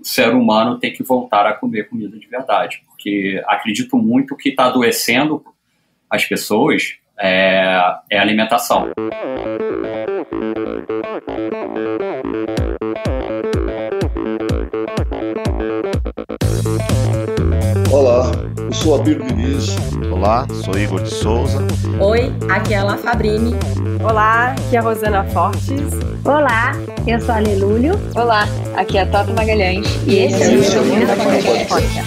o ser humano tem que voltar a comer comida de verdade, porque acredito muito que está adoecendo as pessoas é, é alimentação. Eu sou Abílio Diniz. Olá, sou Igor de Souza. Oi, aqui é a La Fabrini. Olá, aqui é a Rosana Fortes. Olá, eu sou a Lelúlio. Olá, aqui é a Toto Magalhães. E esse é o Endorfina Podcast.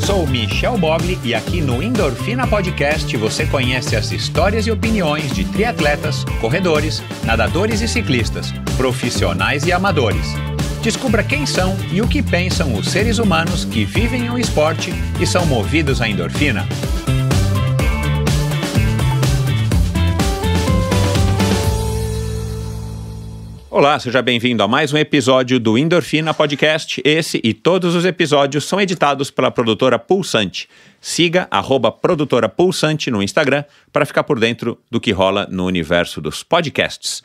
Sou Michel Bogli e aqui no Endorfina Podcast você conhece as histórias e opiniões de triatletas, corredores, nadadores e ciclistas, profissionais e amadores. Descubra quem são e o que pensam os seres humanos que vivem o esporte e são movidos à endorfina. Olá, seja bem-vindo a mais um episódio do Endorfina Podcast. Esse e todos os episódios são editados pela produtora Pulsante. Siga arroba produtora Pulsante no Instagram para ficar por dentro do que rola no universo dos podcasts.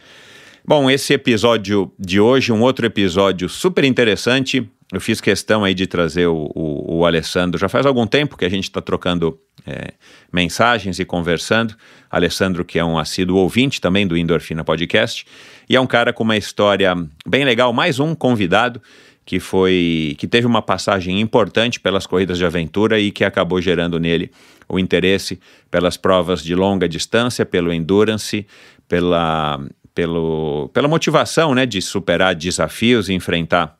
Bom, esse episódio de hoje, um outro episódio super interessante. Eu fiz questão aí de trazer o, o, o Alessandro. Já faz algum tempo que a gente está trocando é, mensagens e conversando. Alessandro, que é um assíduo ouvinte também do Endorfina Podcast, e é um cara com uma história bem legal. Mais um convidado que foi que teve uma passagem importante pelas corridas de aventura e que acabou gerando nele o interesse pelas provas de longa distância, pelo endurance, pela pelo, pela motivação né, de superar desafios e enfrentar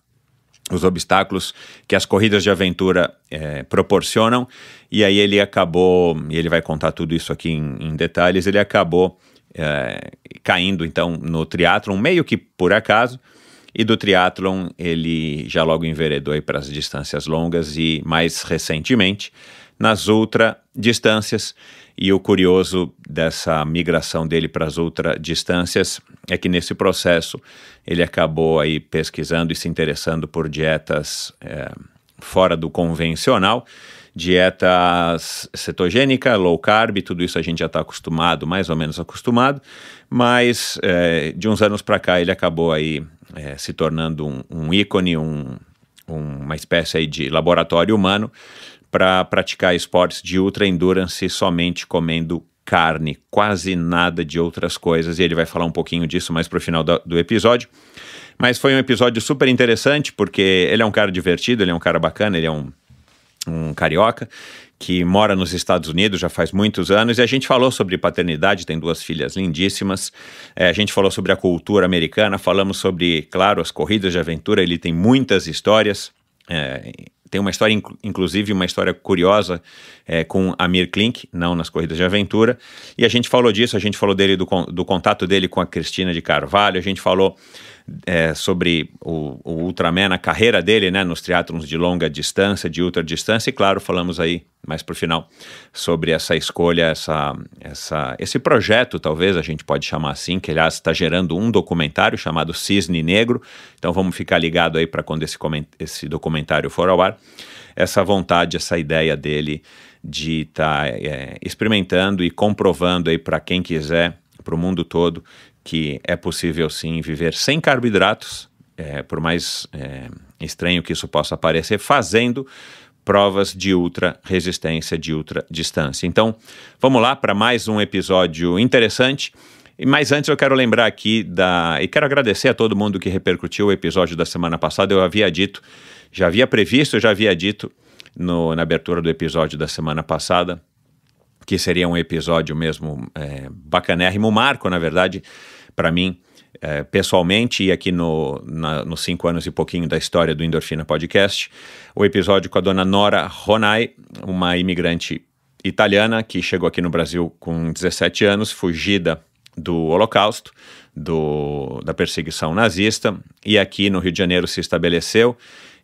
os obstáculos que as corridas de aventura é, proporcionam. E aí ele acabou, e ele vai contar tudo isso aqui em, em detalhes, ele acabou é, caindo então no triatlon, meio que por acaso, e do triatlon ele já logo enveredou para as distâncias longas e mais recentemente nas ultra distâncias. E o curioso dessa migração dele para as ultradistâncias é que nesse processo ele acabou aí pesquisando e se interessando por dietas é, fora do convencional, dietas cetogênica, low carb, tudo isso a gente já está acostumado, mais ou menos acostumado, mas é, de uns anos para cá ele acabou aí é, se tornando um, um ícone, um, uma espécie de laboratório humano para praticar esportes de ultra endurance somente comendo carne, quase nada de outras coisas. E ele vai falar um pouquinho disso mais para o final do, do episódio. Mas foi um episódio super interessante porque ele é um cara divertido, ele é um cara bacana, ele é um, um carioca que mora nos Estados Unidos já faz muitos anos, e a gente falou sobre paternidade, tem duas filhas lindíssimas, é, a gente falou sobre a cultura americana, falamos sobre, claro, as corridas de aventura, ele tem muitas histórias. É, tem uma história, inclusive, uma história curiosa é, com Amir Klink, não nas corridas de aventura. E a gente falou disso, a gente falou dele do, do contato dele com a Cristina de Carvalho, a gente falou é, sobre o, o, Ultraman, a carreira dele, né, nos triatlons de longa distância, de ultra distância, e claro, falamos aí mais para o final sobre essa escolha, essa, essa, esse projeto, talvez a gente pode chamar assim, que aliás está gerando um documentário chamado Cisne Negro, então vamos ficar ligado aí para quando esse, esse documentário for ao ar, essa vontade, essa ideia dele de estar tá, é, experimentando e comprovando aí para quem quiser, para o mundo todo, que é possível sim viver sem carboidratos, é, por mais é, estranho que isso possa parecer, fazendo provas de ultra resistência, de ultra distância. Então, vamos lá para mais um episódio interessante. Mas antes eu quero lembrar aqui da. E quero agradecer a todo mundo que repercutiu o episódio da semana passada. Eu havia dito, já havia previsto, já havia dito no, na abertura do episódio da semana passada, que seria um episódio mesmo é, bacanérrimo, marco, na verdade, para mim, é, pessoalmente, e aqui no, na, nos cinco anos e pouquinho da história do Endorfina Podcast, o episódio com a dona Nora Ronai, uma imigrante italiana que chegou aqui no Brasil com 17 anos, fugida do Holocausto, do, da perseguição nazista, e aqui no Rio de Janeiro se estabeleceu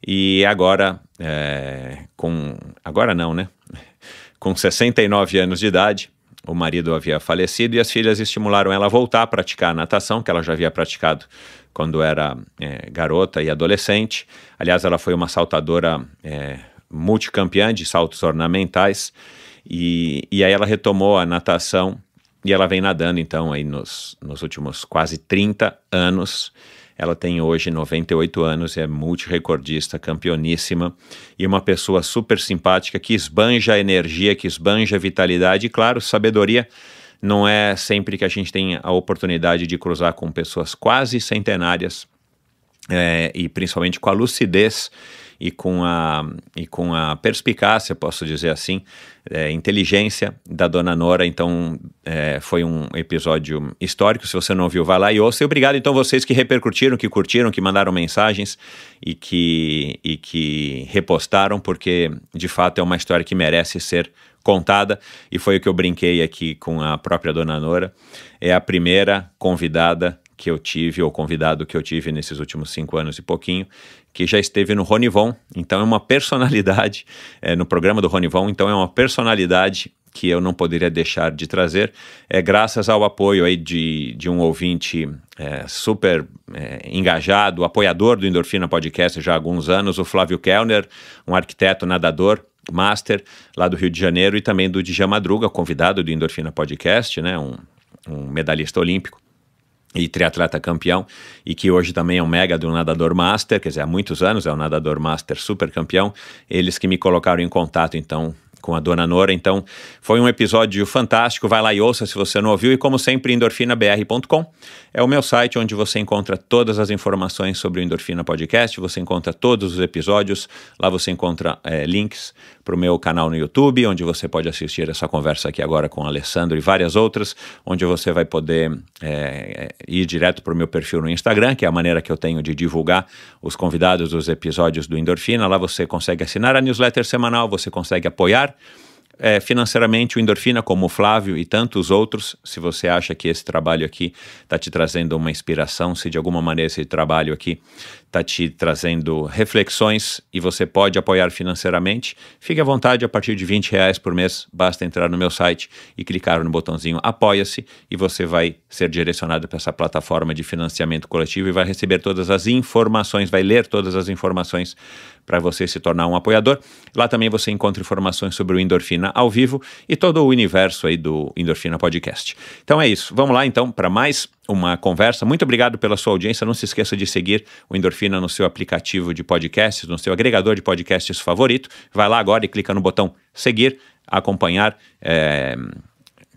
e agora, é, com. Agora não, né? Com 69 anos de idade, o marido havia falecido e as filhas estimularam ela a voltar a praticar a natação, que ela já havia praticado quando era é, garota e adolescente. Aliás, ela foi uma saltadora é, multicampeã de saltos ornamentais e, e aí ela retomou a natação e ela vem nadando então aí nos, nos últimos quase 30 anos. Ela tem hoje 98 anos, é multirecordista, campeoníssima e uma pessoa super simpática que esbanja energia, que esbanja vitalidade e, claro, sabedoria. Não é sempre que a gente tem a oportunidade de cruzar com pessoas quase centenárias é, e principalmente com a lucidez e com a, e com a perspicácia, posso dizer assim, é, inteligência da dona Nora. Então, é, foi um episódio histórico. Se você não ouviu, vá lá e ouça. E obrigado, então, vocês que repercutiram, que curtiram, que mandaram mensagens e que, e que repostaram, porque de fato é uma história que merece ser contada e foi o que eu brinquei aqui com a própria dona Nora. É a primeira convidada que eu tive, ou convidado que eu tive nesses últimos cinco anos e pouquinho, que já esteve no Ronivon, então é uma personalidade, é, no programa do Ronivon, então é uma personalidade que eu não poderia deixar de trazer, é graças ao apoio aí de, de um ouvinte é, super é, engajado, apoiador do Endorfina Podcast já há alguns anos, o Flávio Kellner, um arquiteto nadador, master lá do Rio de Janeiro e também do Djamadruga, convidado do Endorfina Podcast, né, um, um medalhista olímpico e triatleta campeão, e que hoje também é um mega de um nadador master, quer dizer, há muitos anos é um nadador master super campeão, eles que me colocaram em contato, então, com a dona Nora. Então, foi um episódio fantástico. Vai lá e ouça se você não ouviu. E como sempre, endorfinabr.com é o meu site onde você encontra todas as informações sobre o Endorfina Podcast. Você encontra todos os episódios. Lá você encontra é, links para o meu canal no YouTube, onde você pode assistir essa conversa aqui agora com o Alessandro e várias outras, onde você vai poder é, é ir direto para o meu perfil no Instagram, que é a maneira que eu tenho de divulgar os convidados, os episódios do Endorfina. Lá você consegue assinar a newsletter semanal, você consegue apoiar. É, financeiramente o Endorfina, como o Flávio e tantos outros. Se você acha que esse trabalho aqui está te trazendo uma inspiração, se de alguma maneira esse trabalho aqui está te trazendo reflexões e você pode apoiar financeiramente, fique à vontade, a partir de 20 reais por mês, basta entrar no meu site e clicar no botãozinho Apoia-se e você vai ser direcionado para essa plataforma de financiamento coletivo e vai receber todas as informações, vai ler todas as informações para você se tornar um apoiador. Lá também você encontra informações sobre o Endorfina ao vivo e todo o universo aí do Endorfina Podcast. Então é isso, vamos lá então para mais uma conversa. Muito obrigado pela sua audiência. Não se esqueça de seguir o Endorfina no seu aplicativo de podcasts, no seu agregador de podcasts favorito. Vai lá agora e clica no botão seguir, acompanhar. É...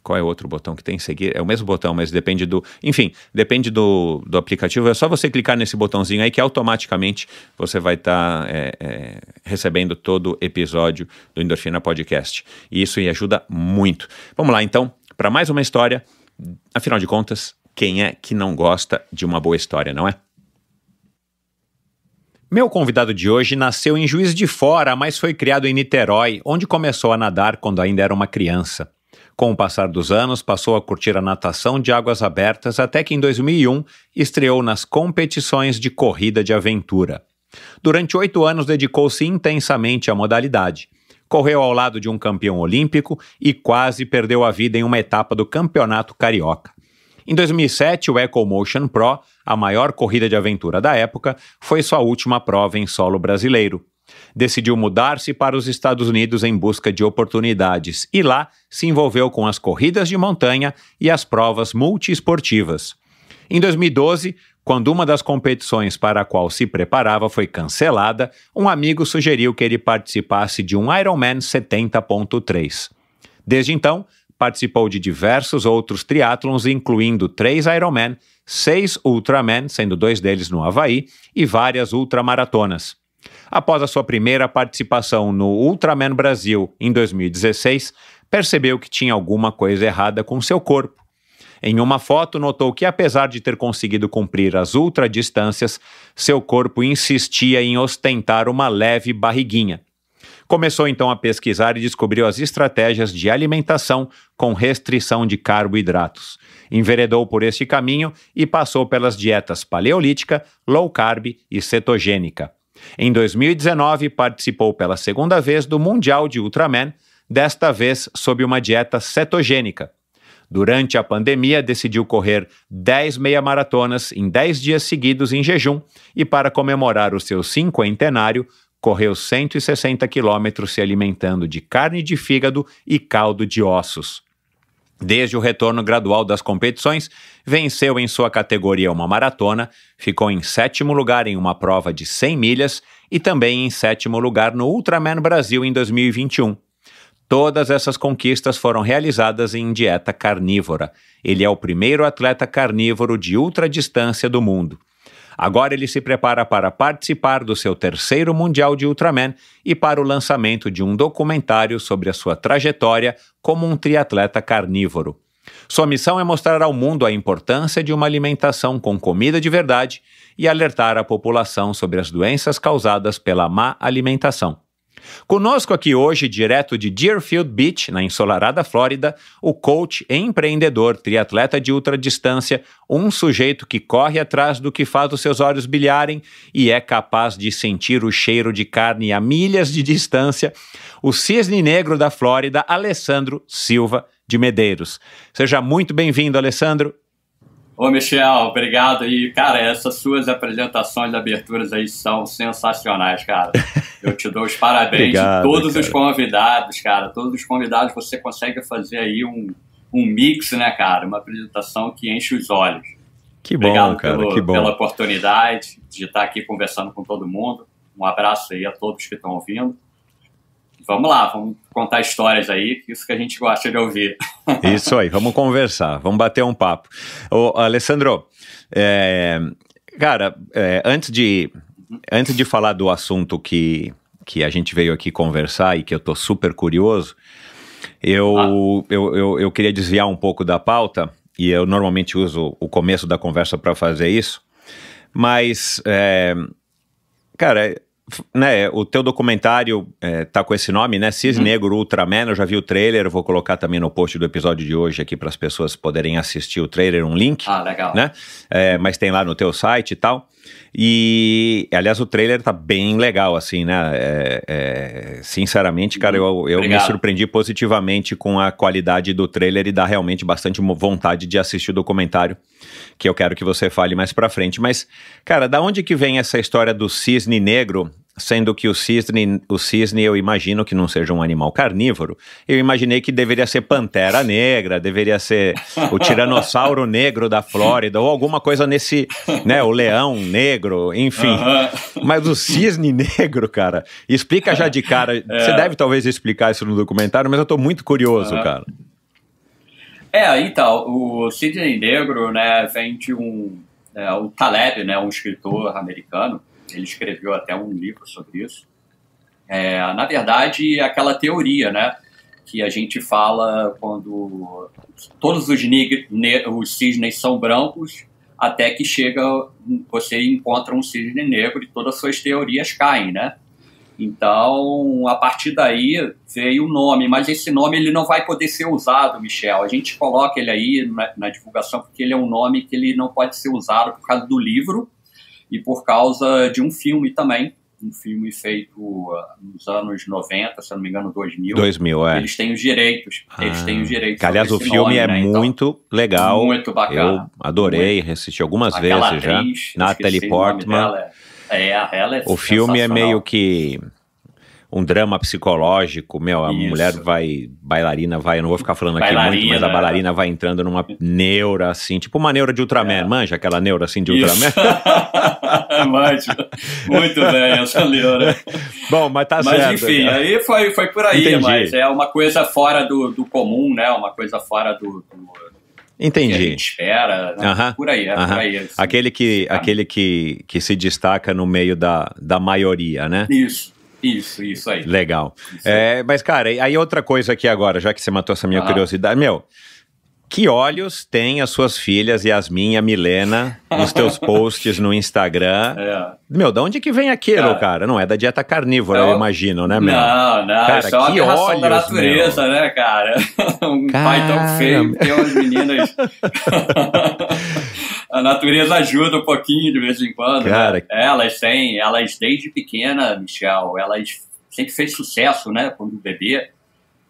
Qual é o outro botão que tem? Seguir? É o mesmo botão, mas depende do. Enfim, depende do, do aplicativo. É só você clicar nesse botãozinho aí que automaticamente você vai estar tá, é, é, recebendo todo episódio do Endorfina Podcast. E isso me ajuda muito. Vamos lá, então, para mais uma história. Afinal de contas, quem é que não gosta de uma boa história, não é? Meu convidado de hoje nasceu em Juiz de Fora, mas foi criado em Niterói, onde começou a nadar quando ainda era uma criança. Com o passar dos anos, passou a curtir a natação de águas abertas até que em 2001 estreou nas competições de corrida de aventura. Durante oito anos, dedicou-se intensamente à modalidade. Correu ao lado de um campeão olímpico e quase perdeu a vida em uma etapa do Campeonato Carioca. Em 2007, o EcoMotion Pro, a maior corrida de aventura da época, foi sua última prova em solo brasileiro. Decidiu mudar-se para os Estados Unidos em busca de oportunidades e lá se envolveu com as corridas de montanha e as provas multiesportivas. Em 2012, quando uma das competições para a qual se preparava foi cancelada, um amigo sugeriu que ele participasse de um Ironman 70.3. Desde então, participou de diversos outros triatlons, incluindo três Ironman, seis Ultraman, sendo dois deles no Havaí, e várias ultramaratonas. Após a sua primeira participação no Ultraman Brasil em 2016, percebeu que tinha alguma coisa errada com seu corpo. Em uma foto, notou que, apesar de ter conseguido cumprir as ultradistâncias, seu corpo insistia em ostentar uma leve barriguinha começou então a pesquisar e descobriu as estratégias de alimentação com restrição de carboidratos. Enveredou por este caminho e passou pelas dietas paleolítica, low carb e cetogênica. Em 2019, participou pela segunda vez do Mundial de Ultraman, desta vez sob uma dieta cetogênica. Durante a pandemia, decidiu correr 10 meia-maratonas em 10 dias seguidos em jejum e, para comemorar o seu cinquentenário, correu 160 quilômetros se alimentando de carne de fígado e caldo de ossos. Desde o retorno gradual das competições, venceu em sua categoria uma maratona, ficou em sétimo lugar em uma prova de 100 milhas e também em sétimo lugar no Ultraman Brasil em 2021. Todas essas conquistas foram realizadas em dieta carnívora. Ele é o primeiro atleta carnívoro de ultradistância do mundo. Agora ele se prepara para participar do seu terceiro Mundial de Ultraman e para o lançamento de um documentário sobre a sua trajetória como um triatleta carnívoro. Sua missão é mostrar ao mundo a importância de uma alimentação com comida de verdade e alertar a população sobre as doenças causadas pela má alimentação. Conosco aqui hoje, direto de Deerfield Beach, na ensolarada Flórida, o coach empreendedor, triatleta de ultradistância, um sujeito que corre atrás do que faz os seus olhos bilharem e é capaz de sentir o cheiro de carne a milhas de distância, o cisne negro da Flórida, Alessandro Silva de Medeiros. Seja muito bem-vindo, Alessandro. Ô, Michel, obrigado. E, cara, essas suas apresentações, aberturas aí são sensacionais, cara. Eu te dou os parabéns a todos cara. os convidados, cara. Todos os convidados você consegue fazer aí um, um mix, né, cara? Uma apresentação que enche os olhos. Que bom, obrigado cara. Pelo, que bom. pela oportunidade de estar aqui conversando com todo mundo. Um abraço aí a todos que estão ouvindo vamos lá, vamos contar histórias aí, isso que a gente gosta de ouvir. Isso aí, vamos conversar, vamos bater um papo. Ô, Alessandro, é, cara, é, antes, de, antes de falar do assunto que, que a gente veio aqui conversar e que eu tô super curioso, eu, ah. eu, eu, eu queria desviar um pouco da pauta, e eu normalmente uso o começo da conversa para fazer isso, mas, é, cara, né, o teu documentário é, tá com esse nome, né? Cis uhum. Negro Ultraman. Eu já vi o trailer, vou colocar também no post do episódio de hoje aqui para as pessoas poderem assistir o trailer, um link. Ah, legal. Né? É, mas tem lá no teu site e tal. E, aliás, o trailer tá bem legal, assim, né? É, é, sinceramente, cara, eu, eu me surpreendi positivamente com a qualidade do trailer e dá realmente bastante vontade de assistir o documentário, que eu quero que você fale mais pra frente. Mas, cara, da onde que vem essa história do cisne negro sendo que o cisne, o cisne eu imagino que não seja um animal carnívoro. Eu imaginei que deveria ser pantera negra, deveria ser o tiranossauro negro da Flórida ou alguma coisa nesse, né, o leão negro, enfim. Uh -huh. Mas o cisne negro, cara, explica já de cara. É. Você deve talvez explicar isso no documentário, mas eu estou muito curioso, uh -huh. cara. É, então, o cisne negro, né, vem de um é, o Taleb, né, um escritor americano ele escreveu até um livro sobre isso. É, na verdade, é aquela teoria, né? Que a gente fala quando todos os, os cisnes são brancos, até que chega você encontra um cisne negro e todas as suas teorias caem, né? Então, a partir daí veio o nome, mas esse nome ele não vai poder ser usado, Michel. A gente coloca ele aí na, na divulgação porque ele é um nome que ele não pode ser usado por causa do livro e por causa de um filme também, um filme feito ah, nos anos 90, se não me engano, 2000. 2000, é. Eles têm os direitos. Ah, eles têm os direitos. Que, aliás, o filme nome, é né? Então, muito então, legal. Muito bacana. Eu adorei, muito. assisti algumas Aquela vezes atriz, já. Natalie Portman. É, é, ela é O filme é meio que um drama psicológico, meu, a Isso. mulher vai, bailarina vai, eu não vou ficar falando aqui bailarina, muito, mas a bailarina vai entrando numa neura, assim, tipo uma neura de Ultraman, é. manja aquela neura, assim, de Isso. Ultraman? Manjo, muito bem essa neura. Bom, mas tá mas, certo. Mas enfim, aí foi, foi por aí, Entendi. mas é uma coisa fora do, do comum, né, uma coisa fora do, do Entendi. espera, né? uh -huh. por aí, é uh -huh. por aí. Assim, aquele que, tá. aquele que, que se destaca no meio da, da maioria, né? Isso. Isso, isso aí. Legal. Isso aí. É, mas, cara, aí outra coisa aqui agora, já que você matou essa minha ah. curiosidade, meu. Que olhos têm as suas filhas Yasmin e a Milena nos teus posts no Instagram? É. Meu, de onde que vem aquilo, cara? cara? Não é da dieta carnívora, é eu, eu imagino, né, meu? Não, não, cara, isso é uma olhos, da natureza, meu. né, cara? Um cara... pai tão feio tem umas meninas. a natureza ajuda um pouquinho de vez em quando. Né? Cara... Né? Elas têm, elas desde pequena, Michel, elas sempre fez sucesso, né, quando bebê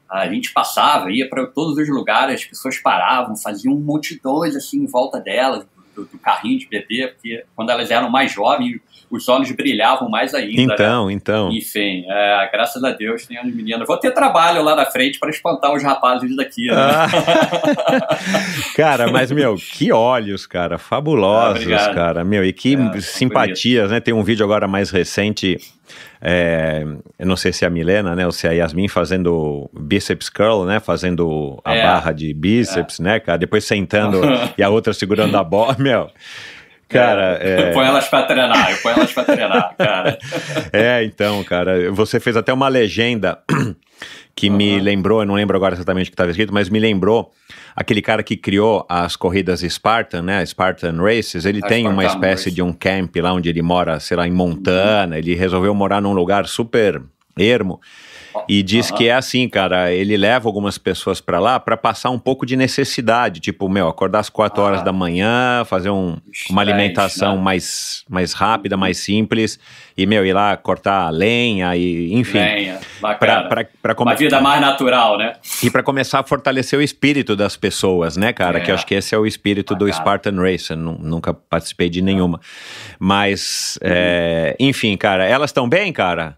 a gente passava, ia para todos os lugares, as pessoas paravam, faziam multidões assim em volta delas, do, do carrinho de bebê, porque quando elas eram mais jovens, os olhos brilhavam mais ainda. Né? Então, né? então. Enfim, é, graças a Deus tem as meninas. Vou ter trabalho lá na frente para espantar os rapazes daqui. Né? Ah. cara, mas, meu, que olhos, cara. Fabulosos, ah, cara. Meu, e que é, simpatias, bonito. né? Tem um vídeo agora mais recente. É, eu não sei se é a Milena, né, ou se é a Yasmin fazendo biceps curl, né, fazendo a é. barra de bíceps, é. né, cara, depois sentando e a outra segurando a bola, meu, Cara, é. é... põe elas pra treinar, eu põe elas pra treinar, cara. É, então, cara, você fez até uma legenda que uhum. me lembrou, eu não lembro agora exatamente o que estava escrito, mas me lembrou aquele cara que criou as corridas Spartan, né? Spartan Races. Ele a tem Spartan uma espécie Race. de um camp lá onde ele mora, sei lá, em Montana. Uhum. Ele resolveu morar num lugar super ermo. E diz uhum. que é assim, cara, ele leva algumas pessoas para lá para passar um pouco de necessidade, tipo, meu, acordar às quatro uhum. horas da manhã, fazer um, uma alimentação né? mais, mais rápida, mais simples, e, meu, ir lá cortar lenha, e, enfim. Lenha, bacana. Pra, pra, pra come... Uma vida mais natural, né? E para começar a fortalecer o espírito das pessoas, né, cara, é. que eu é. acho que esse é o espírito bacana. do Spartan Race, eu nunca participei de nenhuma. É. Mas, é, uhum. é... enfim, cara, elas estão bem, cara?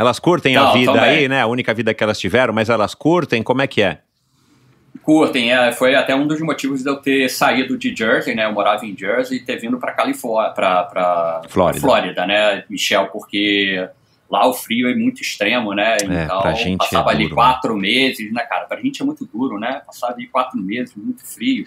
Elas curtem a vida aí, né? A única vida que elas tiveram, mas elas curtem, como é que é? Curtem, é, foi até um dos motivos de eu ter saído de Jersey, né? Eu morava em Jersey e ter vindo para Califórnia, para Flórida. Flórida, né, Michel, porque lá o frio é muito extremo, né? É, então, é, passava é ali né? quatro né? meses, né, cara? Pra gente é muito duro, né? Passava ali quatro meses, muito frio.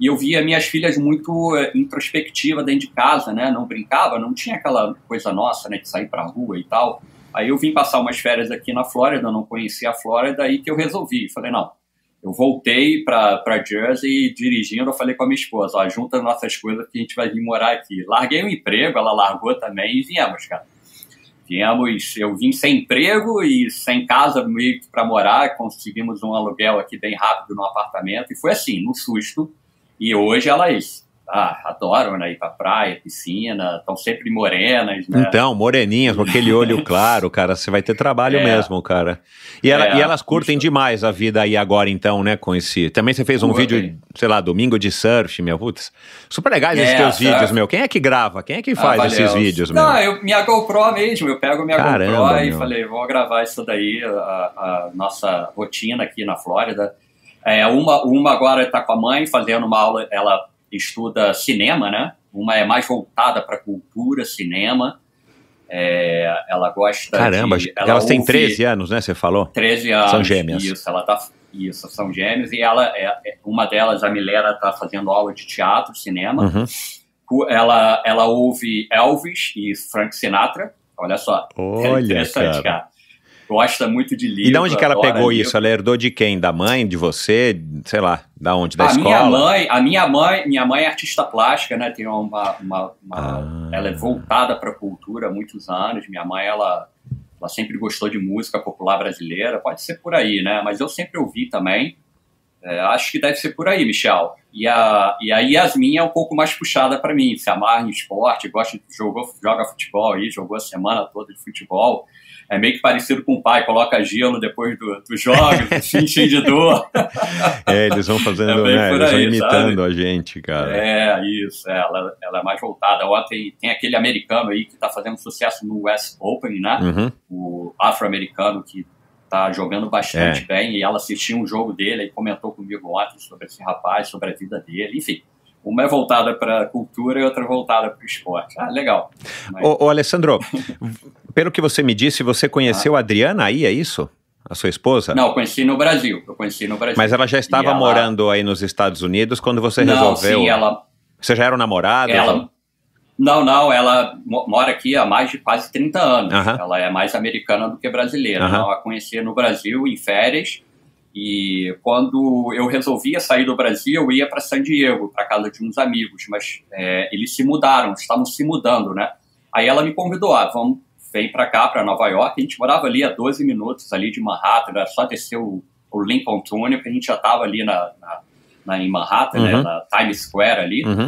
E eu via minhas filhas muito eh, introspectiva dentro de casa, né? Não brincava, não tinha aquela coisa nossa, né? De sair pra rua e tal. Aí eu vim passar umas férias aqui na Flórida, não conhecia a Flórida, aí que eu resolvi. Falei, não, eu voltei para Jersey dirigindo, eu falei com a minha esposa, ó, junta nossas coisas que a gente vai vir morar aqui. Larguei o emprego, ela largou também e viemos, cara. Viemos, eu vim sem emprego e sem casa meio que para morar, conseguimos um aluguel aqui bem rápido no apartamento e foi assim, no susto. E hoje ela é isso. Ah, adoram né, ir pra praia, piscina, estão sempre morenas, né? Então, moreninhas, com aquele olho claro, cara, você vai ter trabalho é. mesmo, cara. E, ela, é, e elas curtem puxa. demais a vida aí agora, então, né, com esse... Também você fez um vídeo, sei lá, domingo de surf, meu, putz, super legais é, esses teus surf. vídeos, meu. Quem é que grava? Quem é que ah, faz ah, esses vídeos, meu? Não, eu, minha GoPro mesmo, eu pego minha Caramba, GoPro meu. e falei, vamos gravar isso daí, a, a nossa rotina aqui na Flórida. É, uma, uma agora está com a mãe fazendo uma aula, ela estuda cinema, né? Uma é mais voltada para cultura, cinema. É, ela gosta Caramba, de, ela elas têm 13 anos, né? Você falou? 13 anos. São gêmeas. Isso, ela tá. Isso, são gêmeas E ela é, é uma delas, a Milena, está fazendo aula de teatro, cinema. Uhum. Ela, ela ouve Elvis e Frank Sinatra. Olha só. É Olha, é interessante, cara. cara gosta muito de livro. E de onde que ela pegou livro. isso? Ela herdou de quem? Da mãe, de você? Sei lá, da onde? Da a escola? Minha mãe, a minha mãe, minha mãe é artista plástica, né? Tem uma, uma, uma ah. ela é voltada para a cultura há muitos anos. Minha mãe, ela, ela sempre gostou de música popular brasileira. Pode ser por aí, né? Mas eu sempre ouvi também. É, acho que deve ser por aí, Michel. E a, e a Yasmin é um pouco mais puxada para mim, se amarra em esporte, gosta jogou, joga futebol aí, jogou a semana toda de futebol é meio que parecido com o pai, coloca gelo depois dos do jogos, xixi de dor. É, eles vão fazendo, é né, eles vão imitando sabe? a gente, cara. É, isso, é, ela, ela é mais voltada. Ontem tem, tem aquele americano aí que tá fazendo sucesso no West Open, né? Uhum. O afro-americano que tá jogando bastante é. bem e ela assistiu um jogo dele e comentou comigo ontem sobre esse rapaz, sobre a vida dele, enfim uma é voltada para a cultura e outra é voltada para o esporte. Ah, legal. Mas... Ô, ô Alessandro, pelo que você me disse, você conheceu ah. a Adriana aí, é isso? A sua esposa? Não, eu conheci no Brasil. Eu conheci no Brasil. Mas ela já estava ela... morando aí nos Estados Unidos quando você não, resolveu. Sim, ela. Você já era um namorada? Ela... Não, não, ela mora aqui há mais de quase 30 anos. Uh -huh. Ela é mais americana do que brasileira. Uh -huh. Então, ela conhecia no Brasil em férias e quando eu resolvia sair do Brasil, eu ia para San Diego, para casa de uns amigos, mas é, eles se mudaram, estavam se mudando, né? Aí ela me convidou, ah, vamos, vem para cá, para Nova York. A gente morava ali a 12 minutos ali de Manhattan, era só descer o, o Lincoln Tunnel, que a gente já estava ali na, na, na, em Manhattan, né? uhum. né, na Times Square ali. Uhum.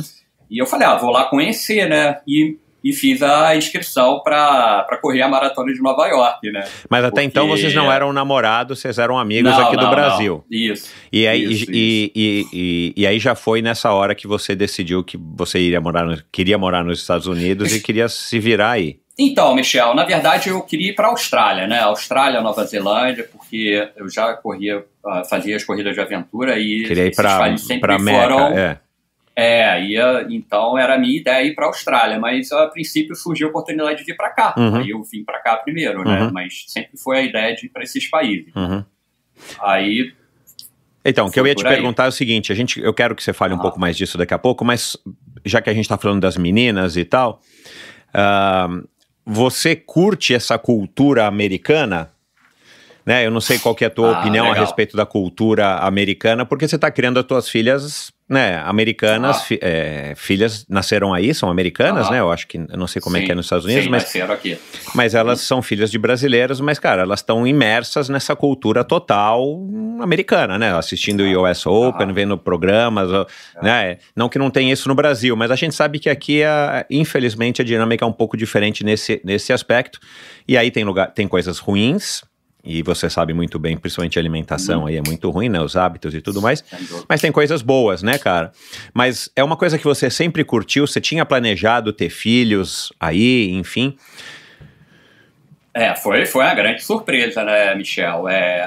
E eu falei, ah, vou lá conhecer, né? E e fiz a inscrição para correr a maratona de Nova York, né? Mas até então Porque... então vocês não eram namorados, vocês eram amigos não, aqui não, do Brasil. Não. Isso. E aí, isso, e, isso. E, e, e, aí já foi nessa hora que você decidiu que você iria morar no, queria morar nos Estados Unidos e queria se virar aí. Então, Michel, na verdade eu queria ir para a Austrália, né? Austrália, Nova Zelândia, porque eu já corria, ah, fazia as corridas de aventura e queria ir para Meca, foram... é é, ia, ah, então era a minha ideia ir para a Austrália, mas ah, a princípio surgiu a oportunidade de vir para cá. Uhum. Aí eu vim para cá primeiro, né? Uhum. Mas sempre foi a ideia de ir para esses países. Uhum. Aí. Então, o que eu ia te aí. perguntar é o seguinte: a gente, eu quero que você fale um pouco mais disso daqui a pouco, mas já que a gente está falando das meninas e tal, uh, você curte essa cultura americana? né? Eu não sei qual que é a tua ah, opinião legal. a respeito da cultura americana, porque você está criando as tuas filhas, né, americanas, ah. fi, é, filhas nasceram aí, são americanas, ah. né? Eu acho que, eu não sei como sim, é que é nos Estados Unidos, sim, mas nasceram aqui. Mas elas são filhas de brasileiros, mas cara, elas estão imersas nessa cultura total americana, né? Assistindo o US Open, vendo programas, é. né? Não que não tem isso no Brasil, mas a gente sabe que aqui, a, é, infelizmente, a dinâmica é um pouco diferente nesse, nesse aspecto. E aí tem lugar, tem coisas ruins, e você sabe muito bem, principalmente a alimentação uhum. aí é muito ruim, né? Os hábitos e tudo mais. Mas tem coisas boas, né, cara? Mas é uma coisa que você sempre curtiu, você tinha planejado ter filhos aí, enfim. É, foi, foi uma grande surpresa, né, Michel? É,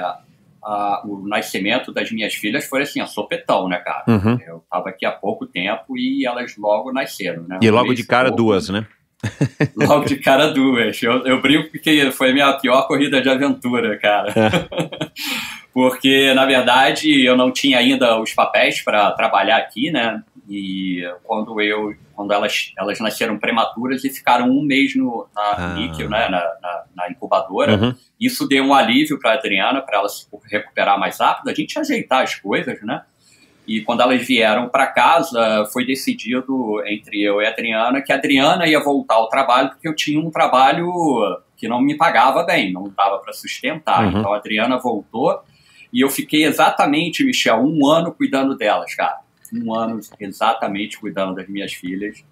a, o nascimento das minhas filhas foi assim, a sopetão, né, cara? Uhum. Eu estava aqui há pouco tempo e elas logo nasceram, né? E logo de cara, pouco, duas, né? Logo de cara duas. Eu, eu brinco que foi a minha pior corrida de aventura, cara. É. Porque, na verdade, eu não tinha ainda os papéis para trabalhar aqui, né? E quando eu quando elas, elas nasceram prematuras e ficaram um mês no, na ah. níquel, né, na, na, na incubadora. Uhum. Isso deu um alívio para a Adriana, para ela se recuperar mais rápido, a gente ajeitar as coisas, né? E quando elas vieram para casa, foi decidido entre eu e a Adriana que a Adriana ia voltar ao trabalho porque eu tinha um trabalho que não me pagava bem, não dava para sustentar. Uhum. Então a Adriana voltou e eu fiquei exatamente, Michel, um ano cuidando delas, cara. Um ano exatamente cuidando das minhas filhas.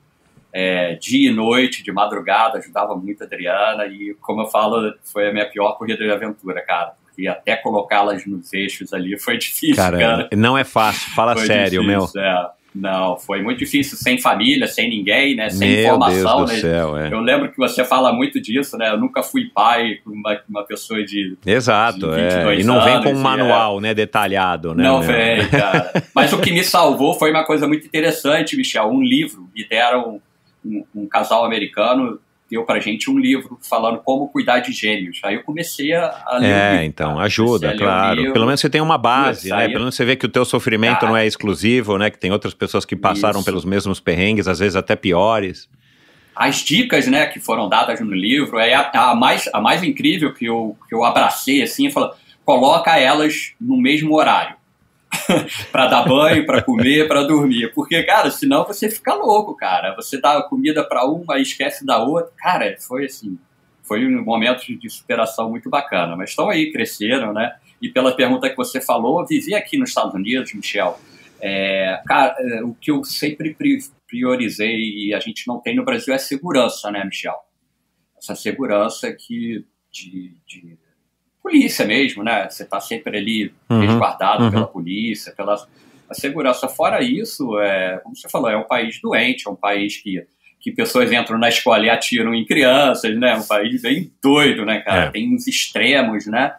É, dia e noite, de madrugada, ajudava muito a Adriana e, como eu falo, foi a minha pior corrida de aventura, cara e até colocá-las nos eixos ali foi difícil, cara. cara. Não é fácil, fala foi sério, difícil, meu. É. Não, foi muito difícil, sem família, sem ninguém, né? Sem Meu informação, Deus do né? Céu, é. Eu lembro que você fala muito disso, né? Eu nunca fui pai uma, uma pessoa de. Exato, de 22 é. E não anos, vem com um é. manual, é... né? Detalhado, né? Não vem, cara. Mas o que me salvou foi uma coisa muito interessante, Michel. Um livro. Me deram um, um casal americano deu para gente um livro falando como cuidar de gêmeos. Aí eu comecei a, ler. É, livro, então, tá? ajuda, claro. Pelo menos você tem uma base, né? Pelo menos você vê que o teu sofrimento tá. não é exclusivo, né? Que tem outras pessoas que passaram isso. pelos mesmos perrengues, às vezes até piores. As dicas, né, que foram dadas no livro, é a, a mais, a mais incrível que eu, que eu abracei, assim, é falou coloca elas no mesmo horário. para dar banho, para comer, para dormir. Porque, cara, senão você fica louco, cara. Você dá comida para uma e esquece da outra. Cara, foi assim, foi um momento de superação muito bacana. Mas estão aí, cresceram, né? E pela pergunta que você falou, vivi aqui nos Estados Unidos, Michel. É, cara, é, o que eu sempre priorizei e a gente não tem no Brasil é segurança, né, Michel? Essa segurança que de, de polícia mesmo, né? Você está sempre ali uhum. resguardado uhum. pela polícia, pela segurança. Fora isso, é, como você falou, é um país doente, é um país que, que pessoas entram na escola e atiram em crianças, né? É um país bem doido, né, cara? É. Tem uns extremos, né?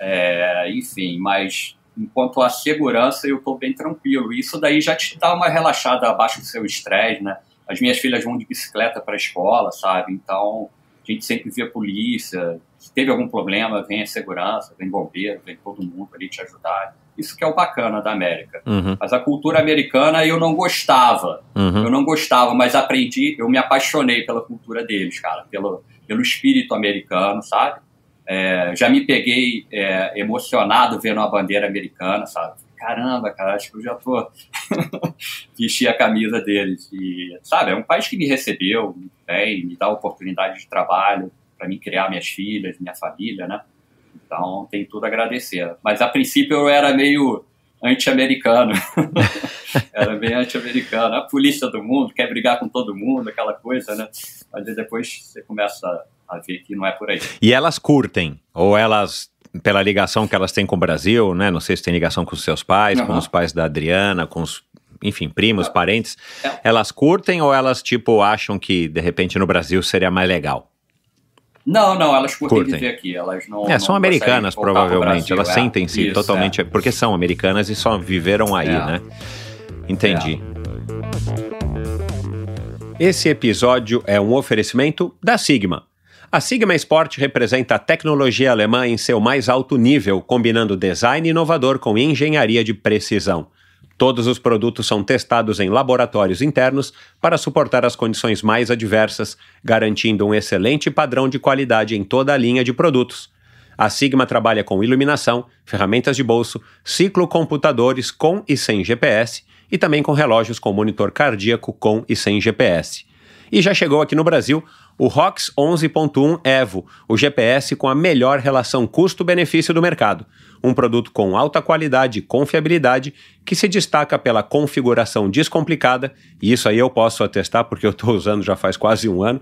É, enfim, mas enquanto a segurança eu estou bem tranquilo. Isso daí já te dá uma relaxada abaixo do seu estresse, né? As minhas filhas vão de bicicleta para a escola, sabe? Então a gente sempre vê a polícia, se teve algum problema, vem a segurança, vem bombeiro, vem todo mundo ali te ajudar. Isso que é o bacana da América. Uhum. Mas a cultura americana eu não gostava. Uhum. Eu não gostava, mas aprendi, eu me apaixonei pela cultura deles, cara, pelo, pelo espírito americano, sabe? É, já me peguei é, emocionado vendo a bandeira americana, sabe? Caramba, cara, acho que eu já tô. Vesti a camisa deles. E, sabe, é um país que me recebeu bem, me dá oportunidade de trabalho para mim criar minhas filhas, minha família, né? Então tem tudo a agradecer. Mas a princípio eu era meio anti-americano. era bem anti-americano. A polícia do mundo quer brigar com todo mundo, aquela coisa, né? Mas depois você começa a ver que não é por aí. E elas curtem? Ou elas, pela ligação que elas têm com o Brasil, né? Não sei se tem ligação com os seus pais, uhum. com os pais da Adriana, com os. Enfim, primos, ah. parentes, é. elas curtem ou elas, tipo, acham que, de repente, no Brasil seria mais legal? Não, não, elas curtem, curtem. viver aqui. Elas não. É, não são americanas, provavelmente. Elas é, sentem-se totalmente. É. Porque são americanas e só viveram aí, é. né? Entendi. É. Esse episódio é um oferecimento da Sigma. A Sigma Sport representa a tecnologia alemã em seu mais alto nível, combinando design inovador com engenharia de precisão. Todos os produtos são testados em laboratórios internos para suportar as condições mais adversas, garantindo um excelente padrão de qualidade em toda a linha de produtos. A Sigma trabalha com iluminação, ferramentas de bolso, ciclocomputadores com e sem GPS e também com relógios com monitor cardíaco com e sem GPS. E já chegou aqui no Brasil o ROX 11.1 EVO, o GPS com a melhor relação custo-benefício do mercado um produto com alta qualidade e confiabilidade que se destaca pela configuração descomplicada, e isso aí eu posso atestar porque eu estou usando já faz quase um ano,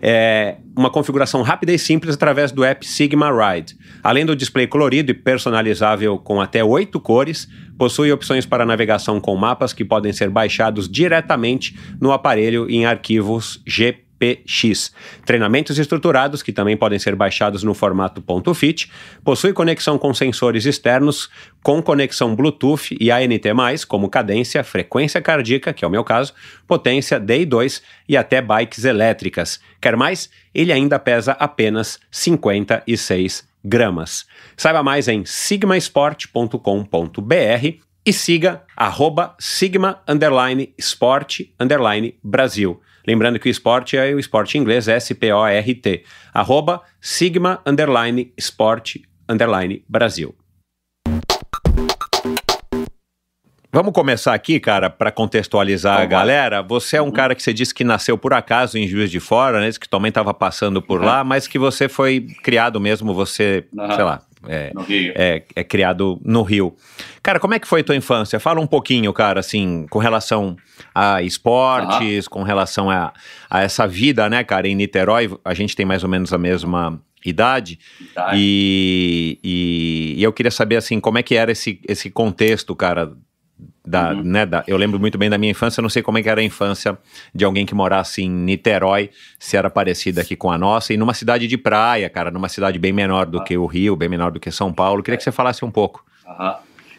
é uma configuração rápida e simples através do app Sigma Ride. Além do display colorido e personalizável com até oito cores, possui opções para navegação com mapas que podem ser baixados diretamente no aparelho em arquivos GP. PX, Treinamentos estruturados, que também podem ser baixados no formato .fit, possui conexão com sensores externos, com conexão Bluetooth e ANT+, como cadência, frequência cardíaca, que é o meu caso, potência, DI2 e até bikes elétricas. Quer mais? Ele ainda pesa apenas 56 gramas. Saiba mais em sigmasport.com.br e siga arroba sigma underline sport underline Brasil. Lembrando que o esporte é o esporte inglês, S-P-O-R-T. Arroba sigma, underline, esporte, underline, Brasil. Vamos começar aqui, cara, para contextualizar Vamos a galera. Lá. Você é um cara que você disse que nasceu por acaso em Juiz de Fora, né? Que também estava passando por uhum. lá, mas que você foi criado mesmo, você, uhum. sei lá, é, é, é, criado no Rio. Cara, como é que foi a tua infância? Fala um pouquinho, cara, assim, com relação a esportes, uhum. com relação a, a, essa vida, né, cara, em Niterói. A gente tem mais ou menos a mesma idade. idade. E, e, e, eu queria saber, assim, como é que era esse, esse contexto, cara, da, uhum. né, da, eu lembro muito bem da minha infância, não sei como é que era a infância de alguém que morasse em Niterói, se era parecida aqui com a nossa, e numa cidade de praia, cara, numa cidade bem menor do ah. que o Rio, bem menor do que São Paulo. Queria que você falasse um pouco. Uhum.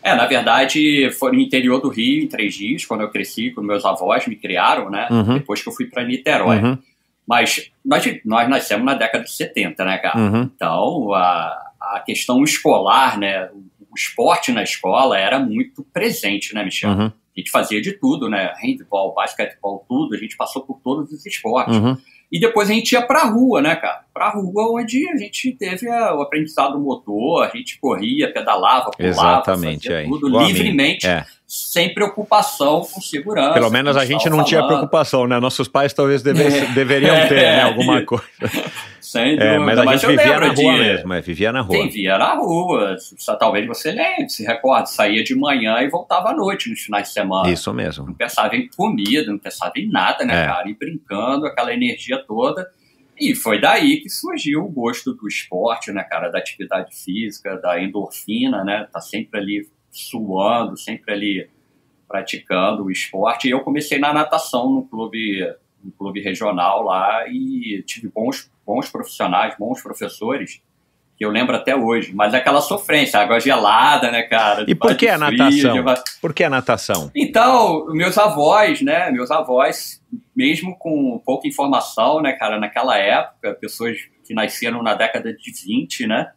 É, na verdade, foi no interior do Rio, em três dias, quando eu cresci, quando meus avós me criaram, né? Uhum. Depois que eu fui para Niterói. Uhum. Mas nós, nós nascemos na década de 70, né, cara? Uhum. Então, a, a questão escolar, né? o esporte na escola era muito presente, né, Michel? Uhum. A gente fazia de tudo, né? Handball, basquetebol, tudo. A gente passou por todos os esportes. Uhum. E depois a gente ia pra rua, né, cara? Pra rua onde a gente teve a, o aprendizado motor, a gente corria, pedalava, pulava, Exatamente, fazia é, tudo livremente. É sem preocupação com segurança. Pelo menos a gente não falando. tinha preocupação, né? Nossos pais talvez devesse, é. deveriam ter, é. né? Alguma é. coisa. Sem é, dúvida. É, mas a gente vivia na rua de... mesmo, é, vivia na rua. Quem na rua. Talvez você lembre, se recorde, saía de manhã e voltava à noite nos finais de semana. Isso mesmo. Não pensava em comida, não pensava em nada, né, é. cara? E brincando, aquela energia toda. E foi daí que surgiu o gosto do esporte, né, cara? Da atividade física, da endorfina, né? Tá sempre ali suando, sempre ali praticando o esporte. E eu comecei na natação no clube, no clube regional lá e tive bons, bons profissionais, bons professores que eu lembro até hoje. Mas é aquela sofrência, água gelada, né, cara? E por que a natação? Frio, de... Por que a natação? Então, meus avós, né, meus avós, mesmo com pouca informação, né, cara, naquela época, pessoas que nasceram na década de 20, né,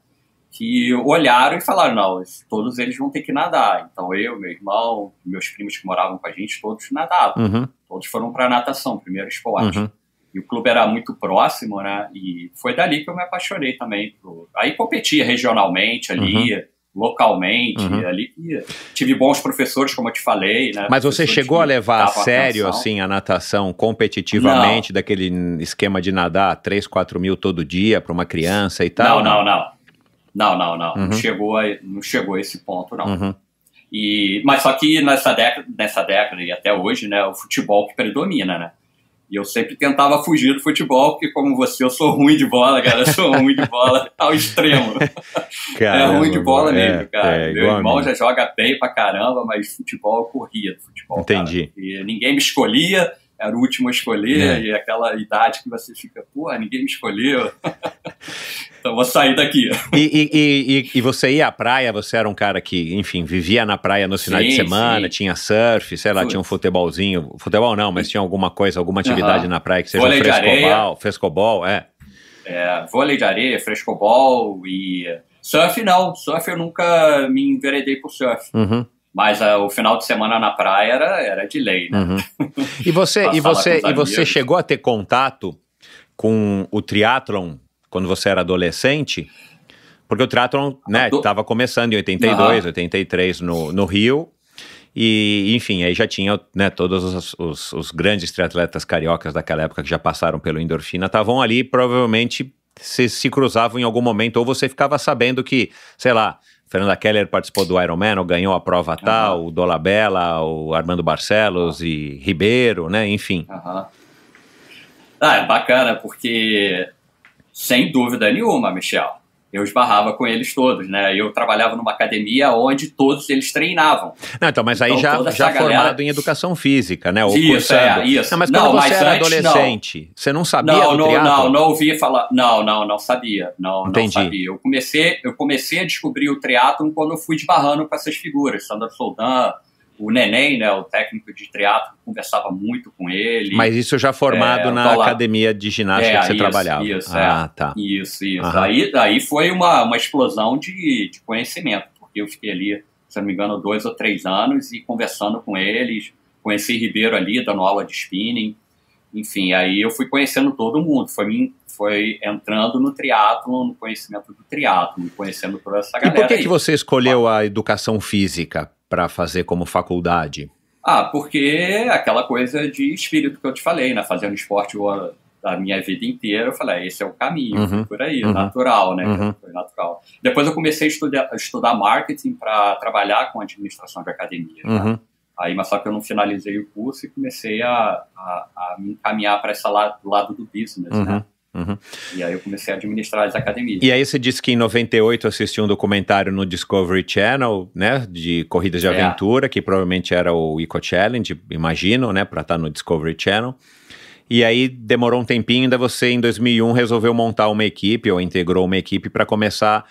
que olharam e falaram: não, todos eles vão ter que nadar. Então eu, meu irmão, meus primos que moravam com a gente, todos nadavam. Uhum. Todos foram para natação, primeiro esporte. Uhum. E o clube era muito próximo, né? E foi dali que eu me apaixonei também. Pro... Aí competia regionalmente ali. Uhum localmente, uhum. ali tive bons professores, como eu te falei. Né? Mas você chegou a levar a sério atenção. assim a natação competitivamente, não. daquele esquema de nadar 3, 4 mil todo dia para uma criança e tal? Não, não, não. Não, não, não. Uhum. Não, chegou a, não chegou a esse ponto, não. Uhum. E, mas só que nessa década, nessa década e até hoje, né, o futebol que predomina, né? E eu sempre tentava fugir do futebol, porque como você, eu sou ruim de bola, cara. Eu sou ruim de bola ao tá extremo. É caramba, é ruim de bola é, mesmo, cara. É, Meu irmão já joga bem pra caramba, mas futebol eu corria do futebol. Entendi. ninguém me escolhia, era o último a escolher, é. e aquela idade que você fica, pô, ninguém me escolheu. então vou sair daqui. E, e, e, e, você ia à praia, você era um cara que, enfim, vivia na praia no final de semana, sim. tinha surf, sei lá, tinha um futebolzinho. Futebol não, mas tinha alguma coisa, alguma atividade uhum. na praia que seja vôlei frescobol, frescobol, é. é. Vôlei de areia, frescobol e. Surf não, surf eu nunca me enveredei por surf. Uhum. Mas uh, o final de semana na praia era, era de lei, né? Uhum. E você, e você, e você chegou a ter contato com o triatlon quando você era adolescente? Porque o triatlon, né, estava do... começando em 82, uhum. 83 no, no Rio. E, enfim, aí já tinha né, todos os, os, os grandes triatletas cariocas daquela época que já passaram pelo endorfina, estavam ali provavelmente se, se cruzavam em algum momento, ou você ficava sabendo que, sei lá, Fernanda Keller participou do Ironman, ganhou a prova uhum. tal, o Dolabella, o Armando Barcelos uhum. e Ribeiro, né? Enfim. Uhum. Ah, é bacana, porque sem dúvida nenhuma, Michel, eu esbarrava com eles todos, né? Eu trabalhava numa academia onde todos eles treinavam. Não, então, mas aí então, já, já galera... formado em educação física, né? Ou isso, é, cursando. é, isso. Não, mas quando não, você mas era antes, adolescente, não. você não sabia não, não, não, não ouvia falar. Não, não, não sabia. Não, Entendi. não sabia. Eu comecei, eu comecei a descobrir o triatlon quando eu fui esbarrando com essas figuras, Sandra Soldan, o Neném, né, o técnico de triatlo, conversava muito com ele. Mas isso já formado é, na academia de ginástica é, que você isso, trabalhava. Isso, ah, é. tá. Isso, isso. Aham. Aí, foi uma, uma explosão de, de conhecimento, porque eu fiquei ali, se não me engano, dois ou três anos e conversando com eles, conheci Ribeiro ali, dando aula de spinning, enfim, aí eu fui conhecendo todo mundo, foi mim, foi entrando no triatlo, no conhecimento do triatlo, conhecendo toda essa galera. E por que, aí? que você escolheu a educação física para fazer como faculdade? Ah, porque aquela coisa de espírito que eu te falei, né? Fazendo esporte a minha vida inteira, eu falei, ah, esse é o caminho, uhum, por aí, uhum, natural, né? Uhum. Foi natural. Depois eu comecei a estudar, estudar marketing para trabalhar com administração de academia, né? Aí, mas só que eu não finalizei o curso e comecei a, a, a me encaminhar para esse lado, lado do business, né? Uhum. Uhum. E aí eu comecei a administrar as academias. E aí você disse que em 98 assistiu um documentário no Discovery Channel, né, de corridas de é. aventura, que provavelmente era o Eco Challenge, imagino, né, para estar tá no Discovery Channel. E aí demorou um tempinho, ainda você em 2001 resolveu montar uma equipe ou integrou uma equipe para começar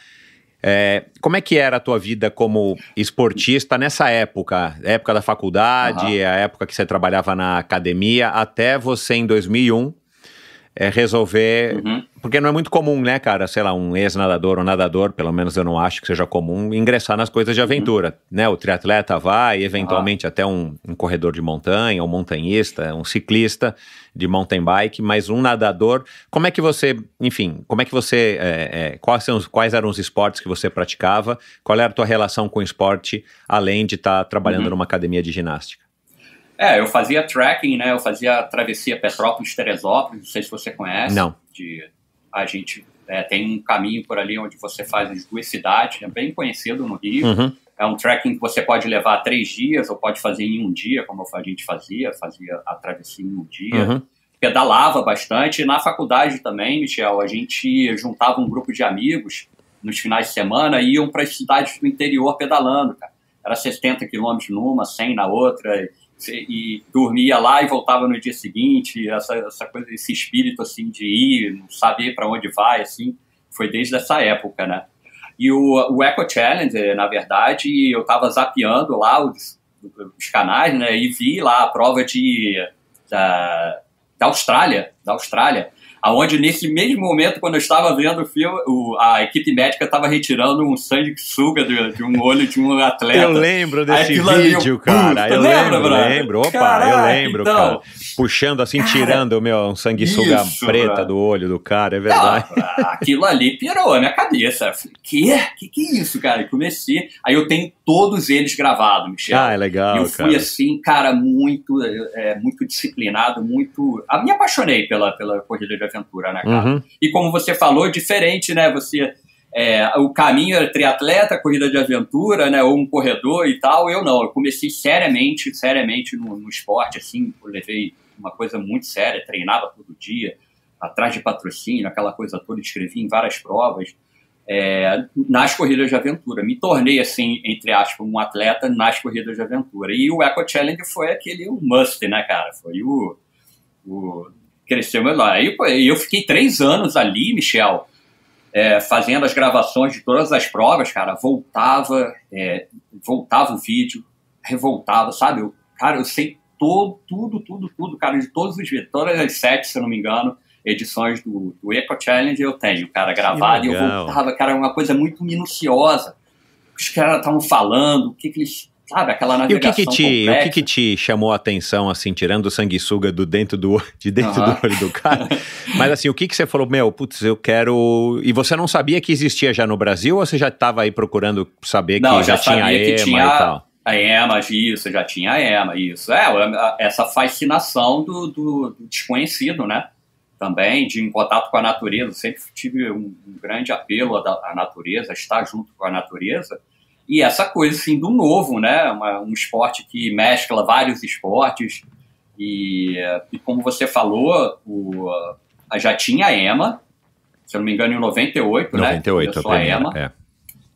é, como é que era a tua vida como esportista nessa época? Época da faculdade, uhum. a época que você trabalhava na academia, até você em 2001 é resolver. Uhum. Porque não é muito comum, né, cara? Sei lá, um ex-nadador ou um nadador, pelo menos eu não acho que seja comum, ingressar nas coisas de uhum. aventura. Uhum. Né? O triatleta vai, eventualmente ah. até um, um, corredor de montanha, um montanhista, um ciclista de mountain bike, mas um nadador. Como é que você, enfim, como é que você. É, é, quais, são, quais eram os esportes que você praticava? Qual era a tua relação com o esporte, além de estar tá trabalhando uhum. numa academia de ginástica? É, eu fazia trekking, né? Eu fazia travessia Petrópolis-Teresópolis, não sei se você conhece. Não. De, a gente é, tem um caminho por ali onde você faz as duas cidades, é bem conhecido no Rio. Uhum. É um trekking que você pode levar três dias ou pode fazer em um dia, como a gente fazia, fazia a travessia em um dia. Uhum. Pedalava bastante. E na faculdade também, Michel, a gente juntava um grupo de amigos nos finais de semana e iam para as cidades do interior pedalando, cara. Era 60 quilômetros numa, 100 na outra. E e dormia lá e voltava no dia seguinte, essa, essa coisa, esse espírito assim de ir, não saber para onde vai, assim, foi desde essa época, né? E o, o Echo Challenge, na verdade, eu estava zapeando lá os, os, canais, né? E vi lá a prova de da, da Austrália, da Austrália, aonde nesse mesmo momento, quando eu estava vendo o filme, o, a equipe médica estava retirando um sangue que suga de, de, um olho de um atleta. Eu lembro desse vídeo, cara. Eu lembro, lembro, brother? lembro. Opa, Caraca, eu lembro, então, cara. Puxando assim, cara, tirando meu, um sanguessuga preta do olho do cara, é verdade. Não, ah, aquilo ali pirou a minha cabeça. Eu falei, quê? Que que é isso, cara? E comecei. Aí eu tenho todos eles gravados, Michel. Ah, é legal, e eu fui cara. assim, cara, muito, é, muito disciplinado, muito... Eu ah, me apaixonei pela, pela corrida de aventura, né, cara? Uhum. E como você falou, diferente, né? Você. É, o caminho era é triatleta, corrida de aventura, né? Ou um corredor e tal. Eu não. Eu comecei seriamente, seriamente no, no esporte, assim. Eu levei uma coisa muito séria, treinava todo dia, atrás de patrocínio, aquela coisa toda, escrevi em várias provas. É, nas corridas de aventura. Me tornei, assim, entre aspas, um atleta nas corridas de aventura. E o Eco Challenge foi aquele um must, né, cara? Foi o, o cresceu meu nome. Aí eu fiquei três anos ali, Michel, é, fazendo as gravações de todas as provas, cara. Voltava, é, voltava o vídeo, revoltava, sabe? Eu, cara, eu sei todo, tudo, tudo, tudo, cara, de todos os vídeos, todas as sete, se eu não me engano, edições do, do Eco Challenge eu tenho, cara, gravado e eu voltava, cara, é uma coisa muito minuciosa. Os caras estavam falando, o que, que eles sabe, aquela navegação. E o que, que te, o que, que te chamou a atenção, assim, tirando o sanguessuga do dentro do, de dentro uhum. do olho do cara? Mas assim, o que, que você falou, meu, putz, eu quero. E você não sabia que existia já no Brasil ou você já estava aí procurando saber não, que já, já tinha a EMA tinha... e tal? A EMA, isso, já tinha a EMA, isso. É, essa fascinação do, do desconhecido, né? Também, de em contato com a natureza. Sempre tive um, um grande apelo à, à natureza, estar junto com a natureza. E essa coisa, assim, do novo, né? Uma, um esporte que mescla vários esportes. E, e como você falou, o, já tinha a EMA, se eu não me engano, em 98, 98 né? 98, a, EMA. É.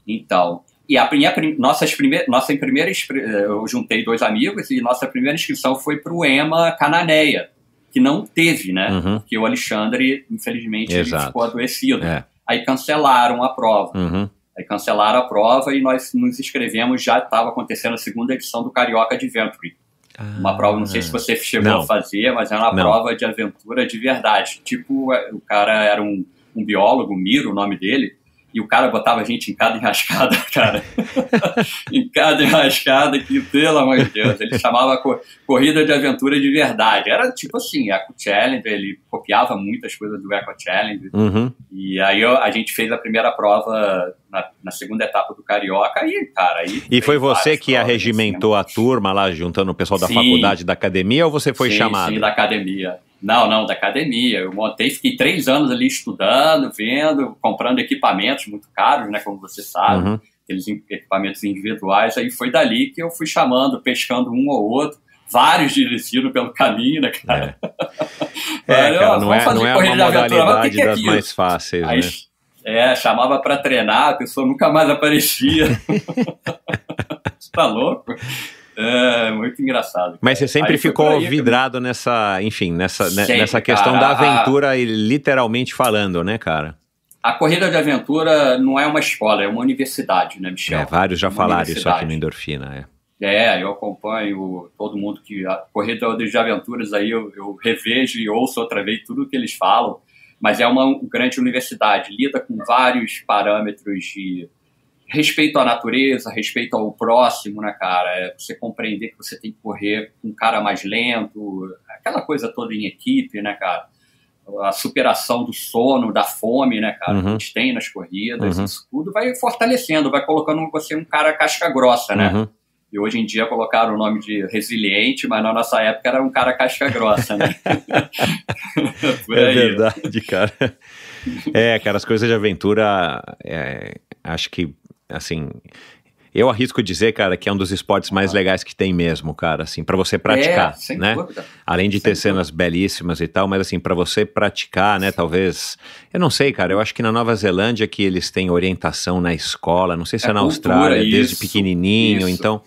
Então, e a minha, nossas primeiras nossa primeira, eh, eu juntei dois amigos e nossa primeira inscrição foi para o EMA Cananeia, que não teve, né? Uhum. Porque o Alexandre, infelizmente, ficou adoecido. É. Aí cancelaram a prova. Uhum. Aí cancelaram a prova e nós nos inscrevemos, já estava acontecendo a segunda edição do Carioca de Ah, uma prova, não sei se você chegou não. a fazer, mas era uma não. prova de aventura de verdade. Tipo, é, o cara era um, um biólogo, Miro, o nome dele, e o cara botava a gente em cada enrascada, cara. em cada enrascada, que pelo amor de Deus, ele chamava corrida de aventura de verdade. Era tipo assim, Eco Challenge, ele copiava muitas coisas do Eco Challenge. Uhum. E aí a gente fez a primeira prova na, na, segunda etapa do Carioca e, cara... Aí e foi você que arregimentou assim, a turma lá, juntando o pessoal da sim, faculdade, da academia, ou você foi sim, chamado? Sim, da academia. Não, não, da academia. Eu montei, fiquei três anos ali estudando, vendo, comprando equipamentos muito caros, né? Como você sabe, uhum. aqueles equipamentos individuais. Aí foi dali que eu fui chamando, pescando um ou outro vários desistiram pelo caminho, né, cara? É, é cara, é, eu, não, é, não é uma modalidade que é das mais fáceis, Aí, né? É, chamava para treinar, a pessoa nunca mais aparecia. Você tá louco? É, muito engraçado. Cara. Mas você sempre aí ficou aí, vidrado nessa, enfim, nessa, né, sempre, nessa questão cara, da ah, aventura e literalmente falando, né, cara? A corrida de aventura não é uma escola, é uma universidade, né, Michel? É, vários já uma falaram isso aqui no Endorfina, é. É, eu acompanho todo mundo que a corrida de aventuras aí eu, eu revejo e ouço outra vez tudo que eles falam, mas é uma grande universidade, lida com vários parâmetros de respeito à natureza, respeito ao próximo, né, cara? É você compreender que você tem que correr com um cara mais lento, aquela coisa toda em equipe, né, cara? A superação do sono, da fome, né, cara? Uhum. Que a uhum. gente tem nas corridas, uhum. isso tudo vai fortalecendo, vai colocando você um cara casca grossa, né? Uhum. E hoje em dia colocaram o nome de resiliente, mas na nossa época era um cara casca grossa, né? é verdade, cara. É, cara, as coisas de aventura, é, acho que assim, eu arrisco dizer, cara, que é um dos esportes mais legais que tem mesmo, cara, assim, para você praticar, é, né? Dúvida. Além de sem ter dúvida. cenas belíssimas e tal, mas assim, para você praticar, né, talvez, eu não sei, cara, eu acho que na Nova Zelândia que eles têm orientação na escola, não sei se é, é na cultura, Austrália, isso, desde pequenininho, isso. então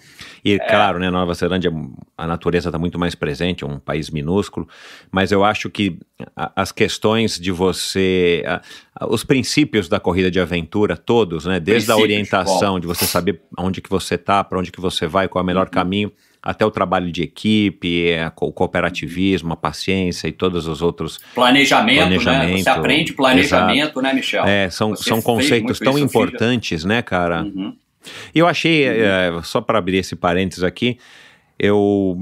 e é. claro, né, Nova Zelândia, a natureza está muito mais presente, é um país minúsculo, mas eu acho que as questões de você, os princípios da corrida de aventura todos, né, desde princípios a orientação, de, de você saber onde que você está, para onde que você vai, qual é o melhor uhum. caminho, até o trabalho de equipe, é, o cooperativismo, a paciência e todos os outros. Planejamento, planejamento né? Você aprende planejamento, exato. né, Michel? É, são, são conceitos tão importantes, né, cara? Uhum. Eu achei, uhum. é, só para abrir esse parênteses aqui, eu,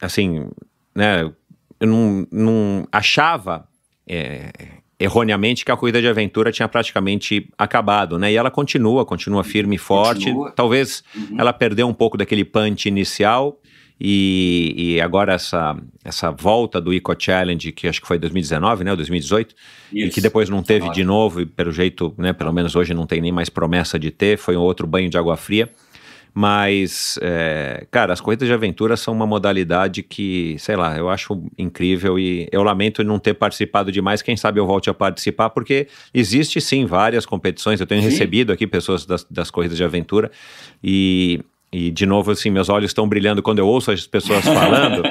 assim, né, eu não, não achava é, erroneamente que a corrida de aventura tinha praticamente acabado, né? E ela continua, continua firme e forte. Continua. Talvez uhum. ela perdeu um pouco daquele punch inicial, e, e, agora essa, essa volta do Eco Challenge, que acho que foi 2019, né, 2018, Isso. e que depois não teve de novo, e pelo jeito, né, pelo menos hoje não tem nem mais promessa de ter, foi um outro banho de água fria. Mas, é, cara, as corridas de aventura são uma modalidade que, sei lá, eu acho incrível e eu lamento não ter participado demais. Quem sabe eu volte a participar, porque existe sim várias competições. Eu tenho sim. recebido aqui pessoas das, das corridas de aventura e e, de novo, assim, meus olhos estão brilhando quando eu ouço as pessoas falando.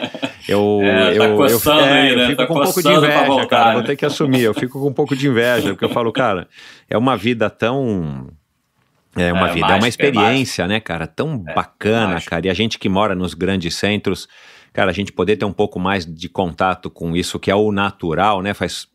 Eu, é, tá eu, eu, é, aí, né? eu fico tá com um pouco de inveja, voltar, cara. Né? Vou ter que assumir. Eu fico com um pouco de inveja, porque eu falo, cara, é uma vida tão. É uma é, vida, é mágica, é uma experiência, né, cara? Tão é, bacana, cara. E a gente que mora nos grandes centros, cara, a gente poder ter um pouco mais de contato com isso, que é o natural, né? Faz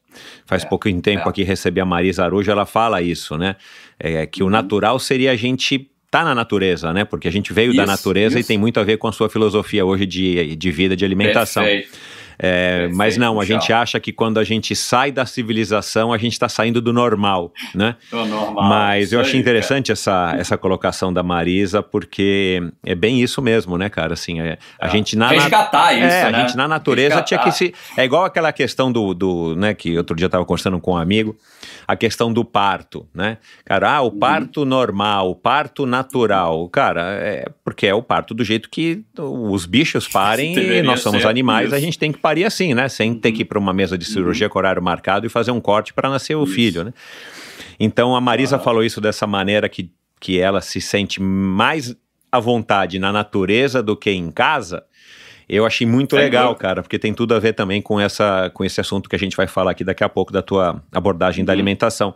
Faz é, pouco tempo é. aqui recebi a Marisa Arujo, ela fala isso, né? É, que uhum. o natural seria a gente tá na natureza, né? Porque a gente veio Isso, da natureza isso. e tem muito a ver com a sua filosofia hoje de, de vida, de alimentação. Perfeito. É, mas não, a gente acha que quando a gente sai da civilização, a gente está saindo do normal, né? Do normal. Mas eu achei interessante essa, essa colocação da Marisa, porque é bem isso mesmo, né, cara? Assim, é, a é. gente na resgatar isso, é, né? A gente na natureza resgatar. tinha que se é igual aquela questão do, do né, que outro dia eu tava conversando com um amigo, a questão do parto, né? Cara, ah, o uhum. parto normal, o parto natural, cara, é porque é o parto do jeito que os bichos parem e nós somos animais, isso. a gente tem que parar faria assim, né? Sem ter uhum. que ir para uma mesa de cirurgia uhum. com horário marcado e fazer um corte para nascer o Isso. filho, né? Então a Marisa ah. falou isso dessa maneira que, que ela se sente mais à vontade na natureza do que em casa. Eu achei muito é legal, cara, porque tem tudo a ver também com, essa, com esse assunto que a gente vai falar aqui daqui a pouco da tua abordagem uhum. da alimentação.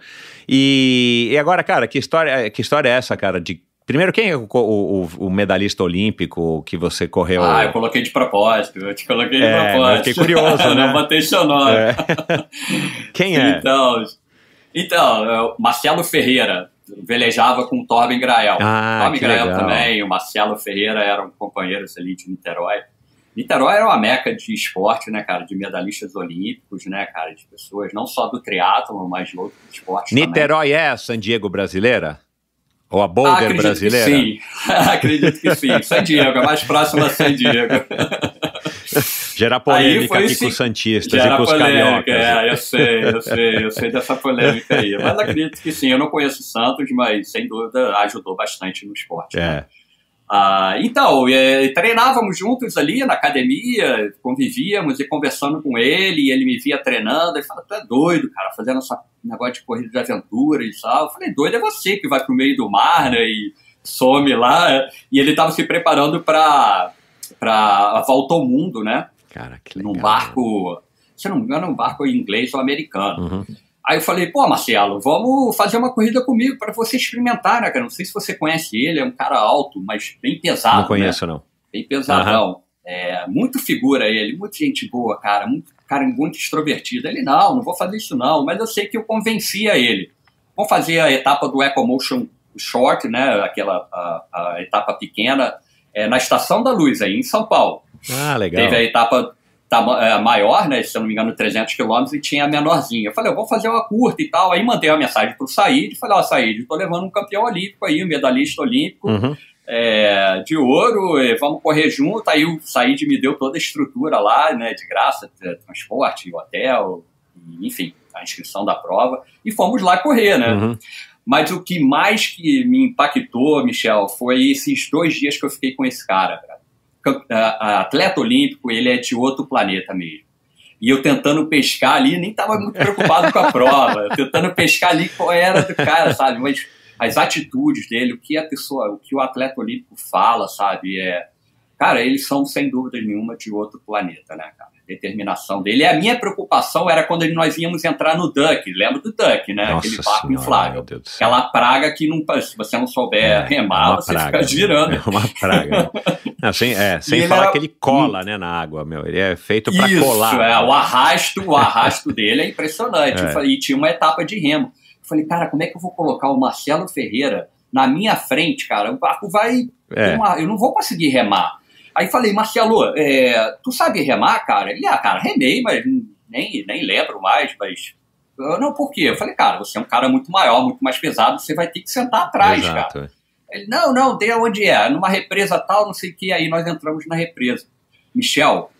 E, e, agora, cara, que história, que história é essa, cara, de Primeiro, quem é o, o, o, medalhista olímpico que você correu? Ah, eu coloquei de propósito, eu te coloquei de é, propósito. Fiquei curioso, né? Não botei seu nome. É. Quem é? Então, então, é Marcelo Ferreira velejava com o Torben Grael. Ah, Torben Grael legal. também, o Marcelo Ferreira era um companheiro ali de Niterói. Niterói era uma meca de esporte, né, cara, de medalhistas olímpicos, né, cara, de pessoas não só do triatlo, mas de outros esportes Niterói também. é San Diego brasileira? Ou a Boulder Acredito brasileira? sim. Acredito que sim. San Diego, a mais próxima a San Diego. Gerar polêmica aqui esse... com os Santistas Gera e com os polêmica, cariocas. É, eu sei, eu sei, eu sei dessa polêmica aí. Mas acredito que sim. Eu não conheço o Santos, mas sem dúvida ajudou bastante no esporte. Né? É. Né? Ah, então, é, treinávamos juntos ali na academia, convivíamos e conversando com ele, e ele me via treinando, ele falava, tu é doido, cara, fazendo essa negócio de corrida de aventura e tal. Eu falei, doido é você que vai pro meio do mar, né? E some lá. E ele tava se preparando pra, pra a volta ao mundo, né? Cara, que legal. Num barco, se não me engano, um barco inglês ou americano. Uhum. Aí eu falei, pô, Marcelo, vamos fazer uma corrida comigo para você experimentar, né, cara? Não sei se você conhece ele, é um cara alto, mas bem pesado. Não né? conheço, né? não. Bem pesadão. Uhum. É, muito figura ele, muito gente boa, cara, muito cara muito extrovertido. Ele, não, não vou fazer isso não, mas eu sei que eu convencia ele. vou fazer a etapa do Ecomotion Short, né, aquela a, a etapa pequena, é, na Estação da Luz, aí em São Paulo. Ah, legal. Teve a etapa é, maior, né, se eu não me engano, 300 quilômetros, e tinha a menorzinha. Eu falei, eu vou fazer uma curta e tal. Aí mandei uma mensagem para o Said, falei, ó, oh, Said, estou levando um campeão olímpico aí, um medalhista olímpico. Uhum é, de ouro, vamos correr junto. Aí o Said me deu toda a estrutura lá, né, de graça, transporte, hotel, enfim, a inscrição da prova. E fomos lá correr, né? Uhum. Mas o que mais que me impactou, Michel, foi esses dois dias que eu fiquei com esse cara. atleta olímpico, ele é de outro planeta mesmo. E eu tentando pescar ali, nem estava muito preocupado com a prova, tentando pescar ali qual era do cara, sabe? Mas as atitudes dele, o que a pessoa, o que o atleta olímpico fala, sabe? É, cara, eles são sem dúvida nenhuma de outro planeta, né, cara? A determinação dele. E a minha preocupação era quando nós íamos entrar no Duck, lembra do Duck, né? Nossa Aquele barco inflável. Aquela praga que não, se você não souber é, remar, é você praga, fica né? girando. É uma praga. Né? Não, sem é, sem falar era... que ele cola né, na água, meu. Ele é feito para colar. Isso, é, o arrasto, o arrasto dele é impressionante. É. E tinha uma etapa de remo. Falei, cara, como é que eu vou colocar o Marcelo Ferreira na minha frente, cara? O barco vai. É. Uma, eu não vou conseguir remar. Aí falei, Marcelo, é, tu sabe remar, cara? Ele, ah, cara, remei, mas nem, nem lembro mais, mas. Eu, não, por quê? Eu falei, cara, você é um cara muito maior, muito mais pesado, você vai ter que sentar atrás, Exato. cara. É. Ele, não, não, de onde é, numa represa tal, não sei o que, aí nós entramos na represa. Michel,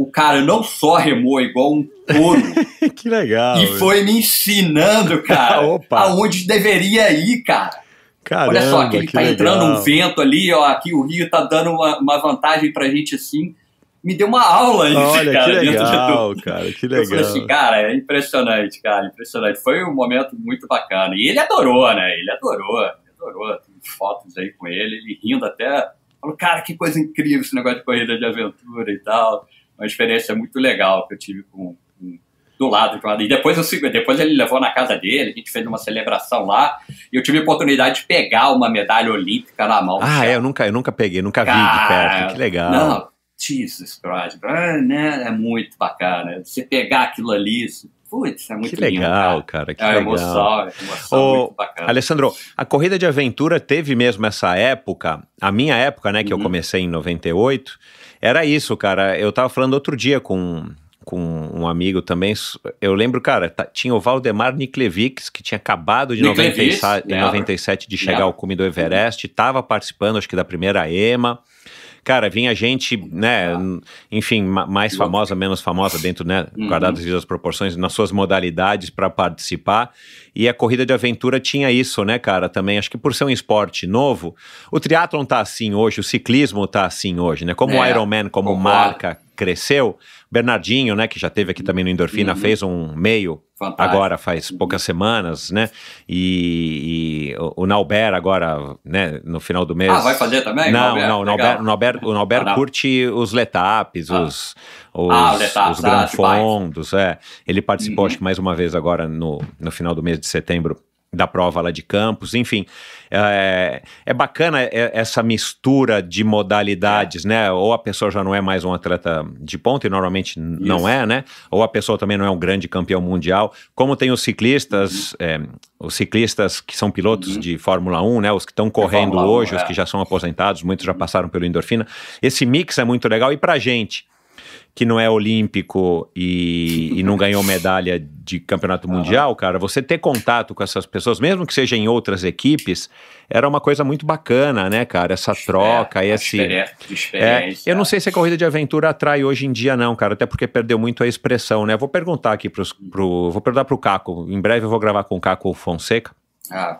o cara não só remou igual um touro. que legal. E foi me ensinando, cara, aonde deveria ir, cara. Caramba, Olha só, aquele, tá legal. entrando um vento ali, ó, aqui o Rio tá dando uma, uma vantagem pra gente assim. Me deu uma aula ainda, Olha, cara, que legal, do... cara, que legal. Eu falei assim, cara, é impressionante, cara, impressionante. Foi um momento muito bacana. E ele adorou, né? Ele adorou, adorou. Tem fotos aí com ele, ele rindo até. Falou, cara, que coisa incrível esse negócio de corrida de aventura e tal uma experiência muito legal que eu tive com, com do lado, lado. E depois, eu, depois ele levou na casa dele, a gente fez uma celebração lá, e eu tive a oportunidade de pegar uma medalha olímpica na mão. Ah, é, eu nunca, eu nunca peguei, nunca Cara, vi de perto, que legal. Não, Jesus Christ, ah, né, é muito bacana. Você pegar aquilo ali, Putz, é muito que lindo, legal, cara. cara que é legal. emoção, é emoção Ô, muito bacana. Alessandro, a corrida de aventura teve mesmo essa época, a minha época, né, que uhum. eu comecei em 98, era isso, cara. Eu tava falando outro dia com, com um amigo também. Eu lembro, cara, tá, tinha o Valdemar Niklevics, que tinha acabado de 97, em 97 de chegar ao cume do Everest, tava participando, acho que da primeira EMA. Cara, vinha gente, né, ah. enfim, mais famosa, menos famosa, dentro, né, uhum. guardadas as proporções, nas suas modalidades para participar. E a corrida de aventura tinha isso, né, cara, também. Acho que por ser um esporte novo, o triatlon tá assim hoje, o ciclismo tá assim hoje, né? Como é. o Ironman como, marca cresceu, Bernardinho, né, que já teve aqui também no Endorfina, uhum. fez um meio Fantástico. agora faz uhum. poucas semanas, né? E, e o, o Nauber agora, né, no final do mês. Ah, vai fazer também? Não, Nauber, não, Nauber, o Nauber, o Nauber curte os letaps, ah. os, os, ah, os tá, é. Ele participou, uhum. acho que mais uma vez agora no, no final do mês de setembro da prova lá de Campos, enfim. É, é bacana é, essa mistura de modalidades, é. né? Ou a pessoa já não é mais um atleta de ponta, e normalmente Isso. não é, né? Ou a pessoa também não é um grande campeão mundial. Como tem os ciclistas, uhum. é, os ciclistas que são pilotos uhum. de Fórmula 1, né? Os que estão correndo hoje, 1, os é. que já são aposentados, muitos já passaram pelo endorfina. Esse mix é muito legal. E pra gente, que não é olímpico e, e não ganhou medalha de campeonato mundial, cara, você ter contato com essas pessoas, mesmo que seja em outras equipes, era uma coisa muito bacana, né, cara? Essa troca, esse. É, eu não sei se a corrida de aventura atrai hoje em dia, não, cara, até porque perdeu muito a expressão, né? Vou perguntar aqui pros, pro. Vou perguntar pro Caco. Em breve eu vou gravar com o Caco Fonseca.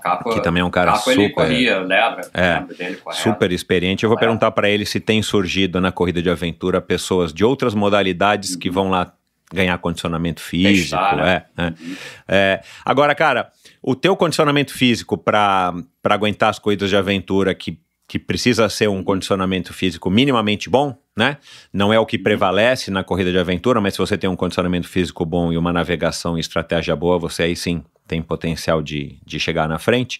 Capo, que também é um cara Capo, super. Corria, lembra, é, dele, super experiente. Eu vou é. perguntar para ele se tem surgido na corrida de aventura pessoas de outras modalidades uhum. que vão lá ganhar condicionamento físico. né? é, é. Uhum. é, Agora, cara, o teu condicionamento físico para aguentar as corridas de aventura que que precisa ser um uhum. condicionamento físico minimamente bom, né? Não é o que uhum. prevalece na corrida de aventura, mas se você tem um condicionamento físico bom e uma navegação e estratégia boa, você aí sim tem potencial de, de chegar na frente.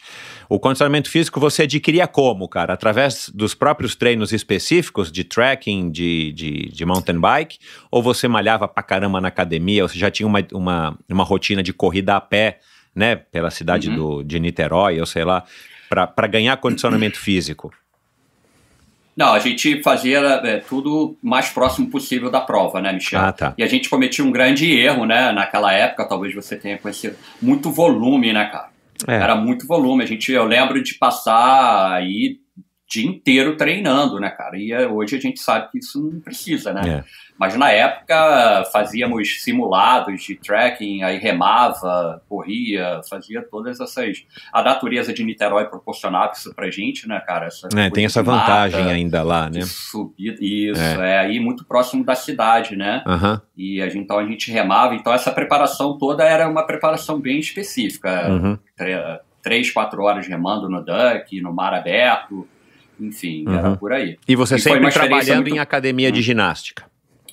O condicionamento físico você adquiria como, cara? Através dos próprios treinos específicos de trekking, de, de, de mountain bike? Ou você malhava pra caramba na academia? Ou você já tinha uma, uma, uma rotina de corrida a pé, né? Pela cidade uhum. do, de Niterói, ou sei lá, para ganhar condicionamento físico? Não, a gente fazia é, tudo mais próximo possível da prova, né, Michel? Ah, tá. E a gente cometia um grande erro, né, naquela época, talvez você tenha conhecido, muito volume, né, cara? É. Era muito volume. A gente, eu lembro de passar aí dia inteiro treinando, né, cara? E eh, hoje a gente sabe que isso não precisa, né? É. Mas na época fazíamos simulados de trekking, aí remava, corria, fazia todas essas. A natureza de Niterói proporcionava isso pra gente, né, cara? É, tem essa vantagem mata, ainda lá, né? Subida, isso, é. é. aí muito próximo da cidade, né? Uhum. E a gente, então a gente remava, então essa preparação toda era uma preparação bem específica. Uhum. Três, quatro horas remando no duck, no mar aberto enfim, é uhum. era por aí. E você e sempre trabalhando muito... em academia de ginástica.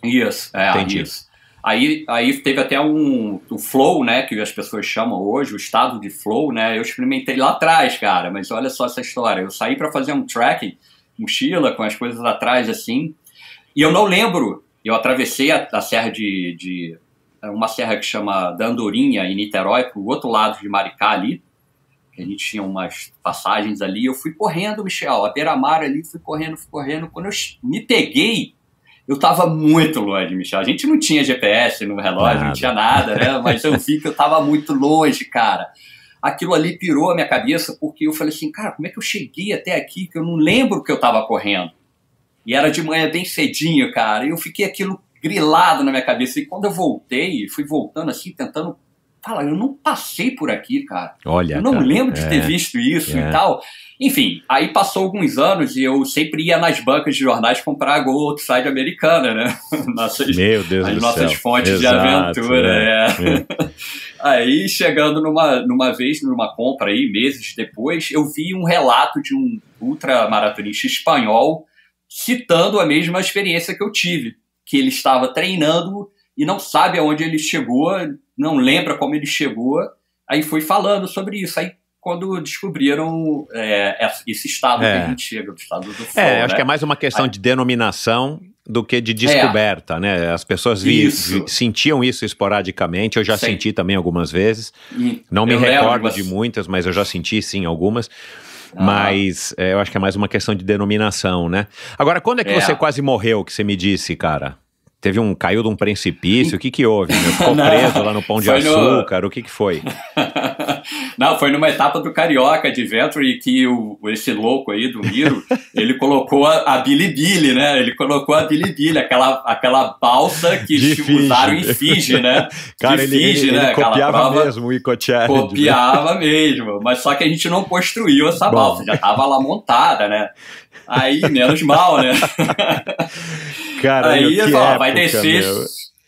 Isso, é, Entendi. isso. Aí, aí teve até um o flow, né, que as pessoas chamam hoje, o estado de flow, né? Eu experimentei lá atrás, cara, mas olha só essa história. Eu saí para fazer um trekking, mochila com as coisas atrás assim, e eu não lembro. Eu atravessei a, a serra de, de é uma serra que chama da Andorinha em Niterói, pro outro lado de Maricá ali que a gente tinha umas passagens ali, eu fui correndo, Michel, a beira-mar ali, fui correndo, fui correndo. Quando eu me peguei, eu estava muito longe, Michel. A gente não tinha GPS no relógio, nada. não tinha nada, né? Mas eu vi que eu estava muito longe, cara. Aquilo ali pirou a minha cabeça, porque eu falei assim, cara, como é que eu cheguei até aqui que eu não lembro que eu estava correndo? E era de manhã bem cedinho, cara. E eu fiquei aquilo grilado na minha cabeça. E quando eu voltei, fui voltando assim, tentando fala, eu não passei por aqui, cara. Olha, eu não cara, lembro de é, ter visto isso é. e tal. Enfim, aí passou alguns anos e eu sempre ia nas bancas de jornais comprar a Go Outside americana, né? Nossas, Meu Deus as do nossas céu. fontes Exato, de aventura. É. é. é. aí chegando numa, numa vez, numa compra aí, meses depois, eu vi um relato de um ultramaratonista espanhol citando a mesma experiência que eu tive, que ele estava treinando e não sabe aonde ele chegou, não lembra como ele chegou, aí foi falando sobre isso. Aí quando descobriram é, esse estado é. que a gente chega, o estado do fogo. É, acho né? que é né? mais uma questão aí. de denominação do que de descoberta, é. né? As pessoas vi, vi, sentiam isso esporadicamente, eu já sim. senti também algumas vezes. Não me recordo de muitas, mas eu já senti sim algumas. Ah. Mas é, eu acho que é mais uma questão de denominação, né? Agora, quando é que é. você quase morreu, que você me disse, cara? Teve um. caiu de um precipício? O que que houve? Meu? Ficou não, preso lá no Pão de Açúcar? No... O que que foi? não, foi numa etapa do Carioca de Venture que o, esse louco aí do Miro, ele colocou a, a Bilibili, né? Ele colocou a Bilibili, aquela, aquela balsa que usaram em Fiji, né? Cara, de ele, Fiji, ele, né? ele copiava prova, mesmo o Icotiad. Né? Copiava né? mesmo, mas só que a gente não construiu essa Bom. balsa, já estava lá montada, né? Aí, menos mal, né? Cara, aí ó, ah, vai descer.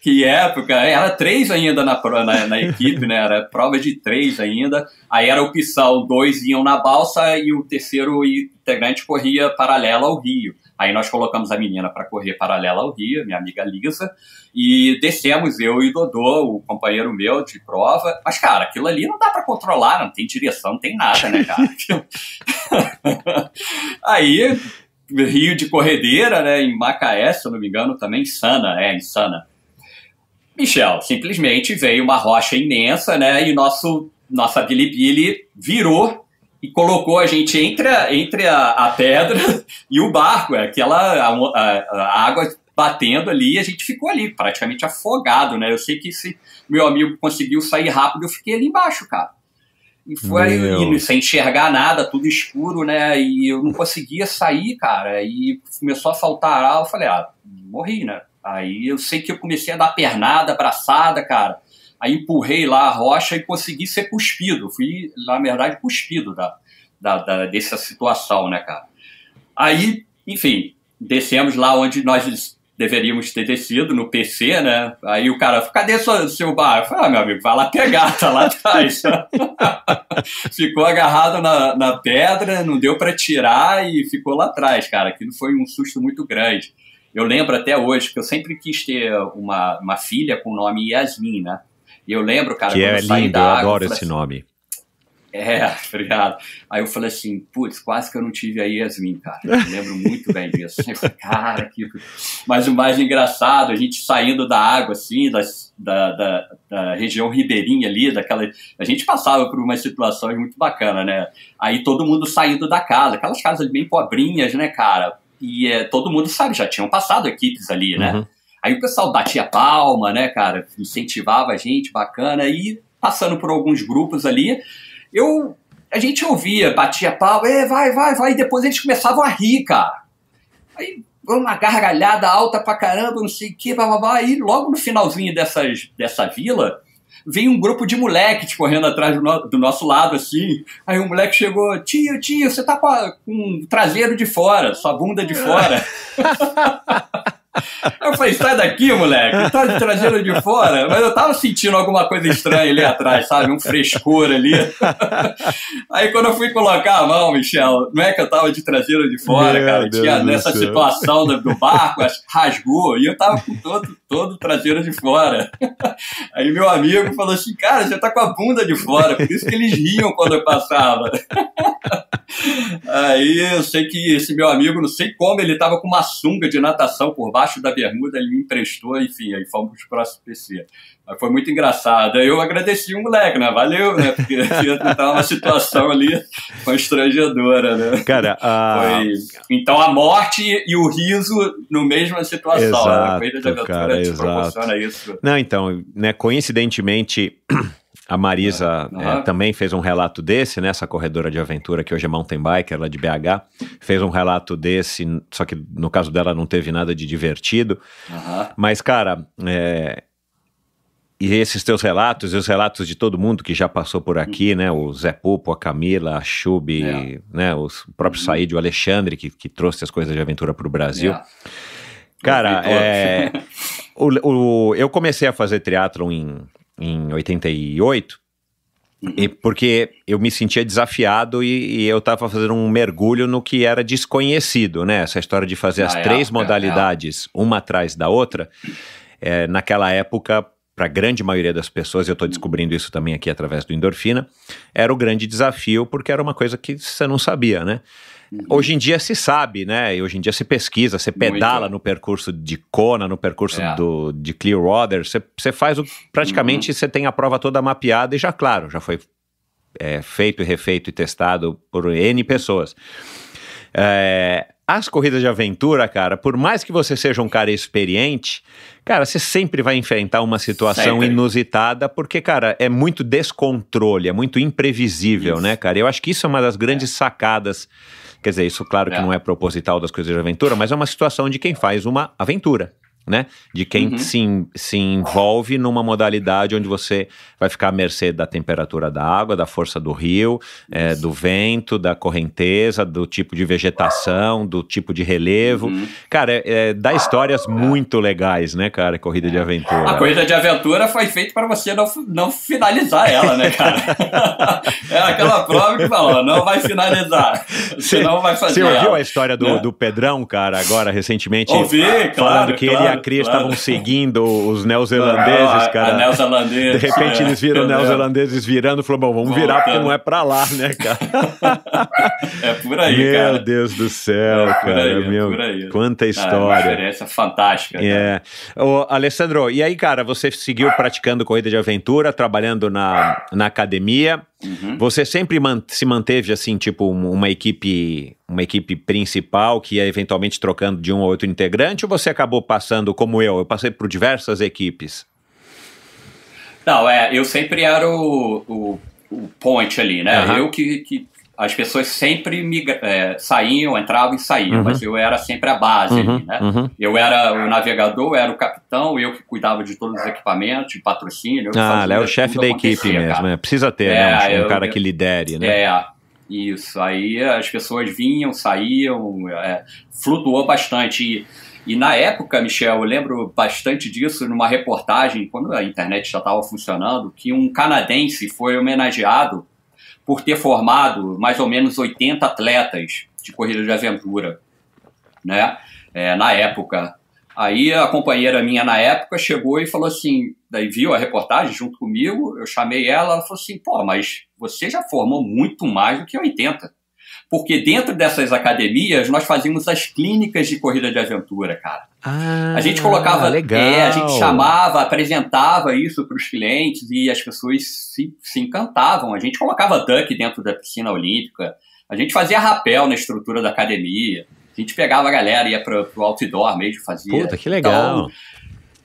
Que época, é, era três ainda na, na, na equipe, né? Era prova de três ainda. Aí era o Pissal, dois iam na balsa e o terceiro integrante corria paralela ao rio. Aí nós colocamos a menina para correr paralela ao rio, minha amiga Lisa, e descemos eu e Dodô, o companheiro meu de prova. Mas, cara, aquilo ali não dá para controlar, não tem direção, não tem nada, né, cara? Aí Rio de Corredeira, né, em Macaé, se eu não me engano, também insana, é insana. Michel, simplesmente veio uma rocha imensa, né, e nosso nossa bilibili virou e colocou a gente entre a, entre a, a pedra e o barco, é aquela a, a, água batendo ali, e a gente ficou ali praticamente afogado, né? Eu sei que se meu amigo conseguiu sair rápido, eu fiquei ali embaixo, cara. E foi e, sem enxergar nada, tudo escuro, né? E eu não conseguia sair, cara. E começou a faltar ar, eu falei, ah, morri, né? Aí eu sei que eu comecei a dar pernada, abraçada, cara. Aí empurrei lá a rocha e consegui ser cuspido. Fui, na verdade, cuspido da, da, da dessa situação, né, cara? Aí, enfim, descemos lá onde nós deveríamos ter descido no PC, né? Aí o cara, cadê seu, seu bar? Eu falei, ah, meu amigo, vai lá pegar, tá lá atrás. ficou agarrado na, na pedra, não deu para tirar e ficou lá atrás, cara. Aquilo foi um susto muito grande. Eu lembro até hoje que eu sempre quis ter uma, uma filha com o nome Yasmin, né? E eu lembro, cara, que é lindo, eu adoro esse assim, nome. É, obrigado. Aí eu falei assim, putz, quase que eu não tive a Yasmin, cara. Eu lembro muito bem disso. cara, que... Mas o mais engraçado, a gente saindo da água, assim, das, da, da, da, região ribeirinha ali, daquela... A gente passava por umas situações muito bacanas, né? Aí todo mundo saindo da casa, aquelas casas bem pobrinhas, né, cara? E é, todo mundo sabe, já tinham passado equipes ali, né? Uhum. Aí o pessoal batia palma, né, cara? Incentivava a gente, bacana. E passando por alguns grupos ali eu a gente ouvia, batia pau, é, vai, vai, vai, e depois eles começavam a rir, cara. Aí uma gargalhada alta pra caramba, não sei o que, bababá. E logo no finalzinho dessas, dessa vila, veio um grupo de moleques correndo atrás do, no, do nosso lado, assim. Aí o um moleque chegou, tio, tio, você tá com, a, com o traseiro de fora, sua bunda de fora. Eu falei, sai daqui, moleque, tá trazendo de fora. Mas eu tava sentindo alguma coisa estranha ali atrás, sabe? Um frescor ali. Aí quando eu fui colocar a mão, Michel, não é que eu tava de traseiro de fora, Meu cara. Deus tinha Deus nessa Deus situação do, do barco, rasgou, e eu tava com todo todo traseiro de fora. Aí meu amigo falou assim, cara, você tá com a bunda de fora, por isso que eles riam quando eu passava. Aí eu sei que esse meu amigo, não sei como, ele tava com uma sunga de natação por baixo da bermuda, ele me emprestou, enfim, aí fomos pro PC foi muito engraçado. Aí eu agradeci o moleque, né? Valeu, né? Porque estava uma situação ali constrangedora, né? Cara, a... Foi... Então a morte e o riso no mesma situação. Né? Exato, né? A corrida de aventura cara, te exato. proporciona isso. Não, então, né, coincidentemente... A Marisa uhum. é, também fez um relato desse, né? Essa corredora de aventura que hoje é mountain bike, ela é de BH, fez um relato desse, só que no caso dela não teve nada de divertido. Uhum. Mas, cara, é, e esses teus relatos, e os relatos de todo mundo que já passou por aqui, uhum. né? O Zé Popo, a Camila, a Chub, é. né? O próprio uhum. Said, o Alexandre, que, que trouxe as coisas de aventura para o Brasil. É. Cara, é, o, o, eu comecei a fazer triatlon em, em 88, uhum. e porque eu me sentia desafiado e, e eu estava fazendo um mergulho no que era desconhecido, né? Essa história de fazer ah, as é, três é, é. modalidades, uma atrás da outra. É, naquela época para a grande maioria das pessoas, eu estou descobrindo isso também aqui através do Endorfina, era o grande desafio, porque era uma coisa que você não sabia, né? Uhum. Hoje em dia se sabe, né? E hoje em dia se pesquisa, você pedala Muito. no percurso de Kona, no percurso é. do, de Clearwater, você, você faz o, praticamente, uhum. você tem a prova toda mapeada e já, claro, já foi é, feito e refeito e testado por N pessoas. É, as corridas de aventura, cara, por mais que você seja um cara experiente, cara, você sempre vai enfrentar uma situação sempre. inusitada, porque, cara, é muito descontrole, é muito imprevisível, isso. né, cara? Eu acho que isso é uma das grandes é. sacadas. Quer dizer, isso, claro é. que não é proposital das coisas de aventura, mas é uma situação de quem faz uma aventura né? De quem uhum. se, se envolve numa modalidade onde você vai ficar à mercê da temperatura da água, da força do rio, é, do vento, da correnteza, do tipo de vegetação, do tipo de relevo. Uhum. Cara, é, é dá histórias é. muito legais, né, cara? Corrida de é. aventura. A corrida de aventura foi feita para você não, não finalizar ela, né, cara? é aquela prova que falou, não vai finalizar. Você, não vai fazer. Você ouviu ela, a história do, né? do Pedrão, cara, agora recentemente? Ouvi, claro. Falando que claro. ele cria claro. estavam seguindo os neozelandeses, ah, cara. Neozelandeses. De repente eles viram é, é. neozelandeses virando, falou, bom, vamos virar porque não é pra lá, né, cara? é por aí, Meu cara. Meu Deus do céu, é cara. Aí, é Meu, por aí. Quanta história. Ah, é uma experiência fantástica. É. Ô, Alessandro, e aí, cara, você seguiu praticando corrida de aventura, trabalhando na, na academia. Uhum. Você sempre se manteve assim, tipo, uma equipe, uma equipe principal que ia eventualmente trocando de um ou outro integrante, ou você acabou passando, como eu, eu passei por diversas equipes? Não, é, eu sempre era o, o, o point ali, né? Uhum. Eu que, que as pessoas sempre me é, saíam, entravam e saíam, uhum. mas eu era sempre a base uhum. ali, né? Uhum. Eu era o navegador, eu era o capitão, eu que cuidava de todos os equipamentos, de patrocínio. ah, ele é o chefe da equipe mesmo, cara. é, precisa ter, né, é, né? Um, eu, cara que lidere, né? É, isso. Aí as pessoas vinham, saíam, é, flutuou bastante. E, e na época, Michel, eu lembro bastante disso numa reportagem, quando a internet já estava funcionando, que um canadense foi homenageado por ter formado mais ou menos 80 atletas de corrida de aventura, né? É, na época. Aí a companheira minha na época chegou e falou assim, daí viu a reportagem junto comigo, eu chamei ela, ela falou assim, pô, mas você já formou muito mais do que 80 porque dentro dessas academias nós fazíamos as clínicas de corrida de aventura, cara. Ah, a gente colocava, legal. É, a gente chamava, apresentava isso para os clientes e as pessoas se, se encantavam. A gente colocava duck dentro da piscina olímpica, a gente fazia rapel na estrutura da academia. A gente pegava a galera, ia para o outdoor mesmo, fazia. Puta, que legal. Então,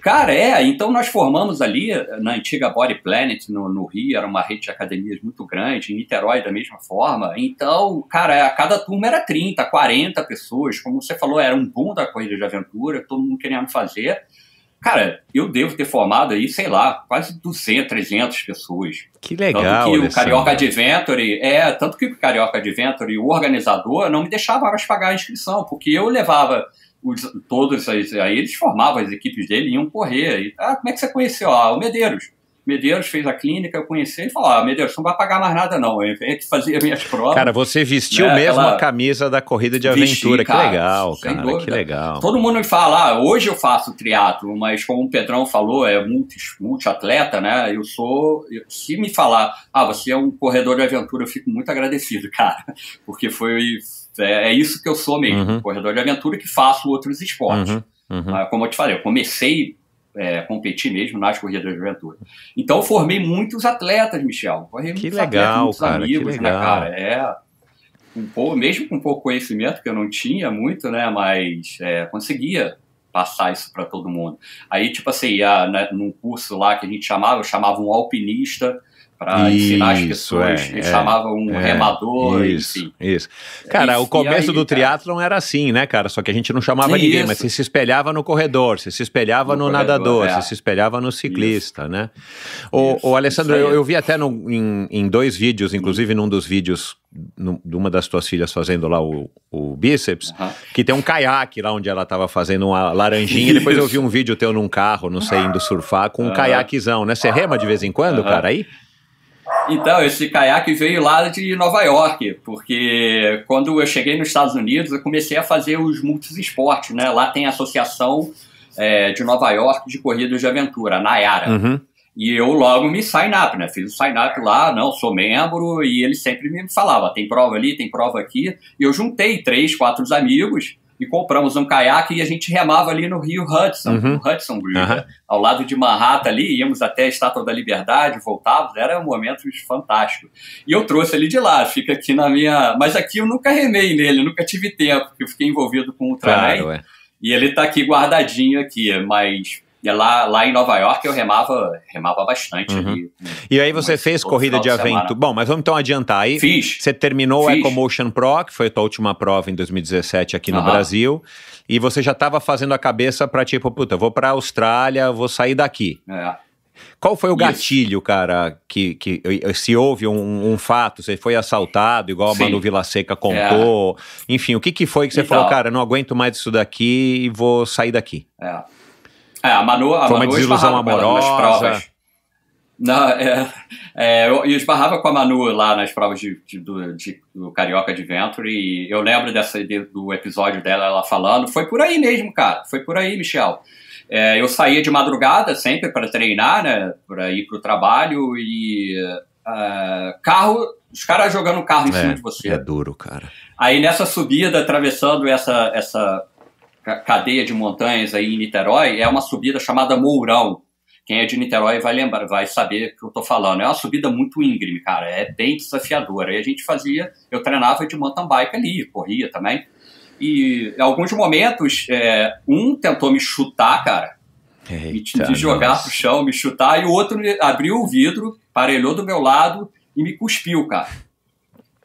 Cara, é, então nós formamos ali, eh, na antiga Body Planet, no, no, Rio, era uma rede de academias muito grande, em Niterói da mesma forma. Então, cara, a cada turma era 30, 40 pessoas, como você falou, era um boom da corrida de aventura, todo mundo querendo fazer. Cara, eu devo ter formado aí, sei lá, quase 200, 300 pessoas. Que legal, Tanto que o Carioca Adventure, é, tanto que o Carioca Adventure, o organizador, não me deixava mais pagar a inscrição, porque eu levava os, todos aí, aí eles formavam as equipes dele e iam correr. E, ah, como é que você conheceu? Ah, o Medeiros. Medeiros fez a clínica, eu conheci e falou: ah, Medeiros, não vai pagar mais nada, não. Eu fazia minhas provas. Cara, você vestiu né, mesmo aquela... a camisa da corrida de Vesti, aventura. Cara, que legal, cara. Dúvida. Que legal. Todo mundo me fala, ah, hoje eu faço triatlo, mas como o Pedrão falou, é multi, atleta né? Eu sou. se me falar, ah, você é um corredor de aventura, eu fico muito agradecido, cara. Porque foi é, é isso que eu sou mesmo, uhum. corredor de aventura que faço outros esportes. Uhum. uhum. Ah, como eu te falei, eu comecei é, competir mesmo nas corridas de aventura. Então formei muitos atletas, Michel. que muitos legal, atletas, muitos cara, amigos, né, cara? É, um pouco, mesmo com pouco conhecimento que eu não tinha muito, né? Mas é, conseguia passar isso para todo mundo. Aí, tipo assim, ia, né, num curso lá que a gente chamava, eu chamava um alpinista para ensinar as pessoas. É, eles é, chamavam um é, remador, isso, enfim. Isso. Cara, o começo aí, do triatlon era assim, né, cara? Só que a gente não chamava isso. ninguém, mas você se espelhava no corredor, você se espelhava no, no corredor, nadador, é. você se espelhava no ciclista, isso. né? O, isso, o Alessandro, eu, eu, vi até no, em, em, dois vídeos, hum. inclusive num dos vídeos de uma das tuas filhas fazendo lá o, o bíceps, que tem um caiaque lá onde ela estava fazendo uma laranjinha. Depois eu vi um vídeo teu num carro, não sei, indo surfar, com um caiaquezão, né? Você ah. rema de vez em quando, cara, aí? Então, esse caiaque veio lá de Nova York, porque quando eu cheguei nos Estados Unidos, eu comecei a fazer os multis esportes, né? Lá tem a associação é, de Nova York de corridas de aventura, a Nayara. Uhum. E eu logo me sign up, né? Fiz o sign up lá, não, sou membro, e ele sempre me falava, tem prova ali, tem prova aqui. E eu juntei três, quatro amigos, e compramos um caiaque e a gente remava ali no Rio Hudson, uhum. no Hudson Green, uhum. ao lado de Manhattan ali, íamos até a Estátua da Liberdade, voltávamos, era um momento fantástico. E eu trouxe ele de lá, fica aqui na minha... Mas aqui eu nunca remei nele, nunca tive tempo, porque eu fiquei envolvido com o claro, é. E ele está aqui guardadinho aqui, é mas e é lá, lá em Nova York eu remava, remava bastante. Uhum. Ali, e aí você fez corrida de aventura. Bom, mas vamos então adiantar aí. Fiz. Você terminou o EcoMotion Pro, que foi a tua última prova em 2017 aqui no uhum. Brasil. E você já estava fazendo a cabeça para tipo, puta, vou para a Austrália, vou sair daqui. É. Qual foi o gatilho, Isso. cara, que, que se houve um, um, fato, você foi assaltado, igual a Manu Vila Seca contou, é. enfim, o que, que foi que você então. falou, cara, não aguento mais isso daqui e vou sair daqui? É. É, a Manu, a Foi uma Manu desilusão amorosa. provas. Não, é, é, eu, eu esbarrava com a Manu lá nas provas de, de, do, de, do Carioca de e eu lembro dessa, de, do episódio dela ela falando. Foi por aí mesmo, cara. Foi por aí, Michel. É, eu saía de madrugada sempre para treinar, né? Para ir para o trabalho e uh, carro, os caras jogando carro em é, cima de você. É duro, cara. Aí nessa subida, atravessando essa, essa cadeia de montanhas aí em Niterói, é uma subida chamada Mourão. Quem é de Niterói vai lembrar, vai saber que eu tô falando. É uma subida muito íngreme, cara, é bem desafiadora. E a gente fazia, eu treinava de mountain bike ali, corria também. E em alguns momentos, é, um tentou me chutar, cara, Eita, me jogar nossa. pro chão, me chutar, e o outro abriu o vidro, parelhou do meu lado e me cuspiu, cara.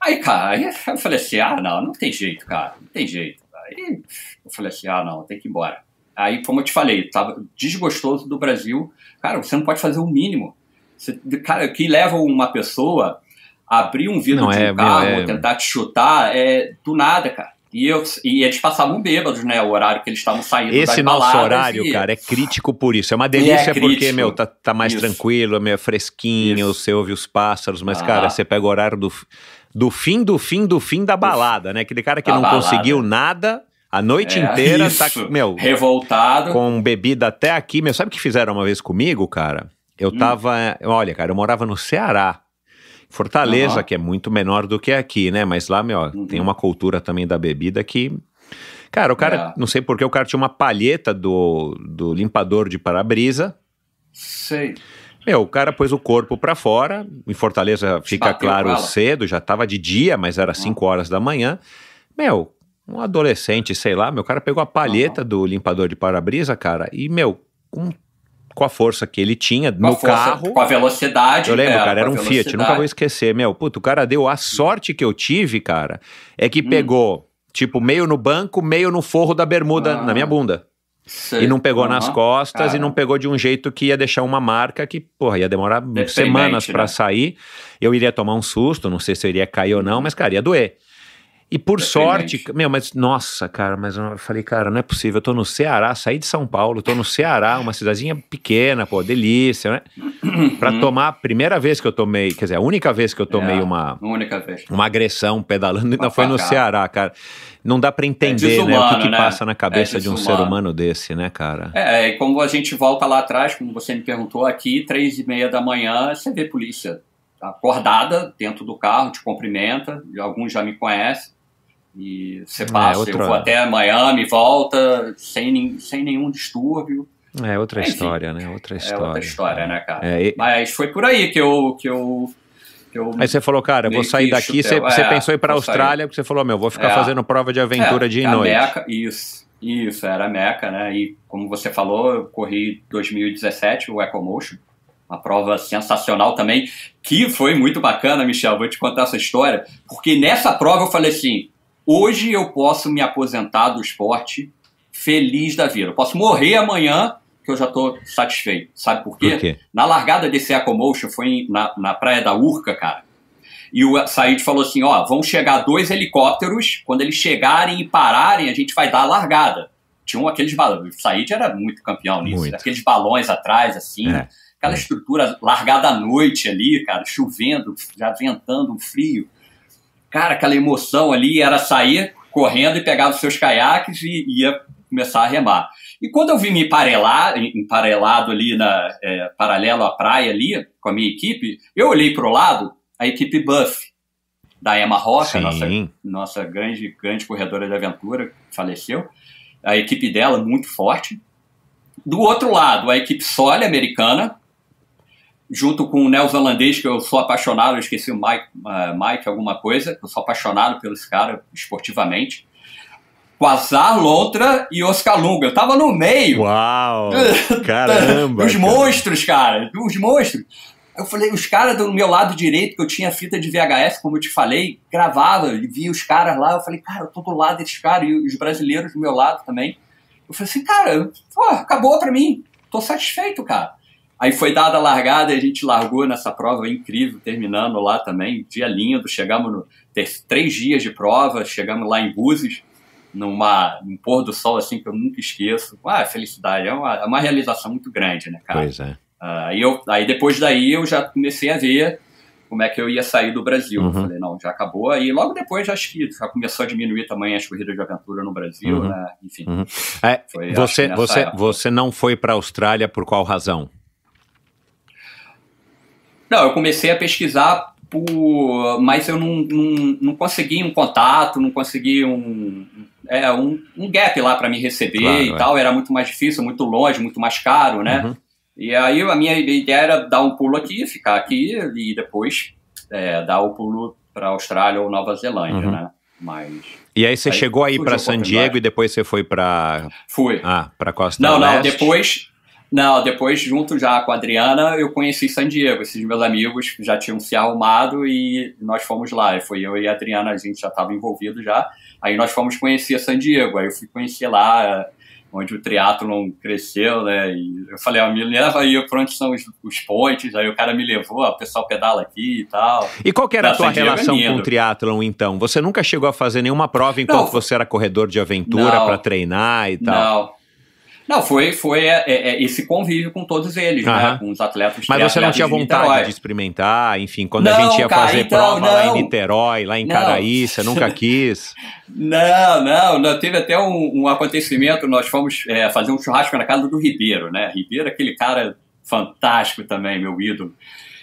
Aí, cara, eu falei assim: ah, não, não tem jeito, cara, não tem jeito. Aí eu falei assim: ah, não, tem que ir embora. Aí, como eu te falei, estava desgostoso do Brasil. Cara, você não pode fazer o mínimo. Você, cara, que leva uma pessoa a abrir um vidro não, de um é, carro, meu, é... tentar te chutar, é do nada, cara. E, eu, e eles passavam bêbados, né? O horário que eles estavam saindo Esse nosso horário, e... cara, é crítico por isso. É uma é delícia é porque, meu, tá, tá mais isso. tranquilo, é meio fresquinho, isso. você ouve os pássaros, mas, ah. cara, você pega o horário do, do fim, do fim, do fim da balada, né? Aquele cara que da não balada. conseguiu nada, a noite é, inteira tá isso. tá, meu, revoltado. Com bebida até aqui. Meu, sabe o que fizeram uma vez comigo, cara? Eu hum. tava, hum. olha, cara, eu morava no Ceará. Fortaleza, uhum. que é muito menor do que aqui, né? Mas lá, meu, uhum. tem uma cultura também da bebida que Cara, o cara, é. não sei porque, o cara tinha uma palheta do, do limpador de para-brisa. Sei. Meu, o cara pôs o corpo para fora, em Fortaleza fica Bateu claro cedo, já tava de dia, mas era 5 horas da manhã. Meu, um adolescente, sei lá, meu cara pegou a palheta uhum. do limpador de para-brisa, cara, e, meu, com, com a força que ele tinha com no força, carro. Com a velocidade. Eu lembro, é, cara, era um Fiat, nunca vou esquecer, meu. Puto, o cara deu a sorte que eu tive, cara, é que hum. pegou, tipo, meio no banco, meio no forro da bermuda, ah. na minha ah. bunda. Sei. E não pegou uhum. nas costas cara. e não pegou de um jeito que ia deixar uma marca que, porra, ia demorar semanas para né? sair. Eu iria tomar um susto, não sei se eu iria cair ou não, uhum. mas, cara, ia doer. E por sorte, meu, mas nossa, cara, mas eu falei, cara, não é possível. Eu tô no Ceará, saí de São Paulo, tô no Ceará, uma cidadezinha pequena, pô, delícia, né? Pra uhum. tomar a primeira vez que eu tomei, quer dizer, a única vez que eu tomei é, uma. Única vez. Uma agressão pedalando, ainda foi no Ceará, cara. Não dá para é entender, é né? O que, que né? passa na é cabeça é de um ser humano desse, né, cara? É, é e como a gente volta lá atrás, como você me perguntou aqui, três e meia da manhã, você vê polícia acordada dentro do carro, te cumprimenta, alguns já me conhecem e você é, passa, é, eu vou até Miami, volta, sem, sem nenhum distúrbio. É outra Enfim, história, né? Outra é história. É outra história, então. né, cara? É, e... Mas foi por aí que eu. Que eu que eu Aí você falou, cara, eu vou sair daqui. Você, você é, pensou em ir para a Austrália, porque você falou, meu, vou ficar fazendo prova de aventura é, dia e noite. Meca, isso, isso, era a Meca, né? E como você falou, eu corri 2017 o EcoMotion, uma prova sensacional também, que foi muito bacana, Michel. Vou te contar essa história, porque nessa prova eu falei assim: Hoje eu posso me aposentar do esporte feliz da vida. Eu posso morrer amanhã que eu já estou satisfeito. Sabe por quê? por quê? Na largada desse Ecomotion, foi na, na praia da Urca, cara. E o Said falou assim: ó, vão chegar dois helicópteros, quando eles chegarem e pararem, a gente vai dar a largada. Tinha aqueles balões. O Said era muito campeão nisso, muito. aqueles balões atrás, assim. É. Né? Aquela é. estrutura largada à noite ali, cara, chovendo, já ventando, um frio. Cara, aquela emoção ali era sair correndo e pegar os seus caiaques e ia começar a remar. E quando eu vim me emparelar, emparelado ali na é, paralelo à praia ali com a minha equipe, eu olhei para o lado, a equipe Buff da Emma Rocha, nossa, nossa grande grande corredora de aventura, faleceu. A equipe dela muito forte. Do outro lado, a equipe Sole americana, junto com o neozelandês, que eu sou apaixonado, eu esqueci o Mike, uh, Mike alguma coisa, eu sou apaixonado pelos caras esportivamente. Quasar, Lontra e Oscar Lunga. Eu tava no meio. Uau! Caramba! Os monstros, cara! Os monstros! Eu falei, os caras do meu lado direito, que eu tinha fita de VHS, como eu te falei, gravava, vi os caras lá, eu falei, cara, eu tô do lado desses caras, e os brasileiros do meu lado também. Eu falei assim, cara, pô, acabou pra mim, tô satisfeito, cara. Aí foi dada a largada e a gente largou nessa prova incrível, terminando lá também, dia lindo. Chegamos no ter, três dias de prova, chegamos lá em Búzios, numa, num pôr do sol assim que eu nunca esqueço. Ah, felicidade, é uma, é uma realização muito grande, né, cara? Pois é. Ah, e eu, aí depois daí eu já comecei a ver como é que eu ia sair do Brasil. Uhum. Falei, não, já acabou. Aí logo depois já acho que já começou a diminuir também as corridas de aventura no Brasil, uhum. né? Enfim. Uhum. É, foi, você, você, você não foi para a Austrália por qual razão? Não, eu comecei a pesquisar por, mas eu não, não, não consegui um contato, não consegui um, é, um, um gap lá para me receber claro, e é. tal. Era muito mais difícil, muito longe, muito mais caro, né? Uhum. E aí a minha ideia era dar um pulo aqui, ficar aqui e depois é, dar o pulo para Austrália ou Nova Zelândia, uhum. né? Mas e aí você aí chegou aí para San Diego e depois você foi para fui ah para Costa não não depois não, depois, junto já com a Adriana, eu conheci San Diego. Esses meus amigos já tinham se arrumado e nós fomos lá. Foi eu e a Adriana, a gente já estava envolvido já. Aí nós fomos conhecer San Diego. Aí eu fui conhecer lá onde o triatlon cresceu, né? E eu falei, ah, me leva aí para onde são os, os pontes. Aí o cara me levou, o pessoal pedala aqui e tal. E qual era a tua é relação é com o triatlon, então? Você nunca chegou a fazer nenhuma prova enquanto não, você era corredor de aventura para treinar e tal? Não. Não, foi, foi é, é, é, esse convívio com todos eles, uhum. né? Com os atletas Mas você não tinha de vontade de experimentar, enfim, quando não, a gente ia cara, fazer então, prova não. lá em Niterói, lá em não. Caraí, você nunca quis. não, não, não, Teve até um, um acontecimento, nós fomos é, fazer um churrasco na casa do Ribeiro, né? Ribeiro, aquele cara fantástico também, meu ídolo.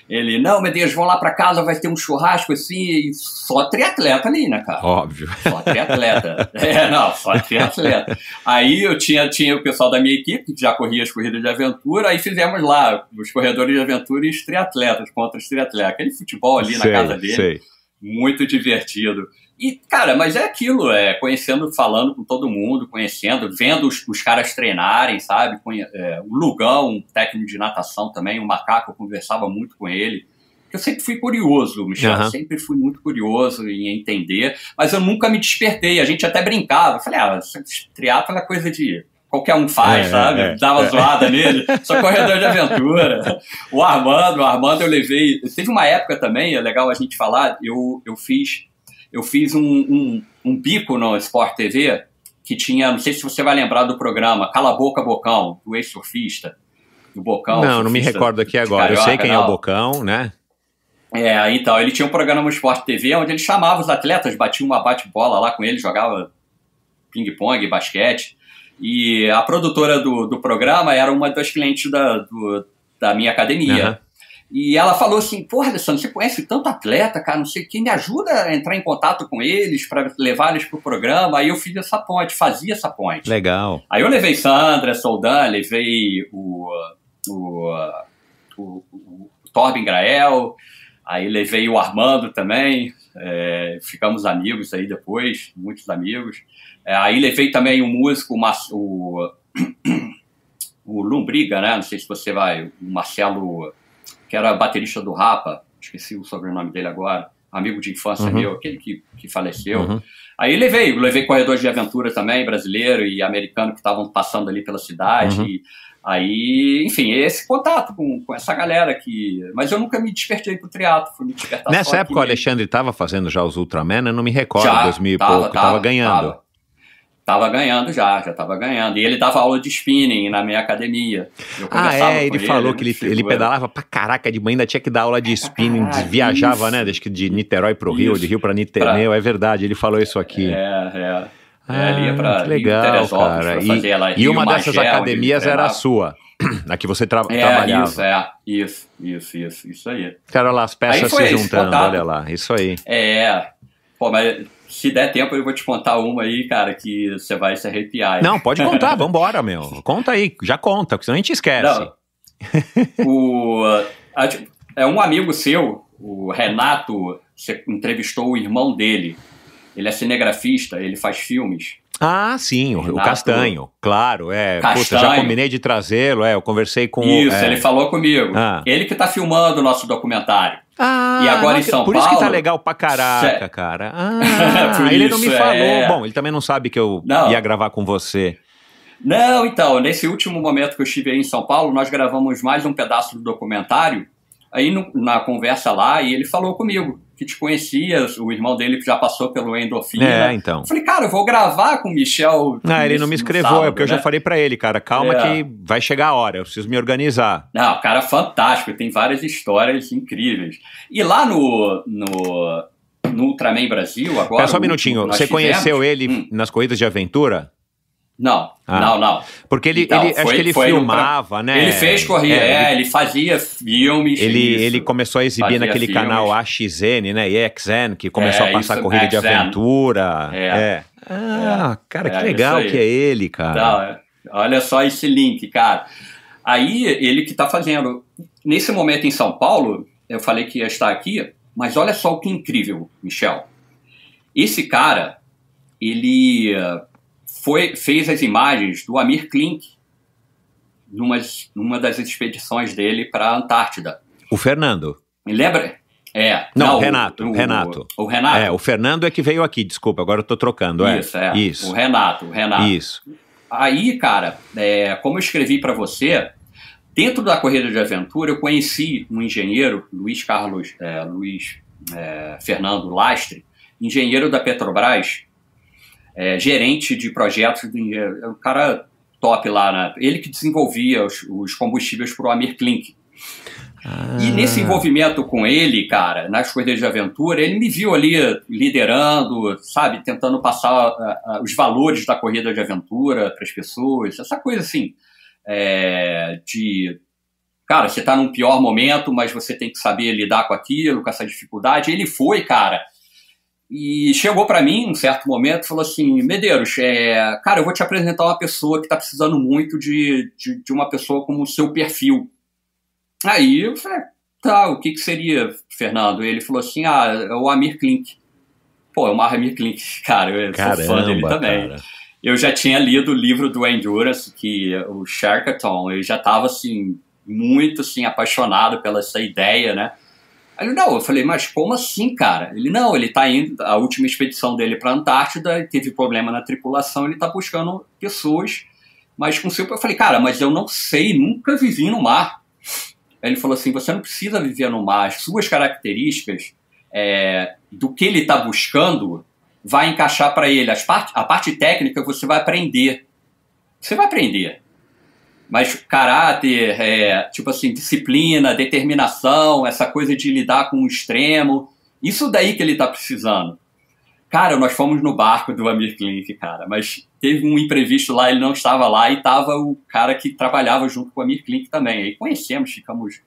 Ele, não, Deus, vão lá para casa, vai ter um churrasco assim, só triatleta ali, né, cara? Óbvio. Só triatleta. é, não, só triatleta. Aí eu tinha, tinha o pessoal da minha equipe, que já corria as corridas de aventura, aí fizemos lá os corredores de aventura e os triatletas contra os triatletas. Aquele futebol ali sei, na casa dele. Sei. Muito divertido. E, cara, mas é aquilo, é conhecendo, falando com todo mundo, conhecendo, vendo os, os caras treinarem, sabe? Conhe é, o Lugão, um técnico de natação também, o um Macaco, eu conversava muito com ele. Eu sempre fui curioso, Michel, uhum. sempre fui muito curioso em entender, mas eu nunca me despertei. A gente até brincava, eu falei, ah, triatlo é coisa de qualquer um faz, é, sabe? É, é. Dava é. zoada nele, só corredor de aventura. O Armando, o Armando eu levei. Teve uma época também, é legal a gente falar, eu, eu fiz eu fiz um, um, um bico no Sport TV que tinha, não sei se você vai lembrar do programa Cala a Boca Bocão, do ex-surfista, do Bocão. Não, não me recordo aqui agora. Carioca, eu sei quem não. é o Bocão, né? É, então, ele tinha um programa no Sport TV onde ele chamava os atletas, batia uma bate-bola lá com ele, jogava ping-pong, basquete. E a produtora do, do programa era uma das clientes da, do, da minha academia. Uhum. E ela falou assim: Porra, Alessandro, você conhece tanto atleta, cara, não sei o me ajuda a entrar em contato com eles para levar eles pro programa. Aí eu fiz essa ponte, fazia essa ponte. Legal. Aí eu levei Sandra, Soldan, levei o, o, o, o Torben Grael, aí levei o Armando também. É, ficamos amigos aí depois, muitos amigos. É, aí levei também o músico, o, o Lombriga, né? Não sei se você vai, o Marcelo que era baterista do Rapa, esqueci o sobrenome dele agora, amigo de infância uhum. meu, aquele que, que faleceu. Uhum. Aí levei, levei corredores de aventura também, brasileiro e americano, que estavam passando ali pela cidade. Uhum. E aí, enfim, é esse contato com, com essa galera que. Mas eu nunca me despertei pro triatlo, fui me despertar Nessa época o Alexandre estava fazendo já os Ultraman, eu não me recordo, já, 2000 e pouco, estava ganhando. Tava. Tava ganhando já, já tava ganhando. E ele dava aula de spinning na minha academia. ah, é, ele, ele falou que ele, ele tipo, pedalava pra caraca de manhã, ainda tinha que dar aula de spinning, ah, viajava, isso. né, acho que de Niterói pro Rio, isso. de Rio pra Niterói, é verdade, ele falou isso aqui. É, é. é ah, é, pra, que legal, cara. E, ela, e uma dessas academias era a sua, na que você tra é, trabalhava. Isso, é, isso, isso, isso, isso aí. Cara, lá as peças se juntando, olha lá, isso aí. É, Pô, mas se der tempo, eu vou te contar uma aí, cara, que você vai se arrepiar. Não, pode contar, vambora, meu. Conta aí, já conta, porque senão a gente esquece. o, a, é um amigo seu, o Renato, você entrevistou o irmão dele. Ele é cinegrafista, ele faz filmes. Ah, sim, o, o Castanho, claro, é. Castanho. Puta, já combinei de trazê-lo, é, eu conversei com Isso, é... ele falou comigo. Ah. Ele que tá filmando o nosso documentário. Ah, e agora não, em São por Paulo. Por isso que tá legal pra caraca, cara. Ah, ele isso, não me falou. É... Bom, ele também não sabe que eu não. ia gravar com você. Não, então, nesse último momento que eu estive aí em São Paulo, nós gravamos mais um pedaço do documentário Aí no, na conversa lá, e ele falou comigo que te conhecia, o irmão dele que já passou pelo Endorfina. É, então. falei, cara, eu vou gravar com o Michel. Não, ele não me escreveu, sábado, é porque né? eu já né? falei para ele, cara, calma é. que vai chegar a hora, eu preciso me organizar. Não, o cara é fantástico, tem várias histórias incríveis. E lá no, no, no Ultraman Brasil, agora. Pera só um minutinho, você tivemos, conheceu ele hum. nas corridas de aventura? Não, ah. não, não. Porque ele, então, ele foi, acho que ele filmava, né? Ele fez corrida, é, é, ele... fazia filmes. Ele, ele começou a exibir fazia naquele filmes. canal AXN, né? EXN, que começou é, a passar isso, corrida de aventura. É. é. Ah, cara, que é, legal que é ele, cara. É. olha só esse link, cara. Aí ele que tá fazendo. Nesse momento em São Paulo, eu falei que ia estar aqui, mas olha só o que incrível, Michel. Esse cara, ele foi, fez as imagens do Amir Klink numa, numa das expedições dele para a Antártida. O Fernando. Lembra? É. Não, não o Renato. O, Renato. O, o, Renato. É, o Fernando é que veio aqui, desculpa, agora eu tô trocando. É. Isso, é. Isso. O Renato, o Renato. Isso. Aí, cara, é, como eu escrevi para você, dentro da Corrida de Aventura, eu conheci um engenheiro, Luiz Carlos, é, Luiz é, Fernando Lastre, engenheiro da Petrobras, é, gerente de projetos, é um cara top lá, né? ele que desenvolvia os, os combustíveis para o Amir Klink. Ah. E nesse envolvimento com ele, cara, nas corridas de aventura, ele me viu ali liderando, sabe, tentando passar uh, uh, os valores da corrida de aventura para as pessoas, essa coisa assim, é, de cara, você está num pior momento, mas você tem que saber lidar com aquilo, com essa dificuldade. Ele foi, cara, e chegou para mim, um certo momento, e falou assim: Medeiros, é, cara, eu vou te apresentar uma pessoa que está precisando muito de, de, de, uma pessoa como o seu perfil. Aí eu falei: tá, o que, que seria, Fernando? Ele falou assim: ah, é o Amir Klink. Pô, é o Amir Klink, cara, eu Caramba, sou fã dele também. Cara. Eu já tinha lido o livro do Endurance, que é o Sharkathon, eu já estava assim, muito assim, apaixonado pela essa ideia, né? Aí ele, não, eu falei, mas como assim, cara? Ele, não, ele tá indo, a última expedição dele pra Antártida, teve problema na tripulação, ele tá buscando pessoas, mas com seu... Eu falei, cara, mas eu não sei, nunca vivi no mar. Aí ele falou assim, você não precisa viver no mar, as suas características é, do que ele tá buscando vai encaixar para ele. As part, a parte técnica você vai aprender. Você vai aprender. Mas caráter, é, tipo assim, disciplina, determinação, essa coisa de lidar com o extremo, isso daí que ele está precisando. Cara, nós fomos no barco do Amir Klink, cara, mas teve um imprevisto lá, ele não estava lá e estava o cara que trabalhava junto com o Amir Klink também. Aí conhecemos, ficamos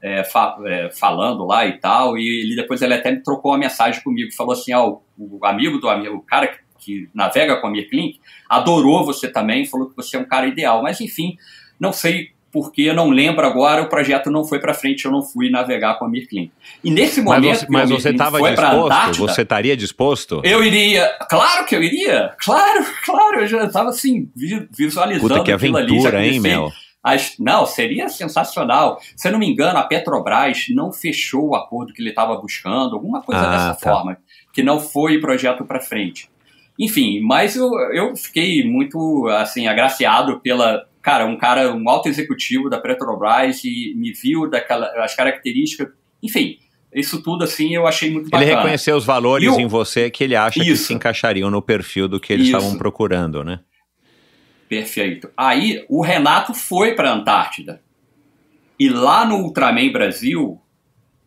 é, fa é, falando lá e tal, e ele, depois ele até me trocou uma mensagem comigo, falou assim, ó, o, amigo do amigo, o cara que, que navega com o Amir Klink, adorou você também, falou que você é um cara ideal, mas enfim, não sei porque não lembro agora, o projeto não foi para frente, eu não fui navegar com a Mirklin. E nesse momento. Mas você, estava disposto? Você estaria disposto? Eu iria. Claro que eu iria! Claro, claro, eu já estava assim, visualizando Puta que aventura, ali, hein, Mel? As, não, seria sensacional. Se eu não me engano, a Petrobras não fechou o acordo que ele estava buscando, alguma coisa ah, dessa tá. forma, que não foi projeto para frente. Enfim, mas eu, eu fiquei muito assim agraciado pela, cara, um cara, um alto executivo da Petrobras e me viu daquela, as características, enfim, isso tudo assim eu achei muito bacana. Ele reconheceu os valores eu, em você que ele acha isso, que se encaixariam no perfil do que eles isso. estavam procurando, né? Perfeito. Aí o Renato foi para a Antártida. E lá no Ultraman Brasil,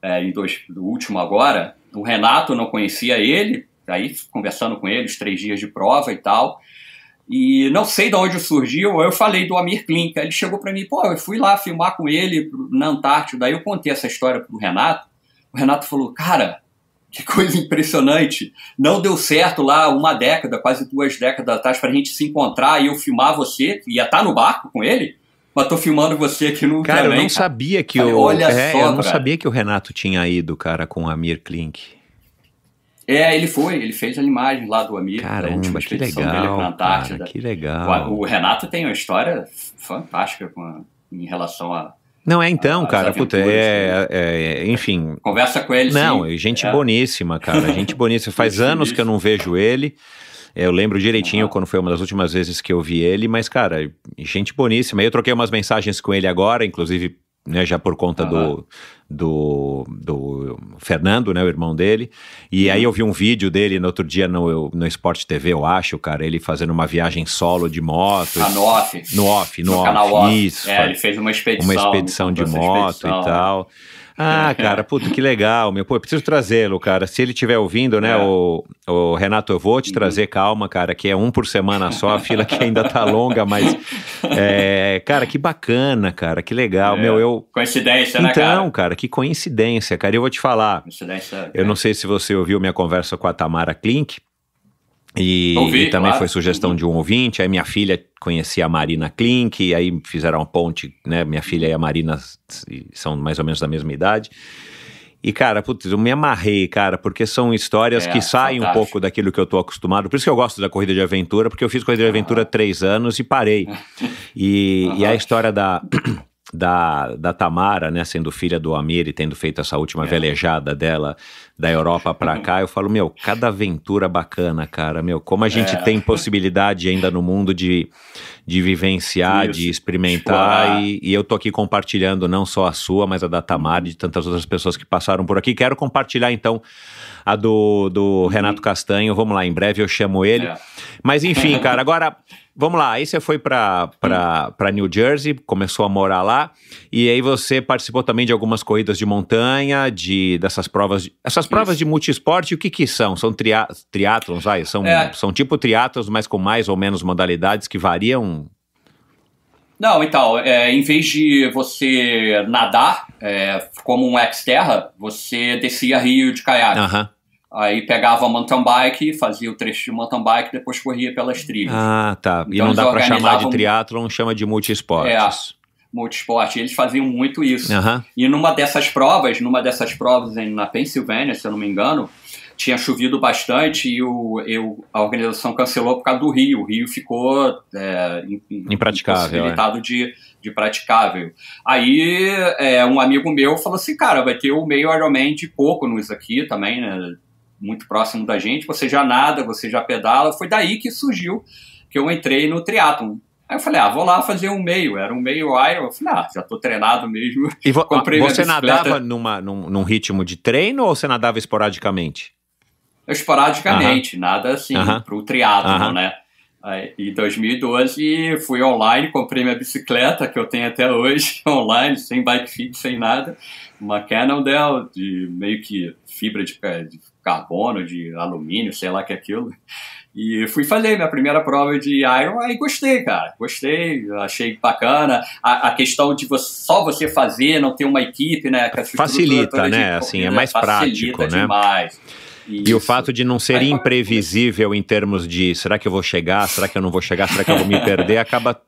é, em dois, do último agora, o Renato não conhecia ele, aí conversando com ele, os três dias de prova e tal. E não sei de onde surgiu, eu falei do Amir Klink. Ele chegou para mim, pô, eu fui lá filmar com ele na Antártida. Daí eu contei essa história pro Renato. O Renato falou, cara, que coisa impressionante. Não deu certo lá uma década, quase duas décadas atrás, para a gente se encontrar e eu filmar você, ia estar tá no barco com ele, mas tô filmando você aqui no Cara, também, eu não cara. sabia que Falei, o... Olha é, só, eu não cara. sabia que o Renato tinha ido, cara, com o Amir Klink. É, ele foi, ele fez a imagem lá do Amir, Caramba, da última expedição legal, dele na Antártida. Cara, que legal. O, o, Renato tem uma história fantástica a, em relação a. Não, é então, a, cara, puta, é, é, é, enfim. Conversa com ele, Não, sim. gente é. boníssima, cara, gente boníssima. Faz anos que eu não vejo ele. Eu lembro direitinho uhum. quando foi uma das últimas vezes que eu vi ele, mas, cara, gente boníssima. Eu troquei umas mensagens com ele agora, inclusive né, já por conta uhum. do, do, do, Fernando, né, o irmão dele. E uhum. aí eu vi um vídeo dele no outro dia no, no Esporte TV, eu acho, cara, ele fazendo uma viagem solo de moto. Ah, no off. No off, no, no off. Canal off. Isso. É, ele fez uma expedição. Uma expedição de moto expedição. e tal. Ah, cara, puta, que legal, meu. Pô, eu preciso trazê-lo, cara. Se ele estiver ouvindo, né, é. o, o, Renato, eu vou te uhum. trazer calma, cara, que é um por semana só, a fila que ainda tá longa, mas. É, cara, que bacana, cara, que legal, é. meu. Eu... Coincidência, né, então, cara? cara, que coincidência, cara. Eu vou te falar. Coincidência. Cara. Eu é. não sei se você ouviu minha conversa com a Tamara Klink. E, Ouvi, e também claro. foi sugestão de um ouvinte. Aí minha filha conheci a Marina Klink, aí fizeram uma ponte, né? Minha filha e a Marina são mais ou menos da mesma idade. E, cara, putz, eu me amarrei, cara, porque são histórias é, que saem fantástico. um pouco daquilo que eu tô acostumado. Por isso que eu gosto da corrida de aventura, porque eu fiz corrida de aventura três anos e parei. E, e a história da da, da Tamara, né, sendo filha do Amir e tendo feito essa última é. velejada dela da Europa para cá, eu falo, meu, cada aventura bacana, cara, meu, como a gente é. tem possibilidade ainda no mundo de, de vivenciar, Isso. de experimentar, e, e, eu tô aqui compartilhando não só a sua, mas a da Tamara e de tantas outras pessoas que passaram por aqui. Quero compartilhar, então, a do, do Renato uhum. Castanho, vamos lá, em breve eu chamo ele. É. Mas enfim, cara, agora Vamos lá, aí você foi para New Jersey, começou a morar lá, e aí você participou também de algumas corridas de montanha, de dessas provas. De, essas provas Isso. de multiesporte, o que que são? São tria, triatlons, vai? São, é. são tipo triatlons, mas com mais ou menos modalidades que variam? Não, então, é, em vez de você nadar é, como um ex-terra, você descia rio de caiaque. Aham. Uh -huh. Aí pegava a mountain bike, fazia o trecho de mountain bike, depois corria pelas trilhas. Ah, tá. Então, e não dá para chamar de triatlon, chama de multiesportes. É, multiesporte. Eles faziam muito isso. E numa dessas provas, numa dessas provas na Pensilvânia, se eu não me engano, tinha chovido bastante e o, eu, a organização cancelou por causa do rio. O rio ficou é, impraticável. É. Impossibilitado é. de, de praticável. Aí é, um amigo meu falou assim, cara, vai ter o meio Ironman de nos aqui também, né? muito próximo da gente, você já nada, você já pedala. Foi daí que surgiu que eu entrei no triatlon. Aí eu falei, ah, vou lá fazer um meio. Era um meio Iron. Eu falei, ah, já tô treinado mesmo. E vo Comprei você nadava numa, num, num, ritmo de treino ou você nadava esporadicamente? esporadicamente, uh -huh. nada assim, uh -huh. pro triatlon, uh -huh. né? em 2012 fui online, comprei minha bicicleta, que eu tenho até hoje, online, sem bike fit, sem nada. Uma Cannondale de meio que fibra de, de carbono, de alumínio, sei lá que é aquilo. E fui fazer minha primeira prova de Iron, aí gostei, cara. Gostei, achei bacana. A, a questão de você, só você fazer, não ter uma equipe, né? né, assim, é né facilita, né? assim, é mais facilita prático, demais. né? Facilita demais. E o fato de não ser imprevisível em termos de será que eu vou chegar, será que eu não vou chegar, será que eu vou me perder, acaba.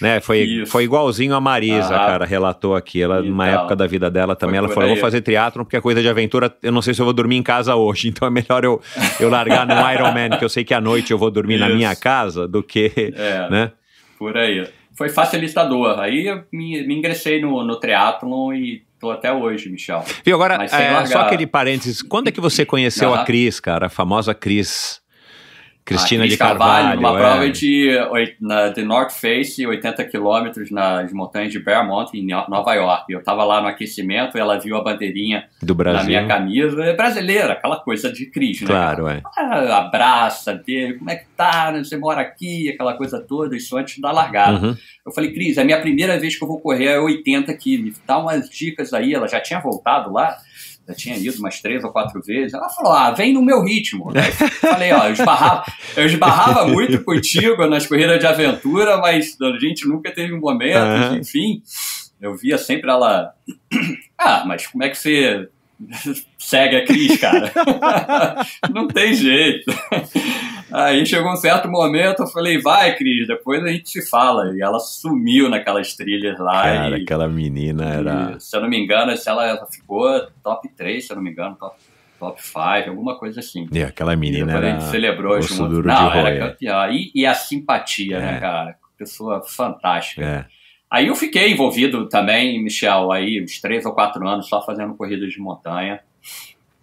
Né, foi, foi igualzinho a Marisa, ah, cara, relatou aqui. Ela, numa tal. época da vida dela também, foi ela falou: eu vou fazer triatlon porque é coisa de aventura, eu não sei se eu vou dormir em casa hoje, então é melhor eu, eu largar no Ironman, que eu sei que à noite eu vou dormir Isso. na minha casa, do que. É, né? Por aí. Foi facilitador. Aí eu me, me ingressei no, no triatlon e Tô até hoje, Michel. Viu, agora, é, só aquele parênteses. Quando é que você conheceu uhum. a Cris, cara? A famosa Cris. Cristina ah, Cris de Carvalho, Carvalho uma é. prova de na, North Face, 80 quilômetros nas montanhas de Mountain, em Nova York. Eu estava lá no aquecimento, ela viu a bandeirinha Do Brasil. na minha camisa. É brasileira, aquela coisa de Cris, né? Claro, é. Ah, abraça, dele, como é que tá? Né? Você mora aqui, aquela coisa toda, isso antes da largada. Uhum. Eu falei, Cris, é a minha primeira vez que eu vou correr é 80 aqui, me dá umas dicas aí. Ela já tinha voltado lá já tinha ido umas três ou quatro vezes. Ela falou: ah, vem no meu ritmo. Eu falei: ó, eu esbarrava, eu esbarrava muito contigo nas corridas de aventura, mas a gente nunca teve um momento, uhum. enfim. Eu via sempre ela. Ah, mas como é que você segue a Cris, cara. não tem jeito. Aí chegou um certo momento, eu falei, vai, Cris, depois a gente se fala. E ela sumiu naquelas trilhas lá. Cara, e, aquela menina e, era. se eu não me engano, se ela, ela ficou top 3, se eu não me engano, top, top 5, alguma coisa assim. E aquela menina e era. celebrou junto. Duro não, de era campeã. E, e, a simpatia, né, é. né, cara? Pessoa fantástica. É. Aí eu fiquei envolvido também, Michel, aí uns três ou quatro anos só fazendo corridas de montanha.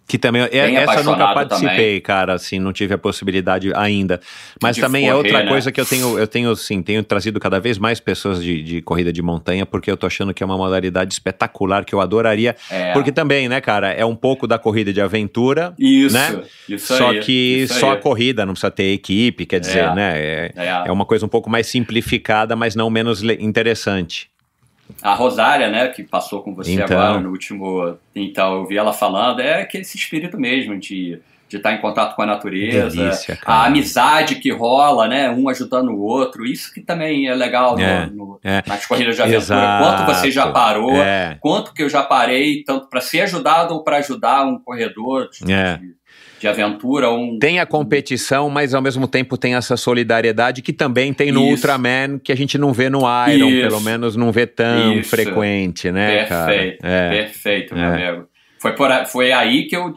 Que também é, essa eu nunca participei, também. cara, assim, não tive a possibilidade ainda. Mas de também correr, é outra né? coisa que eu tenho, eu tenho sim, tenho trazido cada vez mais pessoas de, de, corrida de montanha, porque eu tô achando que é uma modalidade espetacular que eu adoraria. É. Porque também, né, cara, é um pouco da corrida de aventura. Isso, né? isso Só que isso só a corrida, não precisa ter equipe, quer dizer, é. né? É, é. é uma coisa um pouco mais simplificada, mas não menos interessante a Rosária, né, que passou com você então... agora no último. Então, eu vi ela falando, é que esse espírito mesmo de de estar tá em contato com a natureza, Delícia, a amizade que rola, né, um ajudando o outro, isso que também é legal é, no, no, é. nas corridas de aventura. Exato. Quanto você já parou, é. quanto que eu já parei, tanto para ser ajudado ou para ajudar um corredor. Tipo, de aventura. Um... Tem a competição, mas ao mesmo tempo tem essa solidariedade que também tem no Isso. Ultraman, que a gente não vê no Iron, Isso. pelo menos não vê tão Isso. frequente, né, perfeito, cara? É. Perfeito, meu é. amigo. Foi, por, foi aí que, eu,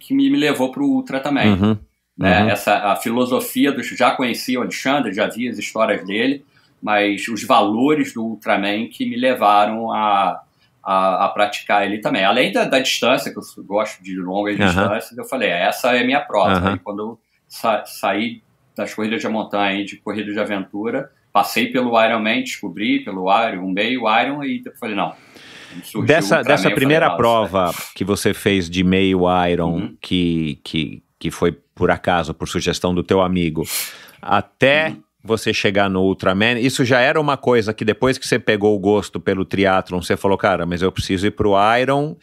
que, me, me levou para o Ultra também. Uhum. Né? Uhum. Essa, a filosofia do... Já conhecia o Alexandre, já vi as histórias dele, mas os valores do Ultraman que me levaram a a, a praticar ele também. Além da, da, distância, que eu gosto de longas uhum. distâncias, eu falei, é, essa é minha prova. Uhum. quando eu sa saí das corridas de montanha e de corrida de aventura, passei pelo Ironman, descobri pelo Iron, um meio Iron e falei, não. Dessa, dessa mim, primeira falei, prova é que você fez de meio Iron, uhum. que, que, que foi por acaso, por sugestão do teu amigo, até uhum você chegar no Ultraman, isso já era uma coisa que depois que você pegou o gosto pelo triatlon, você falou, cara, mas eu preciso ir pro Iron,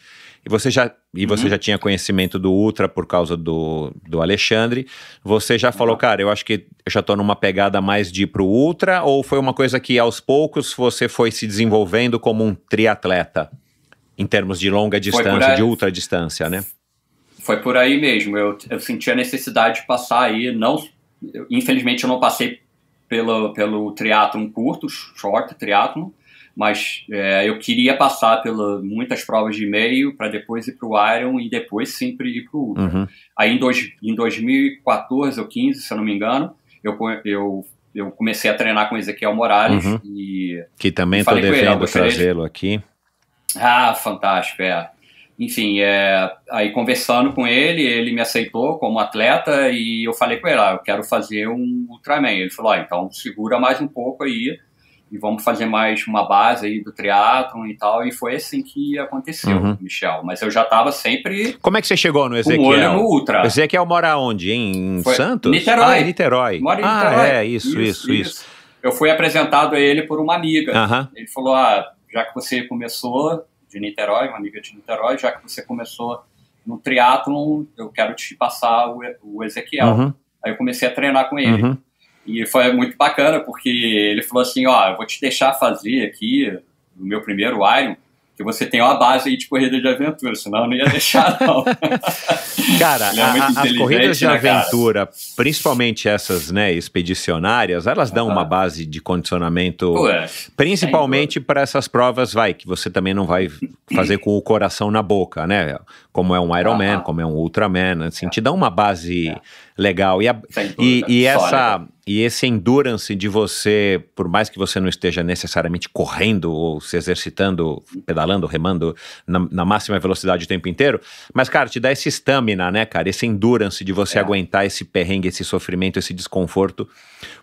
e você já, e uhum. você uhum. já tinha conhecimento do Ultra por causa do, do Alexandre, você já falou, cara, eu acho que eu já tô numa pegada mais de ir pro Ultra, ou foi uma coisa que aos poucos você foi se desenvolvendo como um triatleta, em termos de longa distância, de ultra distância, né? Foi por aí mesmo, eu, eu senti a necessidade de passar aí, não, infelizmente eu não passei pela, pelo triatlon curto, short triatlon, mas é, eu queria passar pelas muitas provas de meio para depois ir para o Iron e depois sempre ir para o Ultra. Uhum. Aí em, dois, em 2014 ou 15, se eu não me engano, eu, eu, eu comecei a treinar com Ezequiel Morales. Uhum. E, que também estou devendo trazê-lo aqui. Ah, fantástico, é enfim, é, aí conversando com ele, ele me aceitou como atleta e eu falei com ele, ah, eu quero fazer um Ultraman. Ele falou, ah, então segura mais um pouco aí e vamos fazer mais uma base aí do triatlon e tal. E foi assim que aconteceu, uhum. Michel. Mas eu já estava sempre... Como é que você chegou no Ezequiel? Com um olho no Ultra. Ezequiel mora onde? Em foi... Santos? Niterói. Ah, em é Niterói. Mora em ah, é, isso, isso, isso, isso. Eu fui apresentado a ele por uma amiga. Uhum. Ele falou, ah, já que você começou de Niterói, uma amiga de Niterói, já que você começou no triatlon, eu quero te passar o, o Ezequiel. Uhum. Aí eu comecei a treinar com ele. Uhum. E foi muito bacana, porque ele falou assim, ó, eu vou te deixar fazer aqui o meu primeiro Iron, que você tem uma base aí de corrida de aventura, senão não ia deixar, não. cara, é a, as corridas de né, aventura, cara. principalmente essas né, expedicionárias, elas dão uma base de condicionamento, ué, principalmente para essas provas, vai, que você também não vai fazer com o coração na boca, né? Como é um Ironman, como é um Ultraman, assim, ah, te dá uma base é. Legal. E, a, e, e essa, e esse endurance de você, por mais que você não esteja necessariamente correndo ou se exercitando, pedalando, remando na, na máxima velocidade o tempo inteiro, mas, cara, te dá esse stamina, né, cara? Esse endurance de você é. aguentar esse perrengue, esse sofrimento, esse desconforto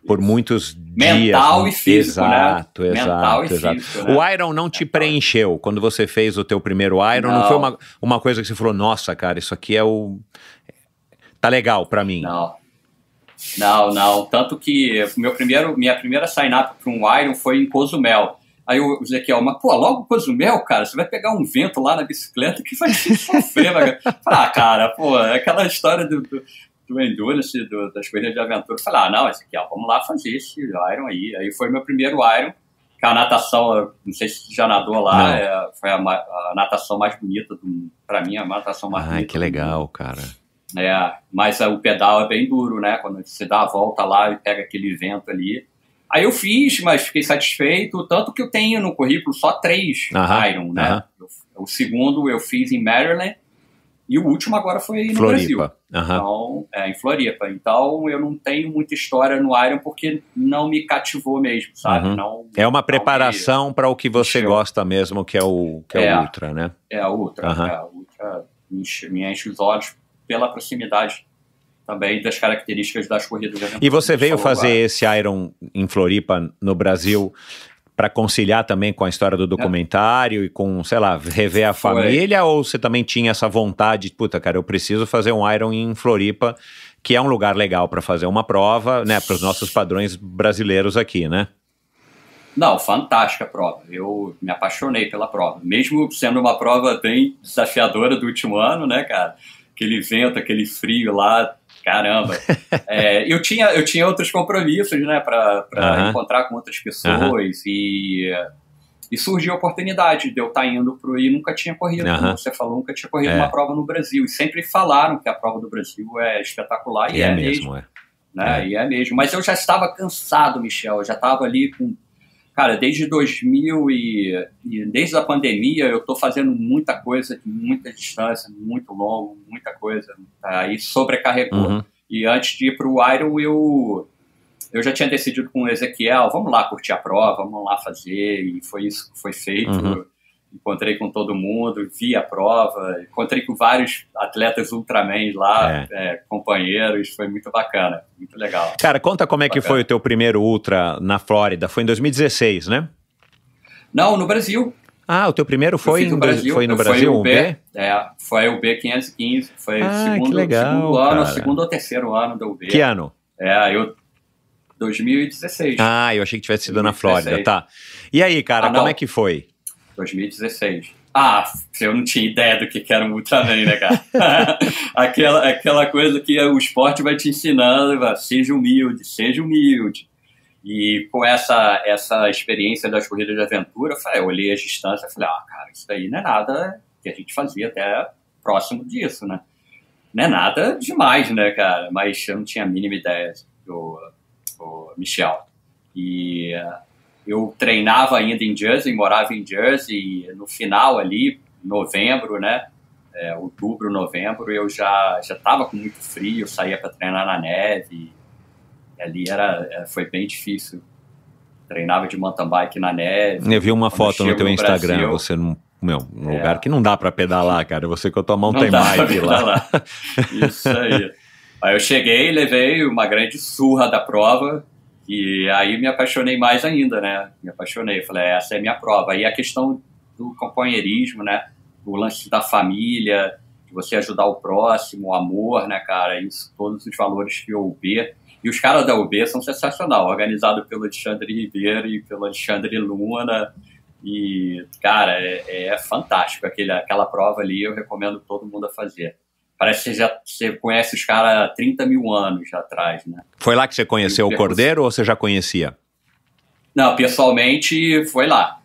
por muitos Mental dias. Né? Né? Mental e físico, Exato, né? exato. exato. Físico, né? O Iron não te é preencheu quando você fez o teu primeiro Iron. Não, não foi uma, uma coisa que você falou, nossa, cara, isso aqui é o tá legal para mim. Não. Não, não. Tanto que meu primeiro, minha primeira sign-up para um Iron foi em Cozumel. Aí o Ezequiel, mas pô, logo Cozumel, cara, você vai pegar um vento lá na bicicleta que vai te sofrer. Ah, cara, pô, é aquela história do, do, do Endurance, do, das corridas de aventura. Eu falei, ah, não, Ezequiel, vamos lá fazer esse Iron aí. Aí foi meu primeiro Iron, que a natação, não sei se já nadou lá, é, foi a, a, natação mais bonita, para mim, a natação mais Ai, bonita. Ai, que legal, cara né? mas o pedal é bem duro, né? Quando você dá a volta lá e pega aquele vento ali. Aí eu fiz, mas fiquei satisfeito. Tanto que eu tenho no currículo só três uh -huh, Iron, né? Uh -huh. O segundo eu fiz em Maryland e o último agora foi no Floripa. Brasil. Então, é, em Floripa. Então eu não tenho muita história no Iron porque não me cativou mesmo, sabe? Uhum. Não, é uma preparação para o que você encheu. gosta mesmo, que é o, que é, é. Né? é o Ultra, né? É, a Ultra. Uhum. É, a Ultra me enche, me enche os olhos pela proximidade também das características das corridas. E você veio fazer esse Iron em Floripa, no Brasil, para conciliar também com a história do é. documentário é. e com, sei lá, rever a Foi. família? Ou você também tinha essa vontade, puta, cara, eu preciso fazer um Iron em Floripa, que é um lugar legal para fazer uma prova, né, para os nossos padrões brasileiros aqui, né? Não, fantástica a prova. Eu me apaixonei pela prova. Mesmo sendo uma prova bem desafiadora do último ano, né, cara? aquele vento, aquele frio lá, caramba. É, eu, tinha, eu tinha outros compromissos, né, para uhum. encontrar com outras pessoas e, e surgiu a oportunidade de eu estar tá indo o e nunca tinha corrido, como você falou, nunca tinha corrido é. uma prova no Brasil. E sempre falaram que a prova do Brasil é espetacular e, e é, é, mesmo. mesmo. É. Né? É. E é mesmo. Mas eu já estava cansado, Michel, eu já estava ali com Cara, desde 2000 e, e desde a pandemia eu estou fazendo muita coisa de muita distância, muito longo, muita coisa. Tá? sobrecarregou. Uhum. E antes de ir para o Iron, eu, eu já tinha decidido com o Ezequiel, vamos lá curtir a prova, vamos lá fazer. E foi isso que foi feito. Uhum encontrei com todo mundo, vi a prova, encontrei com vários atletas Ultraman lá, é. É, companheiros, foi muito bacana, muito legal. Cara, conta como é que foi o teu primeiro Ultra na Flórida, foi em 2016, né? Não, no Brasil. Ah, o teu primeiro foi, no Brasil, foi no Brasil? Foi o B, É, foi o B515, foi ah, segundo, legal, segundo ano, segundo ou terceiro ano do B. Que ano? É, eu 2016. Ah, eu achei que tivesse sido 2016. na Flórida, tá. E aí, cara, ah, como é que foi? 2016. Ah, eu não tinha ideia do que era um Ultraman, né, cara? aquela, aquela coisa que o esporte vai te ensinando, né, seja humilde, seja humilde. E com essa, essa experiência das corridas de aventura, eu, falei, eu olhei a distância e falei, ah, cara, isso daí não é nada que a gente fazia até próximo disso, né? Não é nada demais, né, cara? Mas eu não tinha a mínima ideia do, do Michel. E eu treinava ainda em Jersey, morava em Jersey, e no final ali, novembro, né? É, outubro, novembro, eu já já estava com muito frio, eu saía para treinar na neve. ali era é, foi bem difícil. Treinava de mountain bike na neve. Eu vi uma Quando foto no teu no Instagram, Brasil, você não meu, um é. lugar que não dá para pedalar, cara. Você que eu tomar mão tem bike lá. Isso aí. aí eu cheguei, levei uma grande surra da prova, e aí me apaixonei mais ainda, né? Me apaixonei, falei, é, essa é a minha prova. E a questão do companheirismo, né? O lance da família, de você ajudar o próximo, o amor, né, cara? Isso, todos os valores que eu UB. E os caras da UB são sensacional, organizado pelo Alexandre Ribeiro e pelo Alexandre Luna. E, cara, é, é fantástico aquele, aquela prova ali, eu recomendo todo mundo a fazer. Parece que você já você conhece os caras há 30 mil anos atrás, né? Foi lá que você conheceu o Cordeiro ou você já conhecia? Não, pessoalmente foi lá.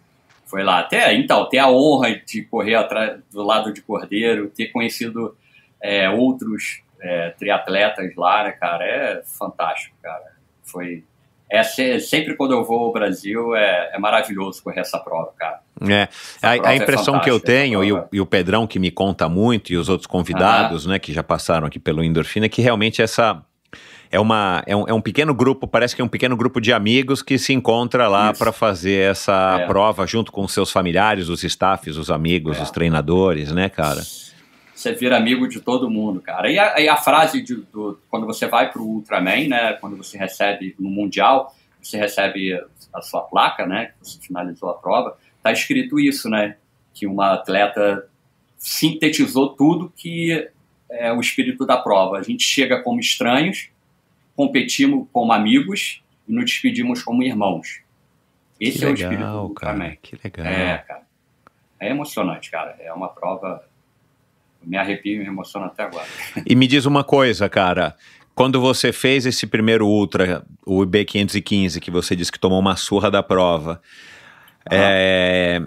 Foi lá. Até, então, ter a honra de correr atrás do lado de Cordeiro, ter conhecido é, outros é, triatletas lá, né, cara, é fantástico, cara. Foi é sempre quando eu vou ao Brasil é, é maravilhoso correr essa prova, cara. É, a, a, é impressão é que eu tenho e o, e o, Pedrão que me conta muito e os outros convidados, ah. né, que já passaram aqui pelo Endorfina, é que realmente essa é, uma, é, um, é um pequeno grupo, parece que é um pequeno grupo de amigos que se encontra lá para fazer essa é. prova junto com seus familiares, os staffs, os amigos, é. os treinadores, né, cara? você vira amigo de todo mundo, cara. E a, e a frase de, do, quando você vai para o Ultraman, né, quando você recebe no Mundial, você recebe a sua placa, né, que você finalizou a prova, tá escrito isso, né, que uma atleta sintetizou tudo que é o espírito da prova. A gente chega como estranhos, competimos como amigos e nos despedimos como irmãos. Esse que é legal, o espírito do cara, Ultraman. Que legal. É, cara. É emocionante, cara. É uma prova me arrepio e me emociono até agora. E me diz uma coisa, cara. Quando você fez esse primeiro Ultra, o IB515, que você disse que tomou uma surra da prova, ah. é,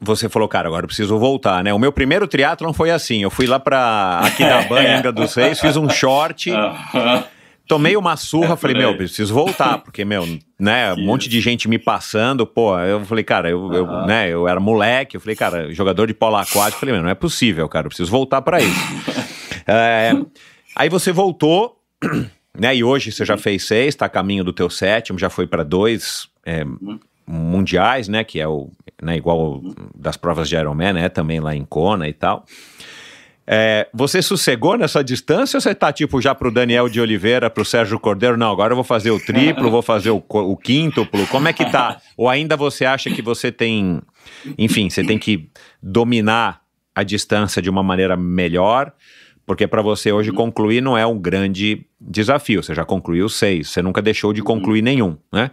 você falou, cara, agora eu preciso voltar, né? O meu primeiro triatlon foi assim, eu fui lá para Banha, é. Angra dos Reis, fiz um short... Tomei uma surra, é, falei, meu, preciso voltar, porque, meu, né, um monte de gente me passando, pô, eu falei, cara, eu, eu né, eu era moleque, eu falei, cara, jogador de polo aquático, falei, meu, não é possível, cara, eu preciso voltar para isso. é, aí você voltou, né, e hoje você já fez seis, tá a caminho do teu sétimo, já foi para dois é, mundiais, né, que é o, né, igual uhum. das provas de Ironman, né, também lá em Kona e tal. É, você sossegou nessa distância ou você tá tipo já pro Daniel de Oliveira, pro Sérgio Cordeiro? Não, agora eu vou fazer o triplo, vou fazer o, o quíntuplo. Como é que tá? Ou ainda você acha que você tem. Enfim, você tem que dominar a distância de uma maneira melhor? Porque para você hoje concluir não é um grande desafio. Você já concluiu seis, você nunca deixou de concluir nenhum, né?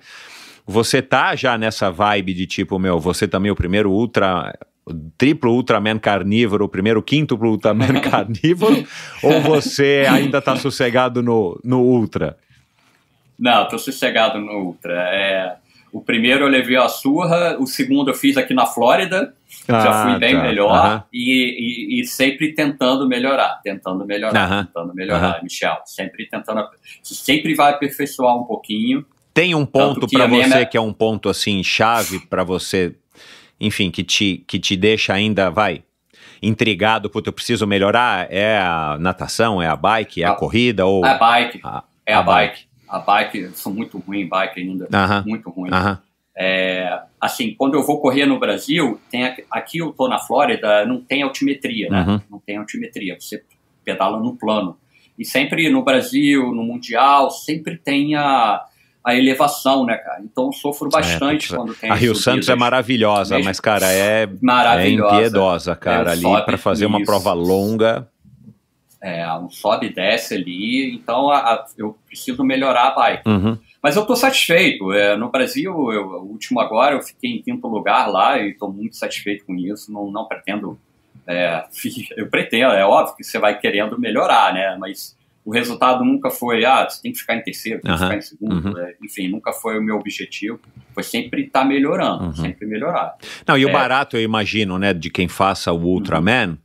Você tá já nessa vibe de tipo, meu, você também é o primeiro ultra triplo Ultraman carnívoro, o primeiro quíntuplo Ultraman carnívoro, ou você ainda está sossegado no, no Ultra? Não, estou sossegado no Ultra. É, o primeiro eu levei a surra, o segundo eu fiz aqui na Flórida, ah, já fui bem tá. melhor, e, e, e, sempre tentando melhorar, tentando melhorar, tentando melhorar, Michel. Sempre tentando, sempre vai aperfeiçoar um pouquinho. Tem um ponto para você minha... que é um ponto assim chave para você enfim, que te, que te deixa ainda, vai, intrigado, porque eu preciso melhorar? É a natação, é a bike, é a, a ah. corrida? Ou... É bike. A, é a, a bike. bike. A bike, sou muito ruim bike ainda, uh -huh. muito ruim. Uh -huh. é, assim, quando eu vou correr no Brasil, tem, aqui eu tô na Flórida, não tem altimetria, né? Uh uhum. -huh. Não tem altimetria, você pedala no plano. E sempre no Brasil, no Mundial, sempre tem a a elevação, né, cara? Então sofro é, bastante é, quando tem. A Rio Santos é maravilhosa, mas, cara, é, é maravilhosa, é impiedosa, cara. É, ali para fazer isso. uma prova longa. É, um sobe e desce ali, então a, a, eu preciso melhorar a bike. Uhum. Mas eu estou satisfeito. É, no Brasil, eu, o último agora, eu fiquei em quinto lugar lá e estou muito satisfeito com isso. Não, não pretendo. É, eu pretendo, é óbvio que você vai querendo melhorar, né? Mas o resultado nunca foi, ah, você tem que ficar em terceiro, tem que ficar em segundo. Uhum. É, enfim, nunca foi o meu objetivo. Foi sempre estar tá melhorando, uhum. sempre melhorar. Não, e é. o barato, eu imagino, né, de quem faça o uhum. Ultraman,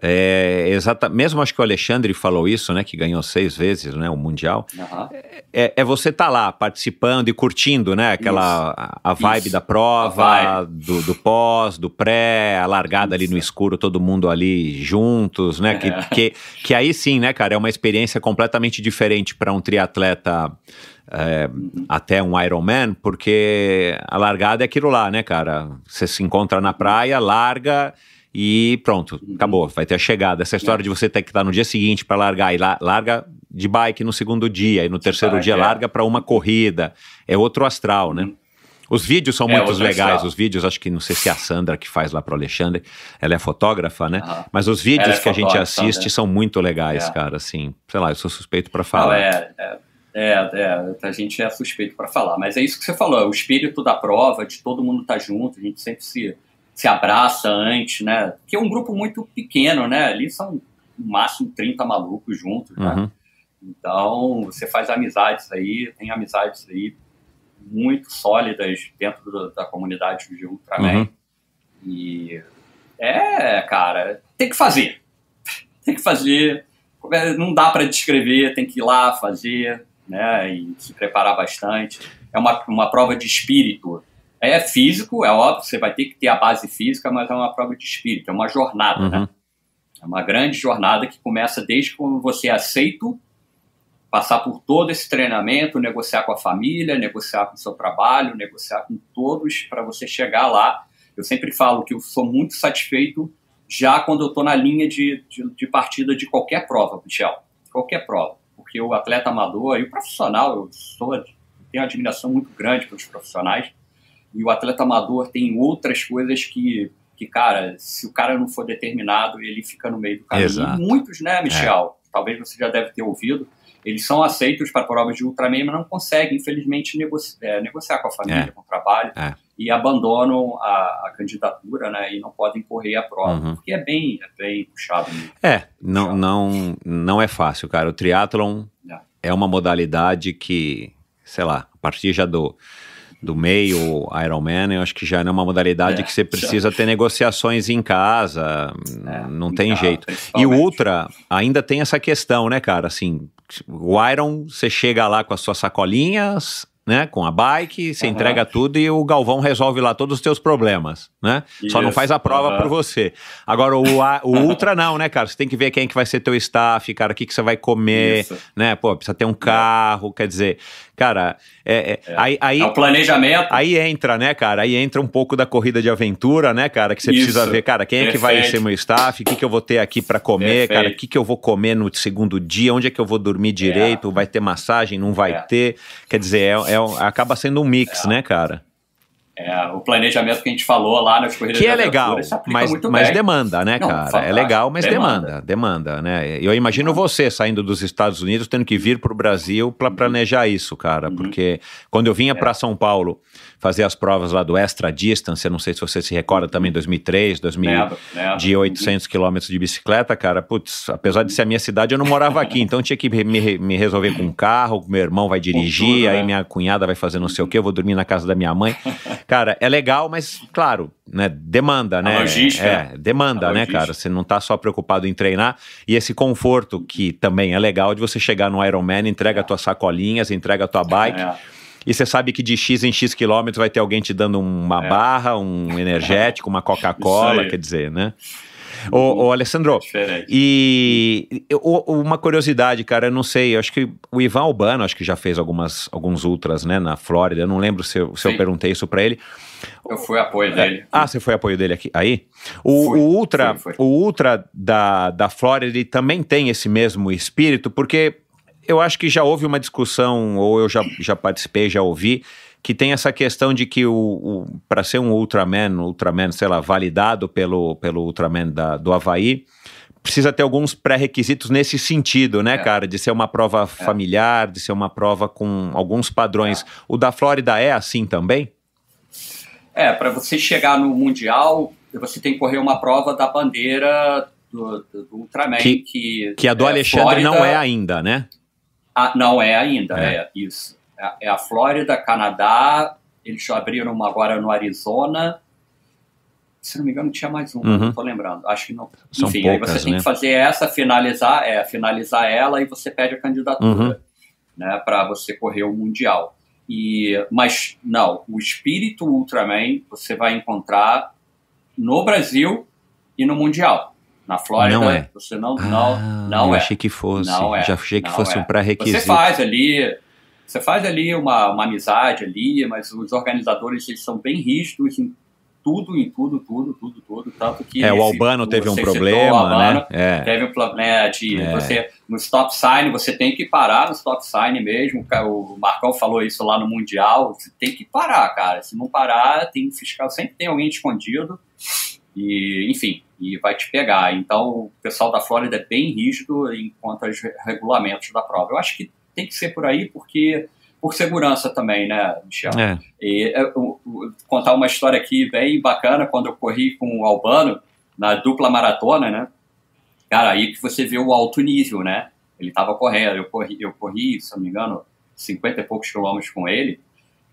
é, exata, mesmo acho que o Alexandre falou isso, né? Que ganhou seis vezes né, o Mundial. Uhum. É, é, você estar tá lá participando e curtindo, né? Aquela a, vibe isso. da prova, vibe. Do, do, pós, do pré, a largada isso. ali no escuro, todo mundo ali juntos, né? É. Que, que, que aí sim, né, cara, é uma experiência completamente diferente para um triatleta. É, uhum. até um Ironman, porque a largada é aquilo lá, né, cara? Você se encontra na praia, larga e pronto, uhum. acabou. Vai ter a chegada. Essa história de você ter que estar no dia seguinte para largar e la larga de bike no segundo dia e no terceiro dia é. larga para uma corrida. É outro astral, né? Uhum. Os vídeos são é muito legais. Astral. Os vídeos, acho que não sei se é a Sandra que faz lá para Alexandre, ela é fotógrafa, né? Mas os vídeos é que a gente né? assiste né? são muito legais, é. cara. Assim, sei lá, eu sou suspeito para falar. É é, é, é, a gente é suspeito para falar. Mas é isso que você falou, o espírito da prova, de todo mundo estar tá junto, a gente sempre se se abraça antes, né? Que é um grupo muito pequeno, né? Ali são no máximo 30 malucos juntos, né? uhum. Então, você faz amizades aí, tem amizades aí muito sólidas dentro do, da comunidade de Ultraman. Uhum. E é, cara, tem que fazer. tem que fazer. Não dá para descrever, tem que ir lá fazer, né? E se preparar bastante. É uma, uma prova de espírito é físico, é óbvio, você vai ter que ter a base física, mas é uma prova de espírito, é uma jornada, né? uhum. né? É uma grande jornada que começa desde quando você é aceito, passar por todo esse treinamento, negociar com a família, negociar com o seu trabalho, negociar com todos para você chegar lá. Eu sempre falo que eu sou muito satisfeito já quando eu estou na linha de, de, de, partida de qualquer prova, Michel. Qualquer prova. Porque o atleta amador e o profissional, eu sou, tenho uma admiração muito grande pelos profissionais, e o atleta amador tem outras coisas que, que, cara, se o cara não for determinado, ele fica no meio do caminho. Exato. E muitos, né, é. Michel? É. Talvez você já deve ter ouvido. Eles são aceitos para provas de Ultraman, mas não conseguem, infelizmente, negoci é, negociar com a família, é. com o trabalho, é. e abandonam a, a, candidatura, né? E não podem correr a prova, uhum. porque é bem, é bem puxado. É, não, puxado. não, não é fácil, cara. O triatlon é, é uma modalidade que, sei lá, a partir já do do meio, Ironman, eu acho que já é uma modalidade é, que você precisa já. ter negociações em casa, é, não tem casa, jeito. E o Ultra ainda tem essa questão, né, cara? Assim, o Iron, você chega lá com as suas sacolinhas, né, com a bike, você uhum. entrega tudo e o Galvão resolve lá todos os teus problemas, né? Isso. Só não faz a prova uhum. por você. Agora, o, a, o Ultra não, né, cara? Você tem que ver quem é que vai ser teu staff, cara, o que, que você vai comer, Isso. né? Pô, precisa ter um é. carro, quer dizer, Cara, é, é, é. Aí, aí, é o planejamento. Aí entra, né, cara? Aí entra um pouco da corrida de aventura, né, cara? Que você Isso. precisa ver, cara, quem é que vai ser meu staff, o que, que eu vou ter aqui para comer, Perfeito. cara, o que, que eu vou comer no segundo dia, onde é que eu vou dormir é. direito, vai ter massagem, não vai é. ter. Quer dizer, é, é acaba sendo um mix, né, cara? É, o planejamento que a gente falou lá nas corridas que é legal, mas, mas demanda, né, Não, cara? É fantástico. É legal, mas demanda. demanda, demanda, né? Eu imagino você saindo dos Estados Unidos tendo que vir para o Brasil para uhum. planejar isso, cara, uhum. porque quando eu vinha é. para São Paulo fazer as provas lá do Extra Distance, não sei se você se recorda também, 2003, 2000, de 800 quilômetros de bicicleta, cara, putz, apesar de ser a minha cidade, eu não morava aqui, então tinha que me, me resolver com um carro, meu irmão vai dirigir, tudo, aí né? minha cunhada vai fazer não sei o que, eu vou dormir na casa da minha mãe. Cara, é legal, mas claro, né, demanda, né? Logística. É, demanda, né, cara? Você não tá só preocupado em treinar e esse conforto que também é legal de você chegar no Ironman, entrega é. tuas sacolinhas, entrega tua bike. É e você sabe que de X em X quilômetros vai ter alguém te dando uma é. barra, um energético, uma Coca-Cola, quer dizer, né? Ô, ô Alessandro, e ô, uma curiosidade, cara, eu não sei, eu acho que o Ivan Albano, acho que já fez algumas, alguns ultras, né, na Flórida, eu não lembro se eu, se eu perguntei isso para ele. Eu fui apoio é. dele. Ah, você foi apoio dele aqui, aí? O, fui, o ultra, fui, fui. o ultra da, da Flórida, ele também tem esse mesmo espírito, porque eu acho que já houve uma discussão, ou eu já, já participei, já ouvi, que tem essa questão de que o, o para ser um Ultraman, Ultraman, sei lá, validado pelo, pelo Ultraman da, do Havaí, precisa ter alguns pré-requisitos nesse sentido, né, é. cara? De ser uma prova é. familiar, de ser uma prova com alguns padrões. É. O da Flórida é assim também? É, para você chegar no Mundial, você tem que correr uma prova da bandeira do, do Ultraman. Que, que, que a do é Alexandre Flórida, não é ainda, né? Ah, não é ainda, é, é isso. É, é, a Flórida, Canadá, eles abriram uma agora no Arizona. Se não me engano, tinha mais uma, uhum. não estou lembrando. Acho que não. São Enfim, poucas, aí você tem que né? fazer essa, finalizar, é, finalizar ela e você pede a candidatura uhum. né, para você correr o Mundial. E, mas não, o espírito Ultraman você vai encontrar no Brasil e no Mundial. Na Flórida, não é. você não, ah, não, não eu é. achei que fosse. Não é. Já achei que não fosse é. um pré-requisito. Você faz ali, você faz ali uma, uma amizade ali, mas os organizadores eles são bem rígidos em tudo, em tudo, tudo, tudo, tudo, tanto que... É, o Albano teve um problema, citou, Albano, né? É. Teve um problema né, de é. você, no stop sign, você tem que parar no stop sign mesmo, o Marcão falou isso lá no Mundial, você tem que parar, cara, se não parar, tem fiscal, sempre tem alguém escondido, e, enfim, e vai te pegar. Então, o pessoal da Flórida é bem rígido em quanto aos regulamentos da prova. Eu acho que tem que ser por aí, porque por segurança também, né, Michel? É. E, eu, é, eu, contar uma história aqui bem bacana, quando eu corri com o Albano na dupla maratona, né? Cara, aí que você vê o alto nível, né? Ele tava correndo, eu corri, eu corri, se não me engano, 50 e poucos quilômetros com ele.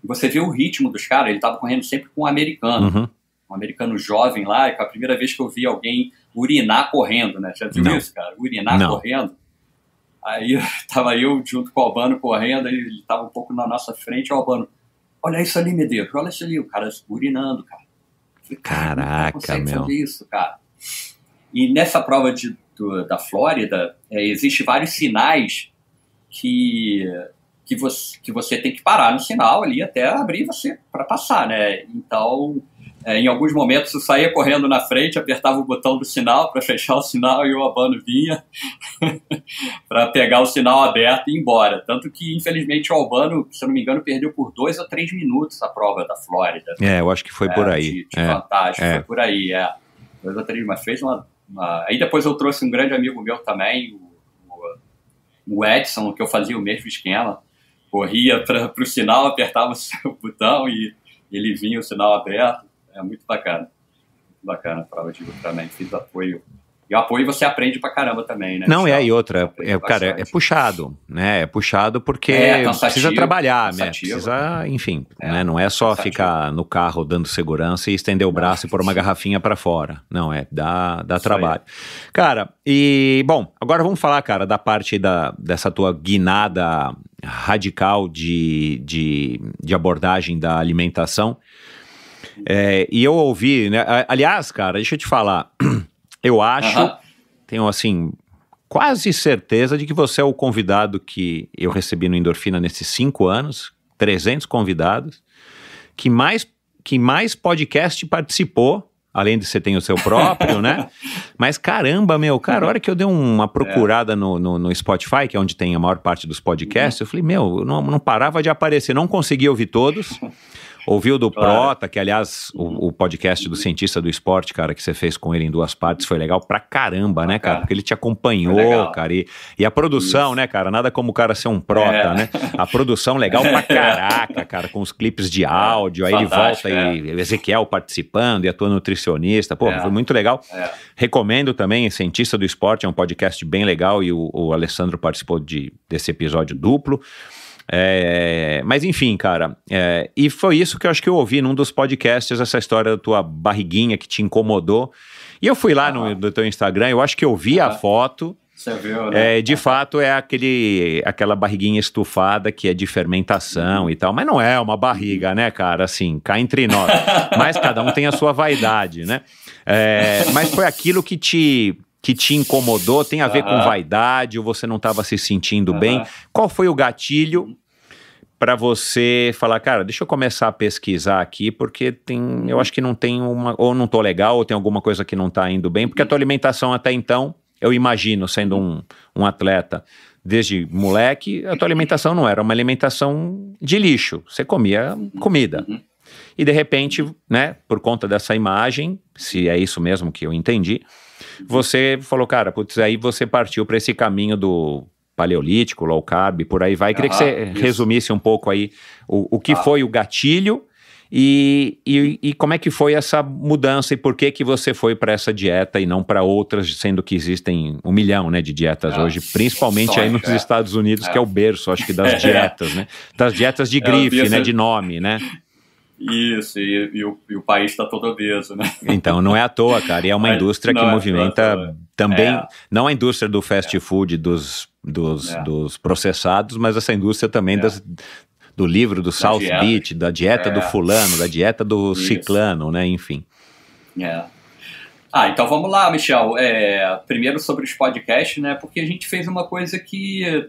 Você vê o ritmo dos caras, ele tava correndo sempre com um americano. Uhum um americano jovem lá, e foi a primeira vez que eu vi alguém urinar correndo, né? Já viu isso, cara? Urinar Não. correndo. Aí tava eu junto com o Albano correndo, ele tava um pouco na nossa frente, o Albano, olha isso ali, Medeiros, olha isso ali, o cara urinando, cara. Falei, Caraca, meu. isso, cara. E nessa prova de, do, da Flórida, é, existe vários sinais que que você, que você tem que parar no sinal ali até abrir você para passar, né? Então, é, em alguns momentos eu saía correndo na frente, apertava o botão do sinal para fechar o sinal e o Albano vinha para pegar o sinal aberto e ir embora. Tanto que, infelizmente, o Albano, se eu não me engano, perdeu por dois ou três minutos a prova da Flórida. É, eu acho que foi é, por aí. De, de é, fantástico, é. foi por aí, é. Dois ou três, mas fez uma, uma, Aí depois eu trouxe um grande amigo meu também, o, o Edson, que eu fazia o mesmo esquema. Corria para o sinal, apertava o botão e ele vinha o sinal aberto. É muito bacana. bacana a prova de recrutamento. Né? Fiz apoio e o apoio você aprende pra caramba também, né? Não, é, e outra, é, cara, é puxado, né? É puxado porque é, precisa trabalhar, né? Precisa, enfim, é, né? Não é só cansativo. ficar no carro dando segurança e estender o braço e pôr uma garrafinha para fora. Não, é, dá, dá trabalho. Aí. Cara, e, bom, agora vamos falar, cara, da parte da, dessa tua guinada radical de, de, de abordagem da alimentação. É, e eu ouvi, né? Aliás, cara, deixa eu te falar. Eu acho, uh -huh. tenho assim, quase certeza de que você é o convidado que eu recebi no Endorfina nesses cinco anos, 300 convidados, que mais, que mais podcast participou além de você ter o seu próprio, né? Mas caramba, meu, cara, a hora que eu dei uma é. procurada é. no, no, no, Spotify, que é onde tem a maior parte dos podcasts, eu falei, meu, eu não, não parava de aparecer, não conseguia ouvir todos. Ouviu do claro. Prota, que aliás, o, o, podcast do cientista do esporte, cara, que você fez com ele em duas partes, foi legal pra caramba, né, cara? Porque ele te acompanhou, cara. E, e a produção, Isso. né, cara? Nada como o cara ser um Prota, é. né? A produção legal pra é. caraca, cara, com os clipes de áudio. Aí Fantástico, ele volta é. e Ezequiel participando e a tua nutricionista. Pô, é. foi muito legal. É. Recomendo também, Cientista do Esporte, é um podcast bem legal e o, o Alessandro participou de, desse episódio duplo. É, mas enfim, cara. É, e foi isso que eu acho que eu ouvi num dos podcasts, essa história da tua barriguinha que te incomodou. E eu fui lá ah, no, no teu Instagram, eu acho que eu vi ah, a foto. Você viu, né? É, de ah. fato, é aquele, aquela barriguinha estufada que é de fermentação e tal. Mas não é uma barriga, né, cara? Assim, cá entre nós. mas cada um tem a sua vaidade, né? É, mas foi aquilo que te que te incomodou? Tem a ver com ah. vaidade ou você não estava se sentindo bem? Ah. Qual foi o gatilho para você falar, cara, deixa eu começar a pesquisar aqui, porque tem, eu acho que não tem uma, ou não tô legal, ou tem alguma coisa que não tá indo bem, porque a tua alimentação até então, eu imagino, sendo um, um atleta, desde moleque, a tua alimentação não era uma alimentação de lixo, você comia comida. E de repente, né, por conta dessa imagem, se é isso mesmo que eu entendi, você falou, cara, putz, aí você partiu para esse caminho do paleolítico, low carb, por aí vai. Queria ah, que você ah, isso. resumisse um pouco aí o, o que ah. foi o gatilho e, e, e, como é que foi essa mudança e por que que você foi para essa dieta e não para outras, sendo que existem um milhão né, de dietas ah, hoje, principalmente aí nos é. Estados Unidos, é. que é o berço, acho que, das é. dietas, né? Das dietas de é, grife, né? De nome, né? Isso, e, e, o, e o, país está todo obeso, né? Então, não é à toa, cara. E é uma Mas indústria que é movimenta é também, é. não a indústria do fast é. food, dos, dos, é. dos processados, mas essa indústria também das, do livro do da South dieta. Beach, da dieta do fulano, da dieta do Isso. ciclano, né? Enfim. É. Ah, então vamos lá, Michel. É, primeiro sobre os podcasts, né? Porque a gente fez uma coisa que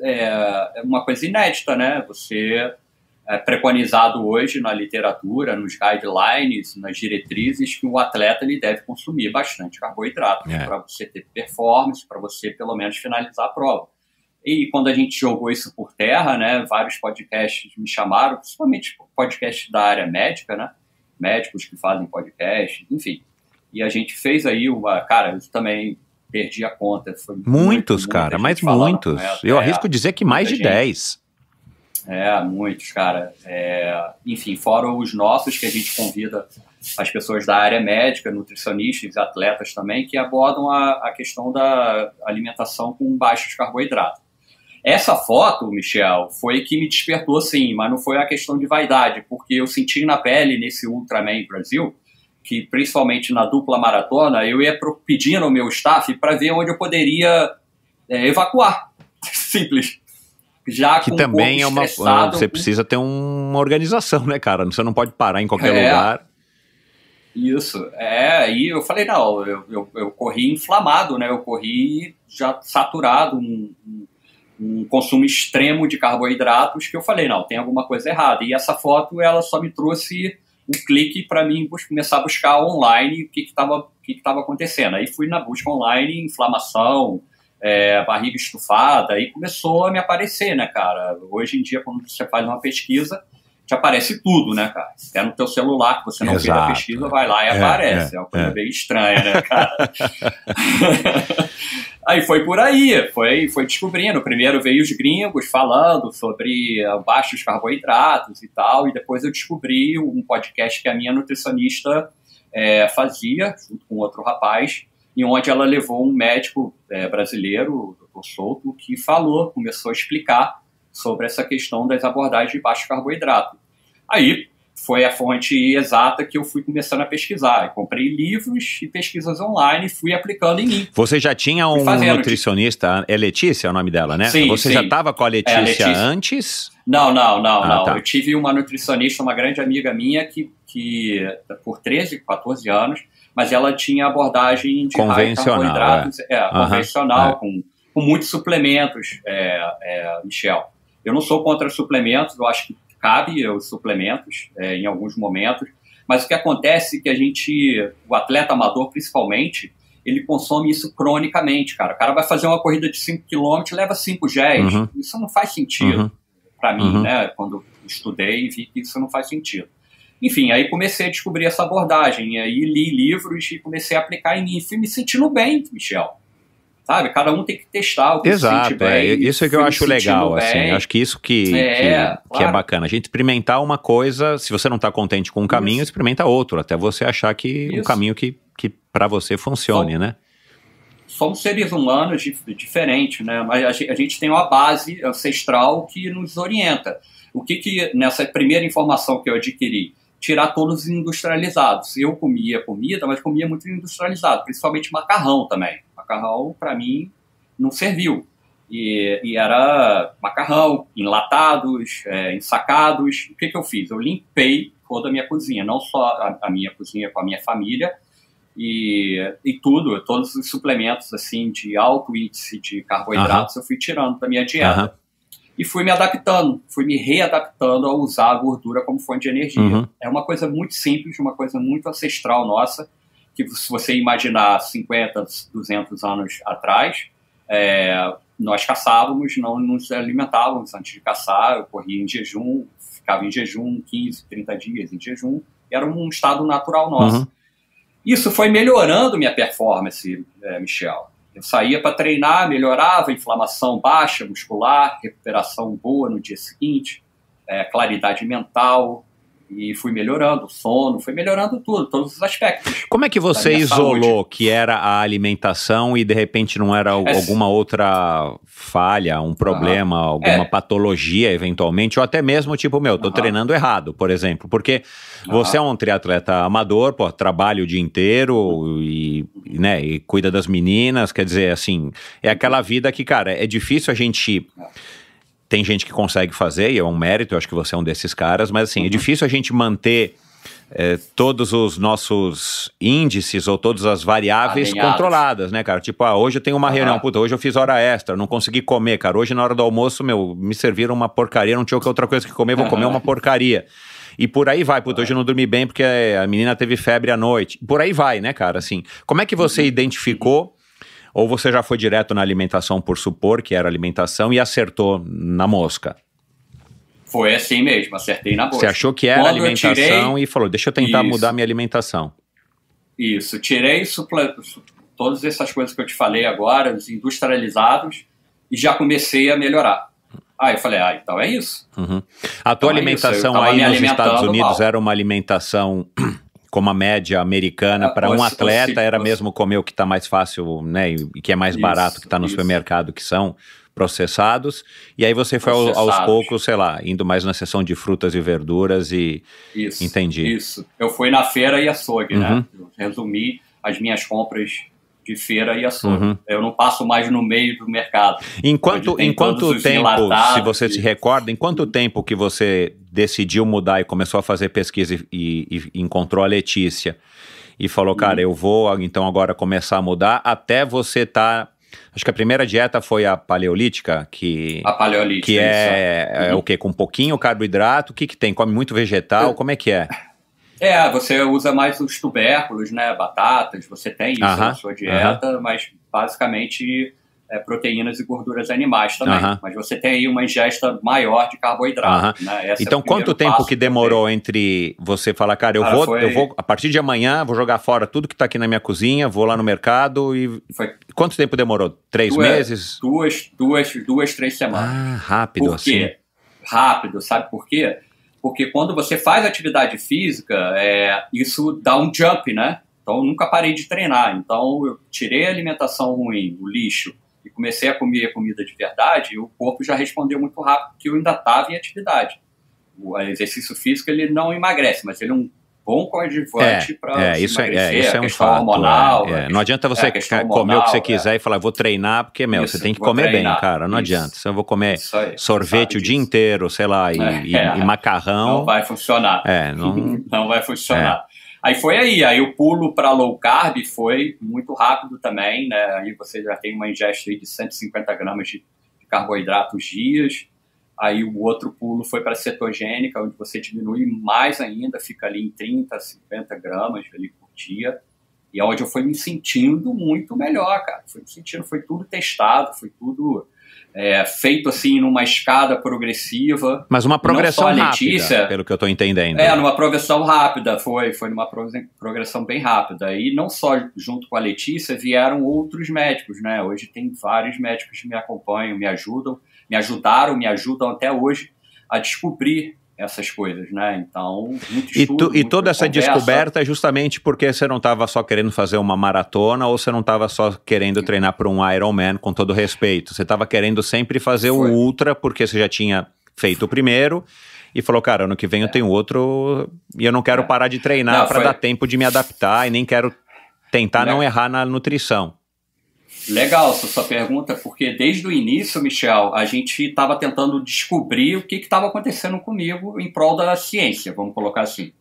é uma coisa inédita, né? Você é, preconizado hoje na literatura, nos guidelines, nas diretrizes, que o atleta ele deve consumir bastante carboidrato é. para você ter performance, para você pelo menos finalizar a prova. E quando a gente jogou isso por terra, né, vários podcasts me chamaram, principalmente podcasts da área médica, né, médicos que fazem podcast, enfim. E a gente fez aí uma, cara, eu também perdi a conta. Foi muitos, muito, cara, mas muitos. Falaram, né, eu é, arrisco dizer que mais de gente. 10. É, muitos, cara. É, enfim, fora os nossos que a gente convida as pessoas da área médica, nutricionistas, atletas também, que abordam a, a questão da alimentação com baixos carboidratos. Essa foto, Michel, foi que me despertou sim, mas não foi a questão de vaidade, porque eu senti na pele nesse Ultraman Brasil, que principalmente na dupla maratona, eu ia pedindo ao meu staff para ver onde eu poderia é, evacuar. Simples já que também é uma você né? precisa ter uma organização, né, cara? Você não pode parar em qualquer é, lugar. Isso, é, aí eu falei, não, eu, eu, eu, corri inflamado, né, eu corri já saturado, um, um consumo extremo de carboidratos, que eu falei, não, tem alguma coisa errada. E essa foto, ela só me trouxe um clique para mim começar a buscar online o que estava que que que, que acontecendo. Aí fui na busca online, inflamação, é, a barriga estufada, aí começou a me aparecer, né, cara? Hoje em dia, quando você faz uma pesquisa, te aparece tudo, né, cara? Até no teu celular, que você não Exato. fez a pesquisa, vai lá e é, aparece. É, é uma coisa é. bem estranha, né, cara? aí foi por aí, foi, foi descobrindo. Primeiro veio os gringos falando sobre baixos carboidratos e tal, e depois eu descobri um podcast que a minha nutricionista é, fazia, junto com outro rapaz, e onde ela levou um médico é, brasileiro, o Dr. Souto, que falou, começou a explicar sobre essa questão das abordagens de baixo carboidrato. Aí foi a fonte exata que eu fui começando a pesquisar. Eu comprei livros e pesquisas online e fui aplicando em mim. Você já tinha um nutricionista, é Letícia é o nome dela, né? Sim, Você sim. já estava com a Letícia, é, a Letícia, antes? Não, não, não, ah, não. Tá. Eu tive uma nutricionista, uma grande amiga minha, que, que por 13, 14 anos, mas ela tinha abordagem de convencional, é. É, convencional é. Com, com muitos suplementos, é, é, Michel. Eu não sou contra suplementos, eu acho que cabe os suplementos é, em alguns momentos, mas o que acontece é que a gente, o atleta amador principalmente, ele consome isso cronicamente, cara. O cara vai fazer uma corrida de 5 km, leva 5 géis. Uhum. Isso não faz sentido uhum. para mim, uhum. né? Quando estudei e vi que isso não faz sentido. Enfim, aí comecei a descobrir essa abordagem, e aí li livros e comecei a aplicar em mim. Fui me sentindo bem, Michel. Sabe? Cada um tem que testar o que Exato, se sente bem. É, isso é que eu acho legal, assim. Acho que isso que é, que, claro. que, é bacana. A gente experimentar uma coisa, se você não está contente com um caminho, isso. experimenta outro, até você achar que o um caminho que, que para você funcione, né? Somos seres humanos diferentes, né? Mas a gente tem uma base ancestral que nos orienta. O que que, nessa primeira informação que eu adquiri, tirar todos os industrializados. Eu comia comida, mas comia muito industrializado, principalmente macarrão também. Macarrão, para mim, não serviu. E, e, era macarrão, enlatados, é, ensacados. O que, que eu fiz? Eu limpei toda a minha cozinha, não só a, a minha cozinha com a minha família, e, e tudo, todos os suplementos assim de alto índice de carboidratos uhum. eu fui tirando da minha dieta. Uhum e fui me adaptando, fui me readaptando a usar a gordura como fonte de energia. Uhum. É uma coisa muito simples, uma coisa muito ancestral nossa, que se você imaginar 50, 200 anos atrás, é, nós caçávamos, não nos alimentávamos antes de caçar, eu corria em jejum, ficava em jejum 15, 30 dias em jejum, era um estado natural nosso. Uhum. Isso foi melhorando minha performance, é, Michel. Eu saía para treinar, melhorava, inflamação baixa, muscular, recuperação boa no dia seguinte, é, claridade mental, e fui melhorando o sono, foi melhorando tudo, todos os aspectos. Como é que você isolou saúde. que era a alimentação e de repente não era é, alguma outra falha, um problema, aham. alguma é. patologia eventualmente, ou até mesmo tipo, meu, tô aham. treinando errado, por exemplo. Porque aham. você é um triatleta amador, pô, trabalha o dia inteiro e, né, e cuida das meninas, quer dizer, assim, é aquela uhum. vida que, cara, é difícil a gente. É tem gente que consegue fazer, e é um mérito, eu acho que você é um desses caras, mas assim, é uhum. difícil a gente manter é, todos os nossos índices ou todas as variáveis controladas, né, cara? Tipo, ah, hoje eu tenho uma uhum. reunião, puta, hoje eu fiz hora extra, não consegui comer, cara. Hoje na hora do almoço, meu, me serviram uma porcaria, não tinha outra coisa que comer, vou comer uma porcaria. E por aí vai, puta, hoje eu não dormi bem porque a menina teve febre à noite. Por aí vai, né, cara? Assim, como é que você uhum. identificou ou você já foi direto na alimentação por supor que era alimentação e acertou na mosca? Foi assim mesmo, acertei na mosca. Você achou que era Quando alimentação tirei... e falou: deixa eu tentar Isso. mudar minha alimentação. Isso, tirei suple... todas essas coisas que eu te falei agora, os industrializados, e já comecei a melhorar. Aí eu falei, ah, então é isso. Uhum. A tua então é alimentação é aí nos Estados Unidos mal. era uma alimentação como a média americana ah, para um atleta era mesmo comer o que está mais fácil, né? E que é mais isso, barato que está no isso. supermercado, que são processados. E aí você foi aos poucos, sei lá, indo mais na seção de frutas e verduras e isso, entendi. Isso. Eu fui na feira e açougue, né? uhum. né? resumi as minhas compras de feira e açougue. Uhum. Eu não passo mais no meio do mercado. Enquanto, em quanto tempo, se você e... se recorda, em quanto tempo que você decidiu mudar e começou a fazer pesquisa e, e, encontrou a Letícia e falou, uhum. cara, eu vou então agora começar a mudar até você estar tá Acho que a primeira dieta foi a paleolítica, que a paleolítica, que é, é, é uhum. o que com um pouquinho carboidrato, o que que tem? Come muito vegetal, eu, como é que é? É, você usa mais os tubérculos, né? Batatas, você tem isso uh -huh, na sua dieta, uh -huh. mas basicamente é, proteínas e gorduras animais também. Uh -huh. Mas você tem aí uma ingesta maior de carboidrato. Né? É então, é quanto tempo que demorou entre você falar, cara, eu, cara, vou, foi... eu vou, a partir de amanhã, vou jogar fora tudo que está aqui na minha cozinha, vou lá no mercado e. Foi... Quanto tempo demorou? Três duas, meses? Duas, duas, duas, três semanas. Ah, rápido, por quê? assim. Rápido, sabe por quê? Porque quando você faz atividade física, é, isso dá um jump, né? Então eu nunca parei de treinar. Então eu tirei a alimentação ruim, o lixo, e comecei a comer comida de verdade, e o corpo já respondeu muito rápido que eu ainda estava em atividade. O exercício físico ele não emagrece, mas ele é um bom coadjuvante é, para é, isso é, é isso é um fato, hormonal. É, é. Né? Não adianta você hormonal, é, comer o que você é. quiser e falar, vou treinar, porque, meu, isso, você tem que comer treinar, bem, cara, não isso, adianta. Se eu vou comer aí, sorvete o dia inteiro, sei lá, e, e, e, macarrão... Não vai funcionar. É, não... não vai funcionar. Aí foi aí, aí o pulo para low carb foi muito rápido também, né? Aí você já tem uma ingesta de 150 gramas de carboidratos dias, Aí o outro pulo foi para a cetogênica, onde você diminui mais ainda, fica ali em 30, 50 gramas ali por dia. E é onde eu fui me sentindo muito melhor, cara. Foi me sentindo, foi tudo testado, foi tudo é, feito assim numa escada progressiva. Mas uma progressão Letícia, rápida, pelo que eu estou entendendo. É, numa progressão rápida, foi, foi numa progressão bem rápida. E não só junto com a Letícia vieram outros médicos, né? Hoje tem vários médicos que me acompanham, me ajudam me ajudaram, me ajudam até hoje a descobrir essas coisas, né? Então, muito estudo, E, tu, e toda essa conversa. descoberta é justamente porque você não estava só querendo fazer uma maratona ou você não estava só querendo treinar para um Ironman, com todo respeito. Você estava querendo sempre fazer Foi. ultra porque você já tinha feito o primeiro e falou, cara, ano que vem eu é. tenho outro e eu não quero é. parar de treinar para foi... dar tempo de me adaptar e nem quero tentar não, não errar na nutrição. Legal essa sua pergunta, porque desde o início, Michel, a gente estava tentando descobrir o que estava acontecendo comigo em prol da ciência, vamos colocar assim.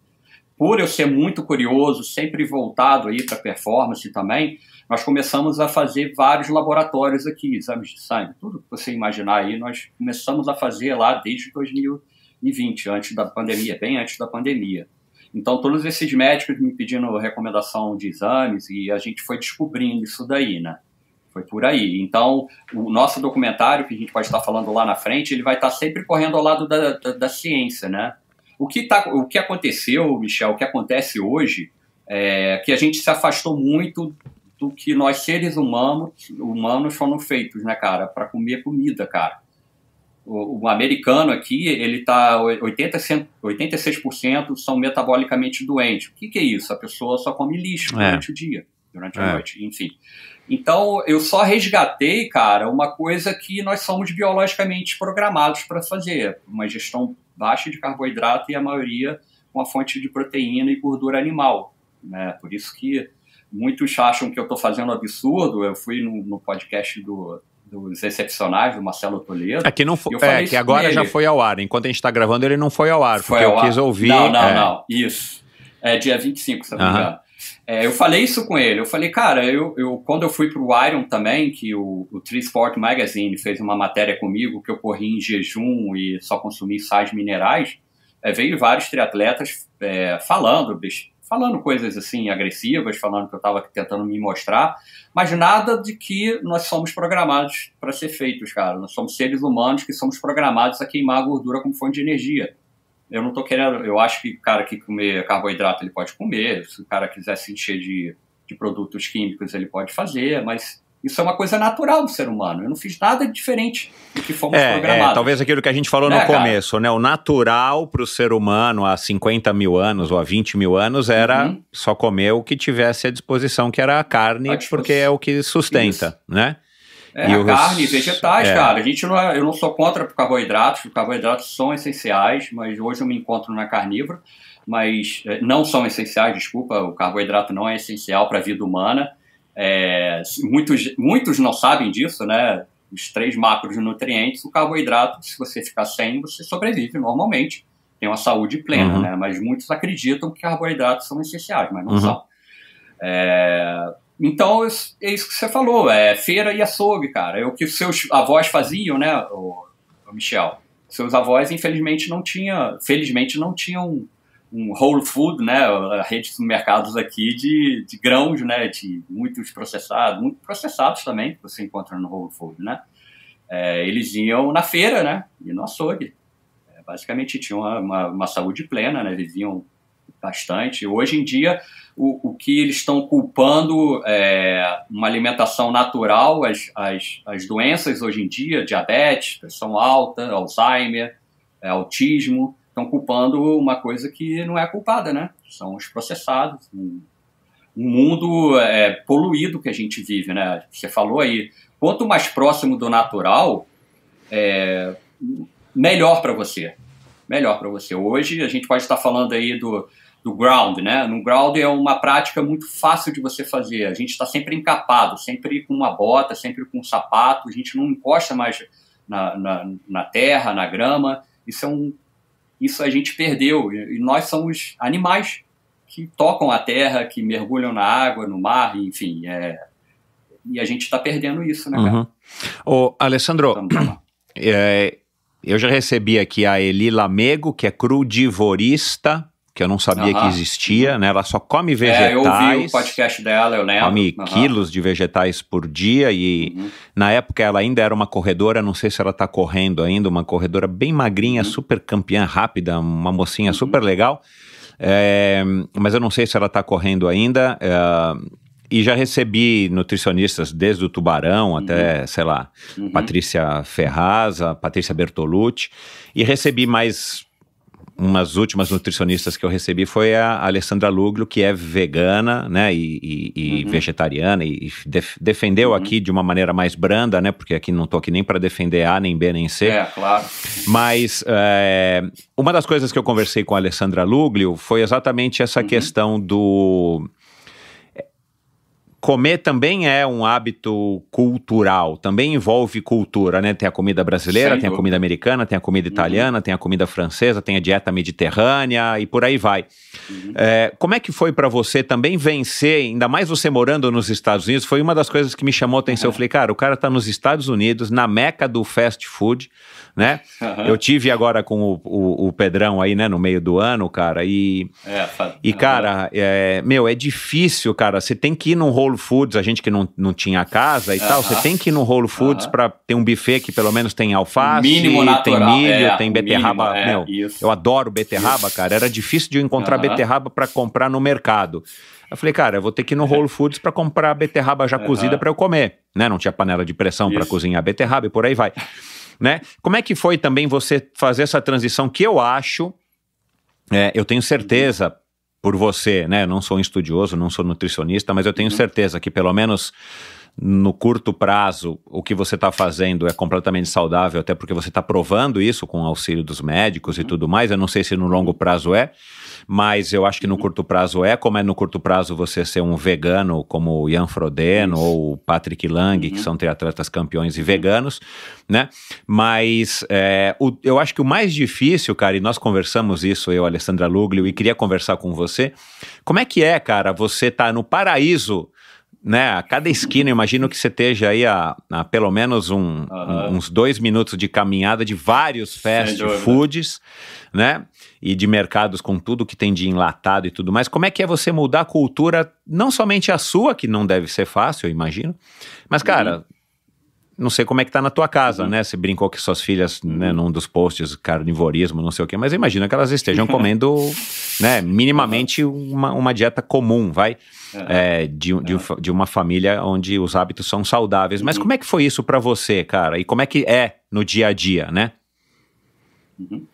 Por eu ser muito curioso, sempre voltado aí para performance também, nós começamos a fazer vários laboratórios aqui, exames de sangue, tudo que você imaginar aí, nós começamos a fazer lá desde 2020, antes da pandemia, bem antes da pandemia. Então, todos esses médicos me pedindo recomendação de exames e a gente foi descobrindo isso daí, né? Foi por aí. Então, o nosso documentário, que a gente pode estar falando lá na frente, ele vai estar sempre correndo ao lado da, da, da ciência, né? O que, tá, o que aconteceu, Michel, o que acontece hoje, é que a gente se afastou muito do que nós, seres humanos, humanos fomos feitos, né, cara? Para comer comida, cara. O, o, americano aqui, ele está... 86% são metabolicamente doentes. O que, que é isso? A pessoa só come lixo é. durante o dia, durante a é. noite, enfim. Então, eu só resgatei, cara, uma coisa que nós somos biologicamente programados para fazer, uma gestão baixa de carboidrato e a maioria com a fonte de proteína e gordura animal. Né? Por isso que muitos acham que eu estou fazendo absurdo. Eu fui no, no podcast do, dos excepcionais, do Marcelo Toledo. É que, não foi, é, que agora já foi ao ar. Enquanto a gente está gravando, ele não foi ao ar, foi porque eu ar. quis ouvir. Não, não, é... não. Isso. É dia 25, se não me engano. É, eu falei isso com ele. Eu falei, cara, eu, eu quando eu fui para o Iron também, que o, o Trisport Magazine fez uma matéria comigo que eu corri em jejum e só consumi sais minerais, é, veio vários triatletas é, falando, falando coisas assim agressivas, falando que eu estava tentando me mostrar, mas nada de que nós somos programados para ser feitos, cara. Nós somos seres humanos que somos programados a queimar a gordura como fonte de energia eu não tô querendo, eu acho que o cara que comer carboidrato ele pode comer, se o cara quiser se encher de, de produtos químicos ele pode fazer, mas isso é uma coisa natural do ser humano. Eu não fiz nada diferente do que fomos é, é programados. É, talvez aquilo que a gente falou né, no começo, cara? né? O natural para o ser humano há 50 mil anos ou há 20 mil anos era uhum. só comer o que tivesse à disposição, que era a carne, porque é o que sustenta, isso. né? É, e os... carne, vegetais, é. cara. A gente não é, eu não sou contra carboidratos, carboidratos são essenciais, mas hoje eu me encontro na carnívora, mas é, não são essenciais, desculpa, o carboidrato não é essencial para a vida humana. É, muitos, muitos não sabem disso, né? Os três macronutrientes, o carboidrato, se você ficar sem, você sobrevive normalmente, tem uma saúde plena, uhum. né? Mas muitos acreditam que carboidratos são essenciais, mas não uhum. são. É, então, é, é isso que você falou, é feira e açougue, cara. É o que seus avós faziam, né, o, o Michel? Seus avós, infelizmente, não tinham, felizmente, não tinham um whole food, né, a rede de mercados aqui de, de grãos, né, de muitos processados, muitos processados também que você encontra no whole food, né. É, eles iam na feira, né, e no açougue. É, basicamente, tinham uma, uma, uma saúde plena, né, viviam bastante. Hoje em dia, o, o que eles estão culpando é uma alimentação natural, as, as, as doenças hoje em dia, diabetes, pressão alta, Alzheimer, é, autismo, estão culpando uma coisa que não é culpada, né? São os processados, um, um mundo é, poluído que a gente vive, né? Você falou aí, quanto mais próximo do natural, é, melhor para você. Melhor para você. Hoje a gente pode estar falando aí do do ground, né? No ground é uma prática muito fácil de você fazer. A gente está sempre encapado, sempre com uma bota, sempre com um sapato. A gente não encosta mais na, na, na terra, na grama. Isso é um, isso a gente perdeu. E nós somos animais que tocam a terra, que mergulham na água, no mar, enfim. É, e a gente está perdendo isso, né? Cara? Uhum. Alessandro. É, eu já recebi aqui a Eli Lamego, que é crudivorista que eu não sabia uhum. que existia, né? Ela só come vegetais. É, eu ouvi o podcast dela, eu lembro. Come uhum. quilos de vegetais por dia e uhum. na época ela ainda era uma corredora, não sei se ela tá correndo ainda, uma corredora bem magrinha, uhum. super campeã rápida, uma mocinha uhum. super legal. É, mas eu não sei se ela tá correndo ainda. É, e já recebi nutricionistas desde o Tubarão uhum. até, sei lá, uhum. Patrícia Ferraz, Patrícia Bertolucci, e recebi mais umas últimas nutricionistas que eu recebi foi a Alessandra Luglio, que é vegana, né, e, e, e uhum. vegetariana, e def, defendeu uhum. aqui de uma maneira mais branda, né, porque aqui não tô aqui nem para defender A, nem B, nem C. É, claro. Mas é, uma das coisas que eu conversei com a Alessandra Luglio foi exatamente essa uhum. questão do comer também é um hábito cultural, também envolve cultura, né? Tem a comida brasileira, tem a comida americana, tem a comida uhum. italiana, uhum. tem a comida francesa, tem a dieta mediterrânea e por aí vai. Uhum. É, como é que foi para você também vencer, ainda mais você morando nos Estados Unidos? Foi uma das coisas que me chamou a atenção. Uhum. Eu falei, cara, o cara tá nos Estados Unidos, na meca do fast food, né? Eu tive agora com o, o, o, Pedrão aí, né, no meio do ano, cara, e. É, e, cara, é, meu, é difícil, cara. Você tem que ir num rolo Whole Foods, a gente que não, não tinha casa e tal, você tem que ir no Whole Foods ah, para ter um buffet que pelo menos tem alface, natural, tem milho, é, tem beterraba. Mínimo, é, meu, eu adoro beterraba, isso. cara. Era difícil de eu encontrar uh -huh. beterraba para comprar no mercado. Eu falei, cara, eu vou ter que ir no Whole Foods para comprar beterraba já uh -huh. cozida para eu comer, né? Não tinha panela de pressão para cozinhar beterraba e por aí vai. né? Como é que foi também você fazer essa transição que eu acho, é, eu tenho certeza, por você, né? Eu não sou um estudioso, não sou nutricionista, mas eu tenho uhum. certeza que pelo menos no curto prazo, o que você está fazendo é completamente saudável, até porque você está provando isso com o auxílio dos médicos e uhum. tudo mais. Eu não sei se no longo prazo é, mas eu acho que no uhum. curto prazo é, como é no curto prazo você ser um vegano, como o Ian Frodeno Isso. ou o Patrick Lang, uhum. que são triatletas campeões e uhum. veganos, né? Mas é, o, eu acho que o mais difícil, cara, e nós conversamos isso, eu, Alessandra Luglio, e queria conversar com você, como é que é, cara, você tá no paraíso né, a cada esquina, imagino que você esteja aí a, a pelo menos um, um, uns dois minutos de caminhada de vários fast foods, né? e de mercados com tudo que tem de enlatado e tudo mais, como é que é você mudar a cultura, não somente a sua, que não deve ser fácil, eu imagino, mas, uhum. cara, uhum. não sei como é que tá na tua casa, uhum. né? Você brincou que suas filhas, né, num dos posts, carnivorismo, não sei o quê, mas imagina que elas estejam comendo, né, minimamente uma, uma dieta comum, vai? É, de, de, de, uma família onde os hábitos são saudáveis. Mas uhum. como é que foi isso para você, cara? E como é que é no dia a dia, né? Uhum.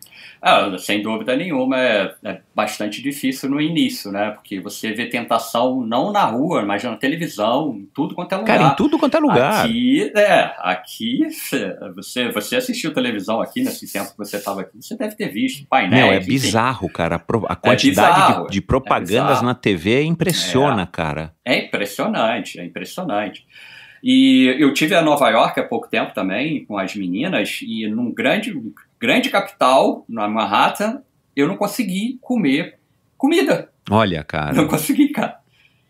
Ah, sem dúvida nenhuma, é, é, bastante difícil no início, né? Porque você vê tentação não na rua, mas na televisão, em tudo quanto é lugar. Cara, em tudo quanto é lugar. Aqui, é, aqui você, você assistiu televisão aqui nesse tempo que você estava aqui, você deve ter visto painéis. Não, é bizarro, cara. A, é quantidade é bizarro, de, de, é propagandas é na TV impressiona, é. cara. É impressionante, é impressionante. E eu tive a Nova York há pouco tempo também com as meninas e num grande grande capital, na Manhattan, eu não consegui comer comida. Olha, cara. Não consegui, cara.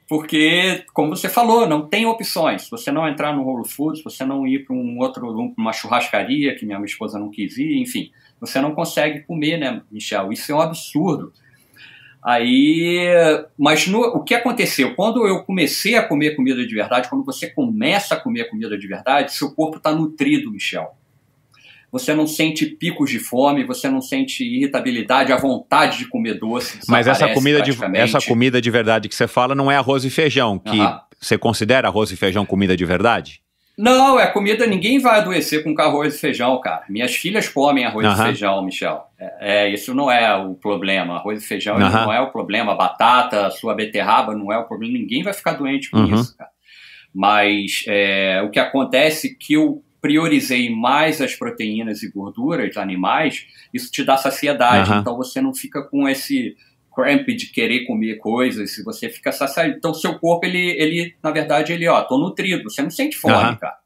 Porque, como você falou, não tem opções. você não entrar no Whole Foods, você não ir para um outro, uma churrascaria que minha esposa não quis ir, enfim, você não consegue comer, né, Michel? Isso é um absurdo. Aí, mas no, o que aconteceu? Quando eu comecei a comer comida de verdade, quando você começa a comer comida de verdade, seu corpo está nutrido, Michel você não sente picos de fome, você não sente irritabilidade, a vontade de comer doce. Mas essa comida, de, essa comida de verdade que você fala não é arroz e feijão, que uhum. você considera arroz e feijão comida de verdade? Não, é comida, ninguém vai adoecer com arroz e feijão, cara. Minhas filhas comem arroz uhum. e feijão, Michel. É, é, isso não é o problema. Arroz e feijão uhum. não é o problema. Batata, sua beterraba não é o problema. Ninguém vai ficar doente com uhum. isso, cara. Mas é, o que acontece é que o priorizei mais as proteínas e gorduras animais, isso te dá saciedade. Uhum. Então você não fica com esse cramp de querer comer coisas, se você fica saciado. Então seu corpo, ele, ele na verdade, ele, ó, tô nutrido, você não sente fome, uhum. cara.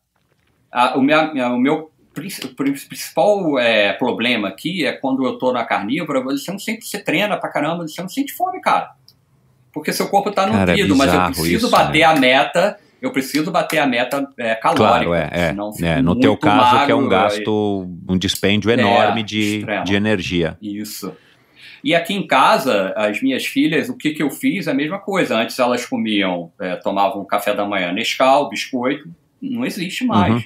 o, meu o meu principal é, problema aqui é quando eu tô na carnívora, você não sente, você treina pra caramba, você não sente fome, cara. Porque seu corpo tá cara, é nutrido, é mas eu preciso isso, bater né? a meta eu preciso bater a meta é, calórica. Claro, é, é, senão é no teu caso magro, que é um gasto, um dispêndio é, enorme de, de energia. Isso. E aqui em casa, as minhas filhas, o que, que eu fiz? A mesma coisa. Antes elas comiam, é, tomavam café da manhã Nescau, biscoito. Não existe mais. Uhum.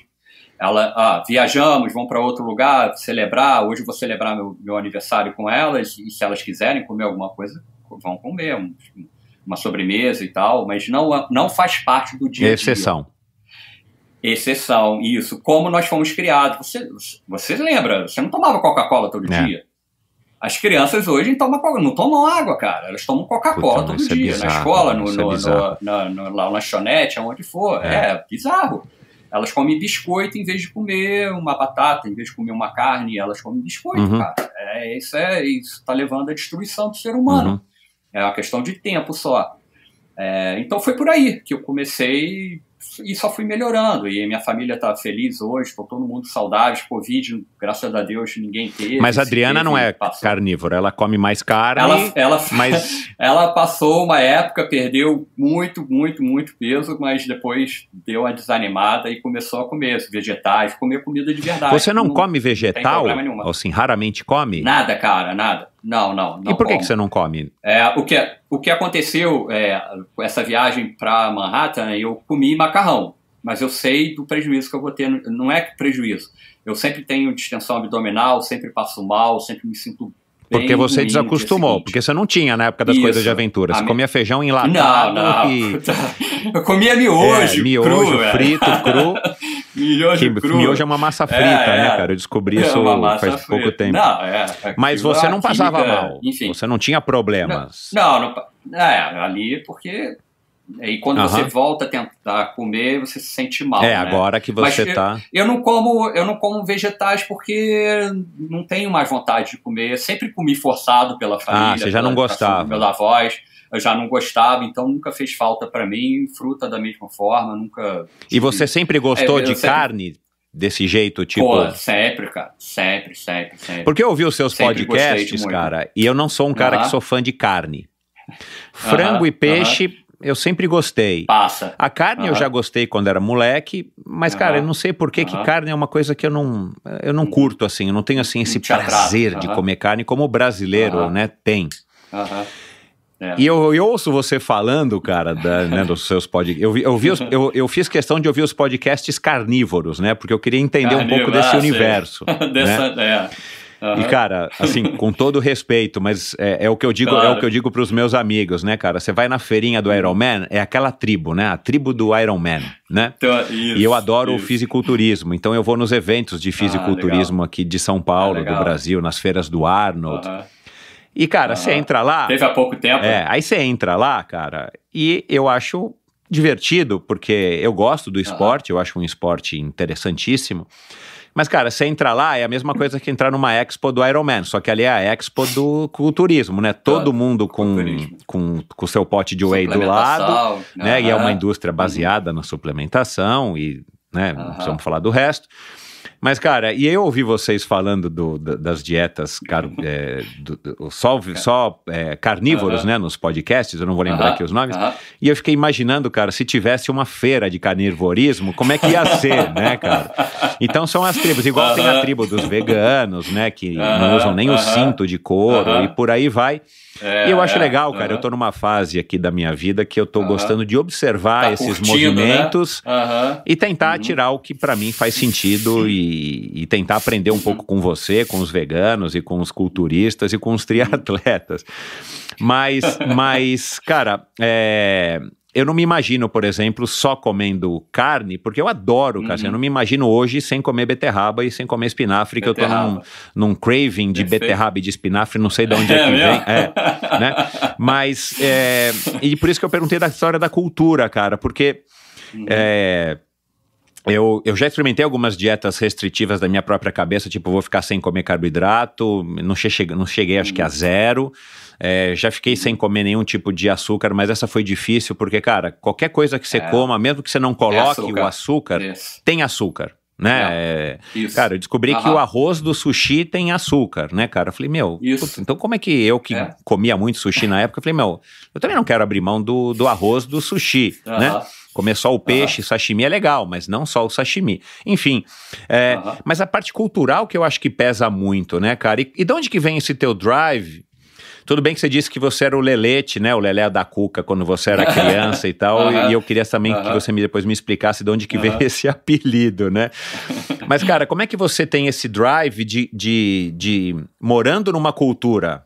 Ela, ah, viajamos, vão para outro lugar celebrar. Hoje vou celebrar meu, meu aniversário com elas. E se elas quiserem comer alguma coisa, vão comer. Um, uma sobremesa e tal, mas não, não faz parte do dia Exceção. Exceção, isso. Como nós fomos criados. Você, você lembra, você não tomava Coca-Cola todo é. dia. As crianças hoje tomam, não tomam água, cara. Elas tomam Coca-Cola todo é dia, é bizarro, na escola, no, no, é no, na, no, na lanchonete, aonde for. É. é bizarro. Elas comem biscoito em vez de comer uma batata, em vez de comer uma carne, elas comem biscoito, uhum. cara. É, isso é isso está levando à destruição do ser humano. Uhum. É uma questão de tempo só. É, então foi por aí que eu comecei e só fui melhorando. E minha família está feliz hoje, estou todo mundo saudável. Covid, graças a Deus, ninguém teve. Mas a Adriana teve, não é passou. carnívora, ela come mais carne. Ela, ela, mas... ela passou uma época, perdeu muito, muito, muito peso, mas depois deu uma desanimada e começou a comer vegetais, comer comida de verdade. Você não, não come vegetal? Assim, raramente come? Nada, cara, nada. Não, não. não e por que, como. que você não come? É, o, que, é, o que aconteceu é, essa viagem para Manhattan, eu comi macarrão, mas eu sei do prejuízo que eu vou ter. Não é prejuízo. Eu sempre tenho distensão abdominal, sempre passo mal, sempre me sinto porque você é desacostumou, porque você não tinha na né, época das Isso. coisas de aventura. Você a comia me... feijão enlatado não, não, e... Eu comia miojo, é, miojo cru, é. frito, cru. miojo que, cru. Miojo é uma massa é, frita, né, é, né, cara? Eu descobri é isso faz frita. pouco tempo. Não, é, Mas você não passava química, mal. Enfim. Você não tinha problemas. Não, não, não é, ali porque é, e quando uhum. você volta a tentar comer, você se sente mal. É, né? agora que você tá. Eu, eu, não como, eu não como vegetais porque não tenho mais vontade de comer. Eu sempre comi forçado pela ah, família. Ah, você já pela, não gostava. Pela, pela voz eu já não gostava, então nunca fez falta para mim, fruta da mesma forma, nunca. E você sempre é, gostou é, de sempre... carne? Desse jeito, tipo. Pô, sempre, cara. Sempre, sempre, sempre. Porque eu ouvi os seus sempre podcasts, cara, e eu não sou um cara uhum. que sou fã de carne. Frango uhum. e peixe, uhum eu sempre gostei. Passa. A carne uhum. eu já gostei quando era moleque, mas, uhum. cara, eu não sei por que, uhum. que carne é uma coisa que eu não, eu não curto, assim. Eu não tenho, assim, esse prazer de comer carne como o brasileiro, né, tem. Aham. É. E eu, eu, ouço você falando, cara, da, né, dos seus podcasts. Eu, eu, vi eu, eu, fiz questão de ouvir os podcasts carnívoros, né? Porque eu queria entender um pouco desse ah, universo. Né? Dessa, é. Uhum. E, cara, assim, com todo respeito, mas é, é, o que eu digo, claro. é o que eu digo pros meus amigos, né, cara? Você vai na feirinha do Iron Man, é aquela tribo, né? A tribo do Iron Man, né? Então, é isso, e eu adoro isso. o fisiculturismo, então eu vou nos eventos de ah, fisiculturismo ah, aqui de São ah, Paulo, ah, do Brasil, nas feiras do Arnold. Uhum. E, cara, você entra lá. Teve há pouco tempo. É, aí você entra lá, cara, e eu acho divertido, porque eu gosto do esporte, eu acho um esporte interessantíssimo. Mas, cara, você entrar lá é a mesma coisa que entrar numa expo do Ironman, só que ali é a expo do culturismo, né? Todo claro, mundo com com, com seu pote de whey do lado, né? Uhum. E é uma indústria baseada uhum. na suplementação e, né? Uhum. Precisamos falar do resto. Mas, cara, e eu ouvi vocês falando do, das dietas car, é, do, do, só, só é, carnívoros, uh -huh. né? Nos podcasts, eu não vou lembrar uh -huh. aqui os nomes. Uh -huh. E eu fiquei imaginando, cara, se tivesse uma feira de carnivorismo, como é que ia ser, né, cara? Então são as tribos, igual tem a tribo dos veganos, né? Que não usam nem o cinto de couro e por aí vai. É, e eu acho é, legal, cara. Uh -huh. Eu tô numa fase aqui da minha vida que eu tô uh -huh. gostando de observar tá esses curtindo, né? movimentos né? uh -huh. e tentar uhum. tirar o que para mim faz sentido e, e, tentar aprender um pouco com você, com os veganos e com os culturistas e com os triatletas. Mas, mas cara, é, eu não me imagino, por exemplo, só comendo carne, porque eu adoro, cara. Uhum. Eu não me imagino hoje sem comer beterraba e sem comer espinafre, beterraba. que eu tô num, num craving de Perfeito. beterraba e de espinafre, não sei de onde é, é que mesmo? vem. É, né? Mas, é, e por isso que eu perguntei da história da cultura, cara, porque... Uhum. É, eu, eu já experimentei algumas dietas restritivas da minha própria cabeça, tipo, vou ficar sem comer carboidrato, não, não cheguei acho que a zero. É, já fiquei sem comer nenhum tipo de açúcar, mas essa foi difícil, porque, cara, qualquer coisa que você é. coma, mesmo que você não coloque açúcar. É o açúcar, tem açúcar né? É, cara, eu descobri Aham. que o arroz do sushi tem açúcar, né, cara? Eu falei, meu, putz, então como é que eu que é. comia muito sushi na época, eu falei, meu, eu também não quero abrir mão do, do arroz do sushi, Aham. né? Comer só o peixe, uhum. sashimi é legal, mas não só o sashimi. Enfim, é, uhum. mas a parte cultural que eu acho que pesa muito, né, cara? E, e de onde que vem esse teu drive? Tudo bem que você disse que você era o Lelete, né? O Lelé da Cuca, quando você era criança e tal. Uhum. E eu queria também que você me, depois me explicasse de onde que veio esse apelido, né? Mas, cara, como é que você tem esse drive de, de, de morando numa cultura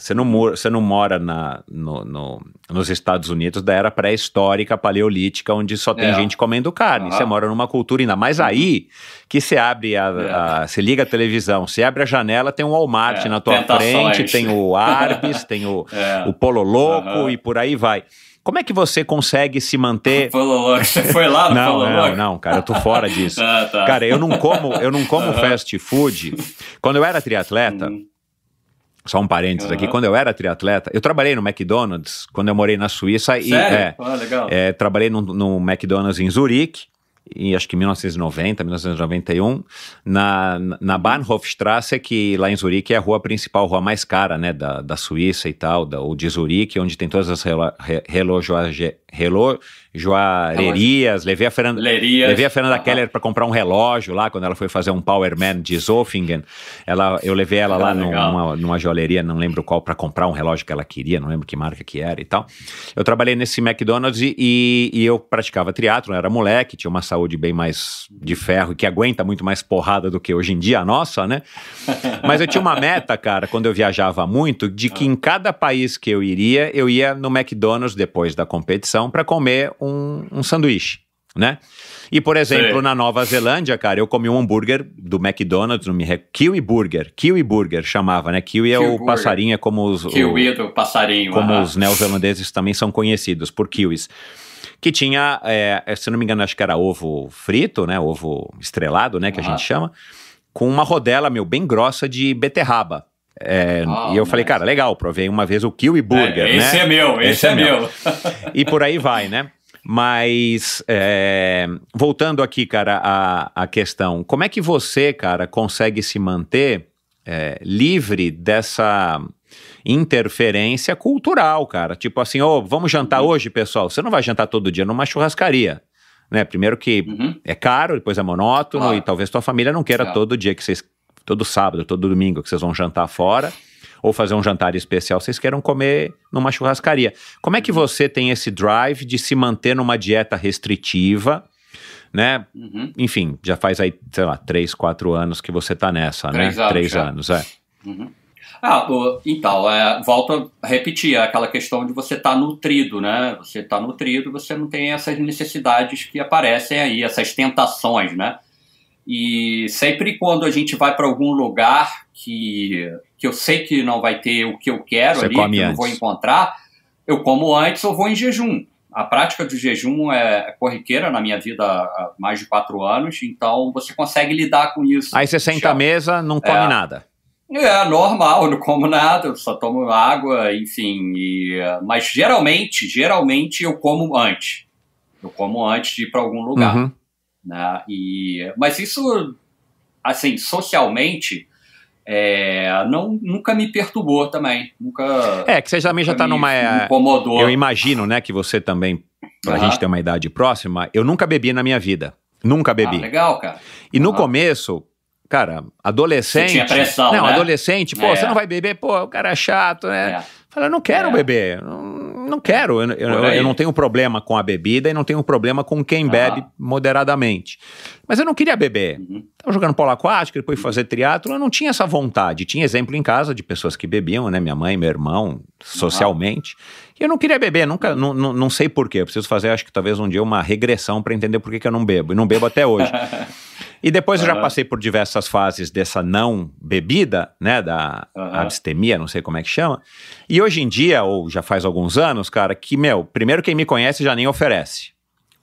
você não, mora, você não mora na, no, no, nos Estados Unidos da era pré-histórica, paleolítica, onde só tem é. gente comendo carne. Uhum. Você ah. mora numa cultura, ainda mais aí, que você abre a, é. Você liga a televisão, você abre a janela, tem um Walmart é. na tua Tentações. frente, tem o Arbis, tem o, é. o Polo Louco uhum. e por aí vai. Como é que você consegue se manter? Polo você foi lá no não, Não, não, cara, eu tô fora disso. ah, tá. Cara, eu não como, eu não como uhum. fast food. Quando eu era triatleta, uhum. Só um parênteses uhum. aqui. Quando eu era triatleta, eu trabalhei no McDonald's quando eu morei na Suíça. Sério? E, é, ah, legal. É, trabalhei no, no McDonald's em Zurique, em acho que 1990, 1991, na, na Bahnhofstrasse, que lá em Zurique é a rua principal, a rua mais cara, né, da, da Suíça e tal, da, ou de Zurique, onde tem todas as relo, re, Relô, joalherias, levei a Fernanda, Lerias. levei a Fernanda Keller para comprar um relógio lá quando ela foi fazer um Power Man de Zofingen. Ela, eu levei ela lá numa, numa joalheria, não lembro qual, para comprar um relógio que ela queria, não lembro que marca que era e tal. Eu trabalhei nesse McDonald's e, e eu praticava triatlo, era moleque, tinha uma saúde bem mais de ferro e que aguenta muito mais porrada do que hoje em dia a nossa, né? Mas eu tinha uma meta, cara, quando eu viajava muito, de que ah. em cada país que eu iria, eu ia no McDonald's depois da competição para comer um, um sanduíche, né? E, por exemplo, Sim. na Nova Zelândia, cara, eu comi um hambúrguer do McDonald's, não me re... Kiwi Burger, Kiwi Burger chamava, né? Kiwi, é Kiwi é o burger. passarinho, é como os... Kiwi o... é o passarinho. Como ah. os neozelandeses também são conhecidos por kiwis. Que tinha, é, se não me engano, acho que era ovo frito, né? Ovo estrelado, né? Que ah. a gente chama. Com uma rodela, meu, bem grossa de beterraba. É, ah, e eu mas... falei, cara, legal, provei uma vez o Kiwi Burger, é, né? esse né? É meu, esse, esse é, é meu, é, meu. e por aí vai, né? Mas é, voltando aqui, cara, à, à questão, como é que você, cara, consegue se manter é, livre dessa interferência cultural, cara? Tipo assim, ô, oh, vamos jantar uhum. hoje, pessoal? Você não vai jantar todo dia numa churrascaria. Né? Primeiro que uhum. é caro, depois é monótono, claro. e talvez tua família não queira claro. todo dia que vocês todo sábado, todo domingo que vocês vão jantar fora ou fazer um jantar especial, vocês queiram comer numa churrascaria. Como é que uhum. você tem esse drive de se manter numa dieta restritiva, né? Uhum. Enfim, já faz aí, sei lá, três, quatro anos que você tá nessa, né? três né? Anos, três já. anos, é. Uhum. Ah, então, é, volto a repetir é aquela questão de você estar tá nutrido, né? Você está nutrido, você não tem essas necessidades que aparecem aí, essas tentações, né? E sempre quando a gente vai para algum lugar que, que eu sei que não vai ter o que eu quero Você ali, que eu não vou encontrar, eu como antes ou vou em jejum. A prática do jejum é corriqueira na minha vida há mais de quatro anos, então você consegue lidar com isso. Aí você senta à mesa, não come é, nada. É normal, eu não como nada, só tomo água, enfim. E, mas geralmente, geralmente eu como antes. Eu como antes de ir para algum lugar. Uhum. Né? E, mas isso, assim, socialmente, é, não, nunca me perturbou também. Nunca. É, que você também já está numa. É, incomodou. Eu imagino, né, que você também, para a uhum. gente ter uma idade próxima, eu nunca bebi na minha vida. Nunca bebi. Ah, legal, cara. E uhum. no começo, cara, adolescente. Você tinha pressão. Não, né? adolescente, pô, é. você não vai beber, pô, o cara é chato, né? É. Fala, não quero é. beber. Não, não quero, eu, eu, eu, não tenho problema com a bebida e não tenho problema com quem ah. bebe moderadamente. Mas eu não queria beber. Uhum. Então, jogando polo aquático, depois fazer triatlo, eu não tinha essa vontade. Tinha exemplo em casa de pessoas que bebiam, né? Minha mãe, meu irmão, socialmente. E eu não queria beber, nunca, não, sei porquê. Eu preciso fazer, acho que talvez um dia, uma regressão para entender por que, que eu não bebo. E não bebo até hoje. E depois uhum. eu já passei por diversas fases dessa não bebida, né, da uhum. abstemia, não sei como é que chama. E hoje em dia, ou já faz alguns anos, cara, que, meu, primeiro quem me conhece já nem oferece.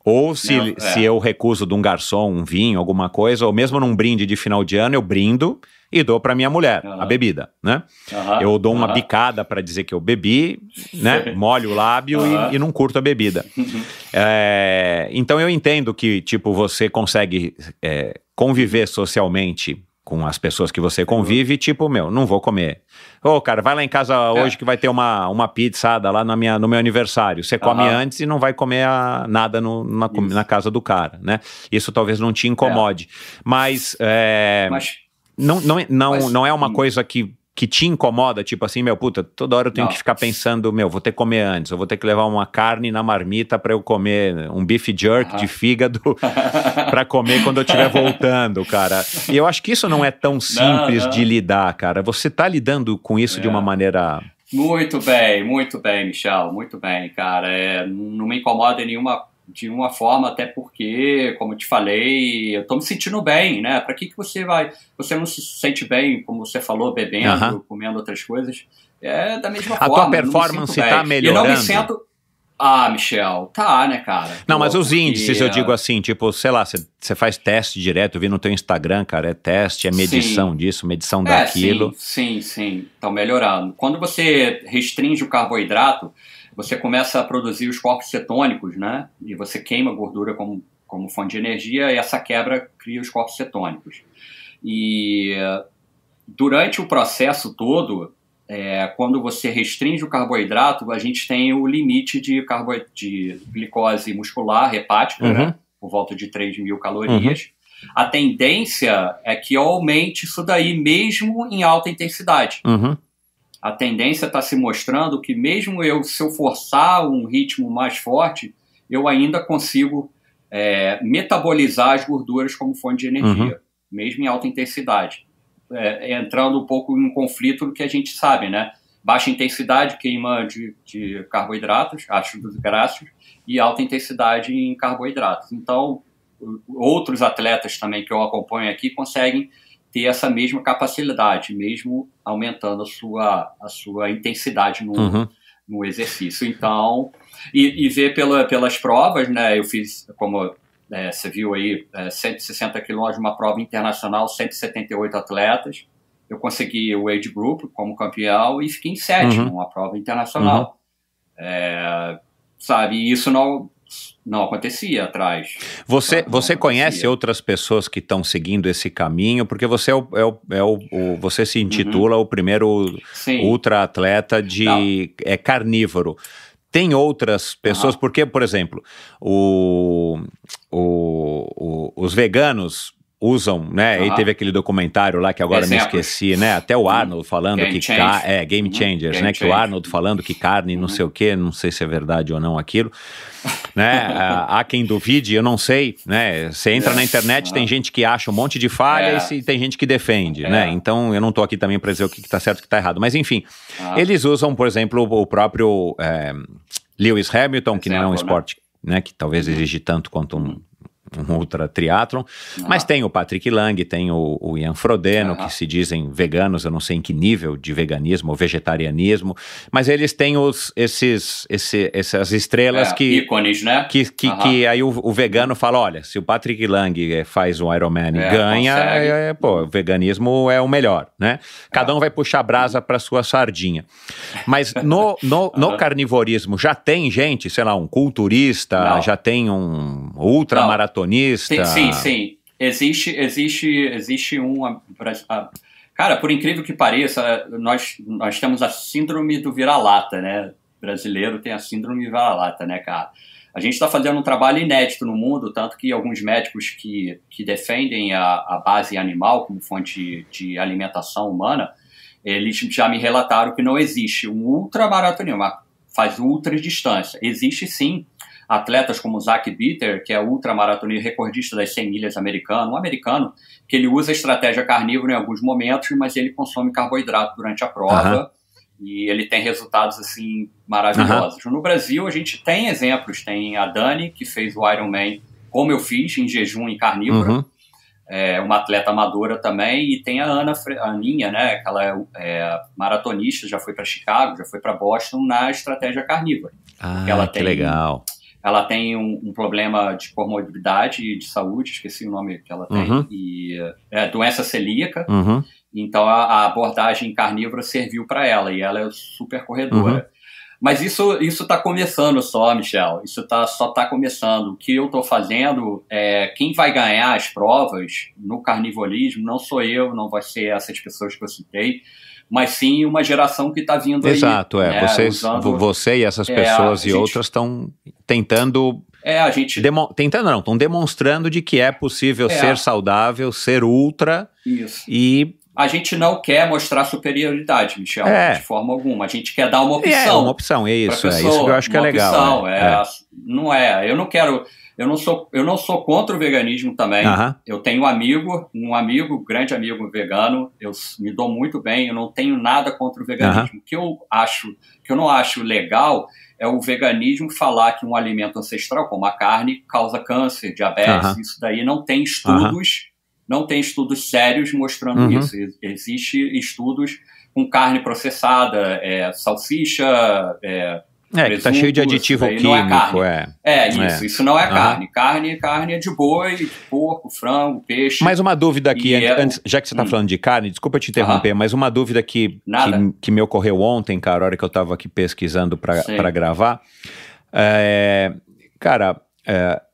Ou se, não, é. se eu recuso de um garçom um vinho, alguma coisa, ou mesmo num brinde de final de ano, eu brindo e dou para minha mulher uhum. a bebida, né? Uhum. Eu dou uma uhum. bicada para dizer que eu bebi, né? Molho o lábio e, e, não curto a bebida. é, então eu entendo que, tipo, você consegue é, conviver socialmente com as pessoas que você convive, tipo, meu, não vou comer. Ô, oh, cara, vai lá em casa é. hoje é. que vai ter uma, uma pizzada lá na minha, no meu aniversário. Você come antes e não vai comer a, nada no, na, na, casa do cara, né? Isso talvez não te incomode. É. Mas, é, mas, não, não, não, mas, não é uma coisa que que te incomoda, tipo assim, meu, puta, toda hora eu tenho Não. que ficar pensando, meu, vou ter que comer antes, eu vou ter que levar uma carne na marmita para eu comer, um beef jerk uhum. de fígado para comer quando eu estiver voltando, cara. E eu acho que isso não é tão simples não, não. de lidar, cara. Você tá lidando com isso é. de uma é. maneira muito bem, muito bem, Michel, muito bem, cara. É, não me incomoda nenhuma de uma forma, até porque, como eu te falei, eu estou me sentindo bem, né? Para que, que você vai. Você não se sente bem, como você falou, bebendo, comendo outras coisas. É da mesma a forma. A tua performance está me melhorando. Eu não me tá sinto. Ah, Michel, tá, né, cara? Não, Pô, mas os índices, eu digo assim, tipo, sei lá, você faz teste direto, eu vi no teu Instagram, cara, é teste, é medição sim. disso, medição é, daquilo. Sim, sim, sim, estão melhorando. Quando você restringe o carboidrato, você começa a produzir os corpos cetônicos, né? E você queima gordura como, como fonte de energia e essa quebra cria os corpos cetônicos. E durante o processo todo, é, quando você restringe o carboidrato, a gente tem o limite de, carbo... de glicose muscular hepática, né? uhum. né? por volta de 3 mil calorias. Uhum. A tendência é que aumente isso daí mesmo em alta intensidade. Uhum a tendência está se mostrando que mesmo eu, se eu forçar um ritmo mais forte, eu ainda consigo é, metabolizar as gorduras como fonte de energia, uhum. mesmo em alta intensidade. É, entrando um pouco em um conflito do que a gente sabe, né? Baixa intensidade queima de, de carboidratos, ácidos graxos, e alta intensidade em carboidratos. Então, outros atletas também que eu acompanho aqui conseguem ter essa mesma capacidade, mesmo aumentando a sua, a sua intensidade no, uhum. no exercício. Então, e, e ver pela, pelas provas, né? Eu fiz, como é, você viu aí, é, 160 quilômetros, uma prova internacional, 178 atletas. Eu consegui o age group como campeão e fiquei em sétimo, uhum. uma prova internacional. Uhum. É, sabe, isso não não acontecia atrás. Você, não você não conhece outras pessoas que estão seguindo esse caminho? Porque você é o, é o, é o, o você se uhum. intitula uhum. o primeiro ultra-atleta de é carnívoro. Tem outras pessoas, uhum. porque, por exemplo, o, o, o, os veganos usam, né? Uhum. E teve aquele documentário lá que agora Exemplos. me esqueci, né? Até o Arnold falando game que é Game uhum. Changers, game né? Change. Que o Arnold falando que carne, uhum. não sei o quê, não sei se é verdade ou não aquilo, né? Ah, há quem duvide, eu não sei, né? Você entra yes. na internet, tem gente que acha um monte de falha é. e tem gente que defende, é. né? Então eu não tô aqui também para dizer o que, está certo, o que está errado, mas enfim, ah. eles usam, por exemplo, o próprio é, Lewis Hamilton, Exemplo, que não é um né? esporte né? né? que talvez uhum. exige tanto quanto um, uhum um ultra triatlon, ah. mas tem o Patrick Lang, tem o, o Ian Frodeno, ah. que se dizem veganos, eu não sei em que nível de veganismo ou vegetarianismo, mas eles têm os, esses, esse, essas estrelas é, que... Ícones, né? Que, que, que aí o, o, vegano fala, olha, se o Patrick Lang eh, faz um Ironman e é, ganha, é, é, pô, o veganismo é o melhor, né? Cada é. um vai puxar a brasa para sua sardinha. Mas no, no, no carnivorismo já tem gente, sei lá, um culturista, não. já tem um ultramaratonista, maratonista. Sim, sim, sim. Existe, existe, existe um. Cara, por incrível que pareça, nós, nós temos a síndrome do vira-lata, né? O brasileiro tem a síndrome vira-lata, né, cara? A gente está fazendo um trabalho inédito no mundo, tanto que alguns médicos que, que defendem a, a base animal como fonte de, alimentação humana, eles já me relataram que não existe um ultramaratonista, faz ultra distância. Existe sim atletas como Zach Bitter, que é ultramaratonista recordista das 100 milhas americano, um americano, que ele usa a estratégia carnívora em alguns momentos, mas ele consome carboidrato durante a prova. Uhum. E ele tem resultados assim maravilhosos. Uhum. No Brasil, a gente tem exemplos. Tem a Dani, que fez o Ironman, como eu fiz, em jejum e carnívora. Uhum. É, uma atleta amadora também, e tem a Ana, a Aninha, né, que ela é, é maratonista, já foi para Chicago, já foi para Boston na estratégia carnívora. Ah, ela que tem, legal. Ela tem um, um problema de comorbidade e de saúde, esqueci o nome que ela tem, uhum. e é, doença celíaca. Uhum. Então a, a, abordagem carnívora serviu para ela e ela é super corredora. Uhum. Mas isso isso está começando só, Michel. Isso tá, só está começando. O que eu estou fazendo é quem vai ganhar as provas no carnivolismo não sou eu, não vai ser essas pessoas que eu citei mas sim uma geração que está vindo Exato, aí. Exato, é. Né, Vocês, usando, você e essas é, pessoas é, e gente, outras estão tentando. É, a gente. Demo, tentando, não, estão demonstrando de que é possível é, ser saudável, ser ultra. Isso. E a gente não quer mostrar superioridade, Michel, é. de forma alguma. A gente quer dar uma é, opção. É uma opção, é, é isso. Pessoa, é isso que eu acho que é legal. Opção, né? é, é. Não é. Eu não quero eu não sou, eu não sou contra o veganismo também. Eu tenho um amigo, um amigo, grande amigo vegano. Eu me dou muito bem. Eu não tenho nada contra o veganismo. O que eu acho, que eu não acho legal é o veganismo falar que um alimento ancestral, como a carne, causa câncer, diabetes. Isso daí não tem estudos, não tem estudos sérios mostrando uhum. isso. Existem estudos com carne processada, é, salsicha, é, é, presuntos, que tá cheio de aditivo é químico, é, é. é isso, é. isso não é carne. Uhum. Carne, carne é de boi, de porco, frango, peixe. Mais uma dúvida aqui, é antes, já que você tá hum. falando de carne, desculpa te interromper, uhum. mas uma dúvida que, que, que, me ocorreu ontem, cara, hora que eu tava aqui pesquisando para gravar. É, cara,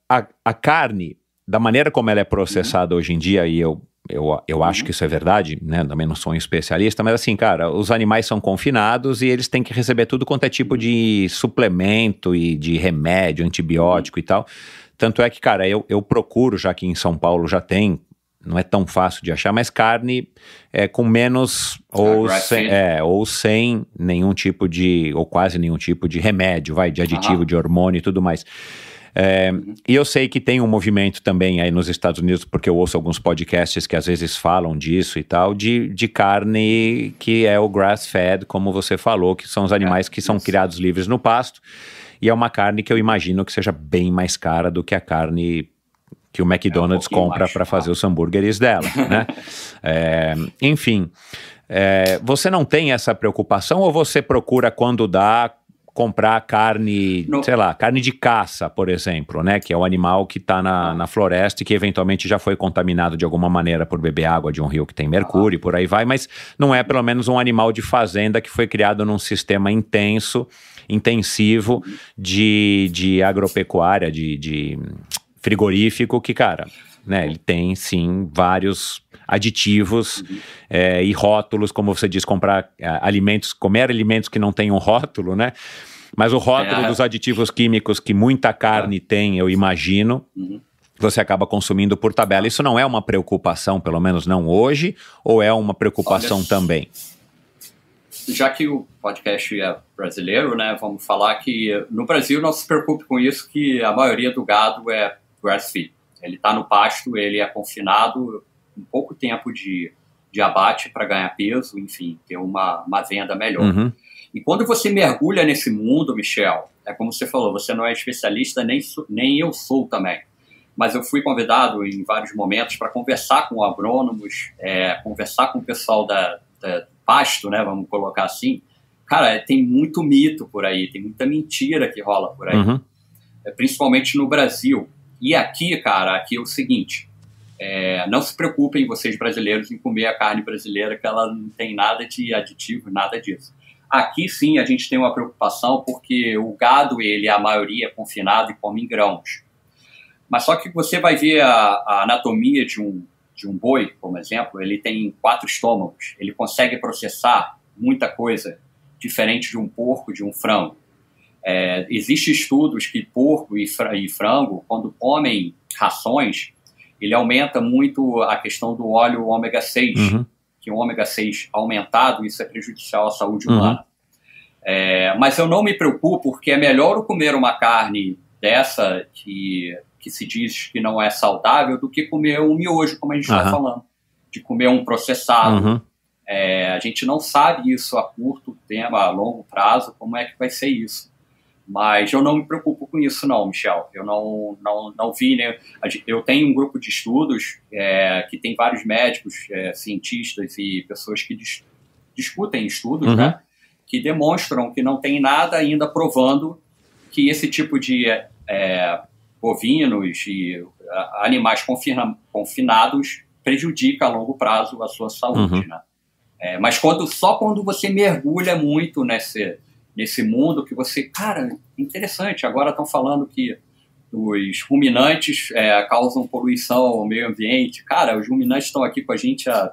a, a carne, da maneira como ela é processada uhum. hoje em dia, e eu eu, eu uhum. acho que isso é verdade, né? Também não sou um especialista, mas assim, cara, os animais são confinados e eles têm que receber tudo quanto é tipo uhum. de suplemento e de remédio, antibiótico uhum. e tal. Tanto é que, cara, eu, eu procuro, já que em São Paulo já tem, não é tão fácil de achar, mas carne é, com menos ah, ou, ah, sem, é, ou sem nenhum tipo de, ou quase nenhum tipo de remédio, vai, de aditivo, de hormônio e tudo mais. É, e eu sei que tem um movimento também aí nos Estados Unidos, porque eu ouço alguns podcasts que às vezes falam disso e tal, de, de carne que é o grass-fed, como você falou, que são os animais que são criados livres no pasto. E é uma carne que eu imagino que seja bem mais cara do que a carne que o McDonald's é um compra para fazer os hambúrgueres dela, né? é, enfim, é, você não tem essa preocupação ou você procura quando dá comprar carne, no... sei lá, carne de caça, por exemplo, né? Que é um animal que está na, na floresta e que eventualmente já foi contaminado de alguma maneira por beber água de um rio que tem mercúrio e por aí vai, mas não é pelo menos um animal de fazenda que foi criado num sistema intenso, intensivo de, de agropecuária, de, de frigorífico, que, cara, né? Ele tem sim vários aditivos uhum. é, e rótulos, como você diz, comprar eh, alimentos, comer alimentos que não tenham rótulo, né? Mas o rótulo é. dos aditivos químicos que muita carne é. tem, eu imagino. Uhum você acaba consumindo por tabela. Isso não é uma preocupação, pelo menos não hoje, ou é uma preocupação Olha, também? Já que o podcast é brasileiro, né, vamos falar que no Brasil não se preocupe com isso, que a maioria do gado é grass-fed. Ele está no pasto, ele é confinado um pouco tempo de, de abate para ganhar peso, enfim, ter uma, uma venda melhor. Uhum. E quando você mergulha nesse mundo, Michel, é como você falou, você não é especialista, nem, nem eu sou também. Mas eu fui convidado em vários momentos para conversar com agrônomos, é, conversar com o pessoal da, da pasto, né, vamos colocar assim. Cara, é, tem muito mito por aí, tem muita mentira que rola por aí, uhum. É, principalmente no Brasil. E aqui, cara, aqui é o seguinte: é, não se preocupem, vocês brasileiros, em comer a carne brasileira, que ela não tem nada de aditivo, nada disso. Aqui sim a gente tem uma preocupação porque o gado, ele, a maioria, é confinado e come em grãos. Mas só que você vai ver a, a anatomia de um, de um boi, como exemplo, ele tem quatro estômagos, ele consegue processar muita coisa diferente de um porco, de um frango. É, Existem estudos que porco e, frango, quando comem rações, ele aumenta muito a questão do óleo ômega 6, uhum. que o ômega 6 aumentado, isso é prejudicial à saúde uhum. humana. É, mas eu não me preocupo, porque é melhor eu comer uma carne dessa que, que se diz que não é saudável do que comer um miojo, como a gente está uhum. falando, de comer um processado. Uhum. É, a gente não sabe isso a curto tempo, a longo prazo, como é que vai ser isso. Mas eu não me preocupo com isso, não, Michel. Eu não, não, não vi, né? Eu tenho um grupo de estudos é, que tem vários médicos, é, cientistas e pessoas que dis discutem estudos, uhum. né? Que demonstram que não tem nada ainda provando que esse tipo de é, é bovinos e animais confina confinados prejudica a longo prazo a sua saúde, uhum. né? É, mas quando, só quando você mergulha muito nesse nesse mundo que você, cara, interessante, agora estão falando que os ruminantes é, causam poluição ao meio ambiente. Cara, os ruminantes estão aqui com a gente há,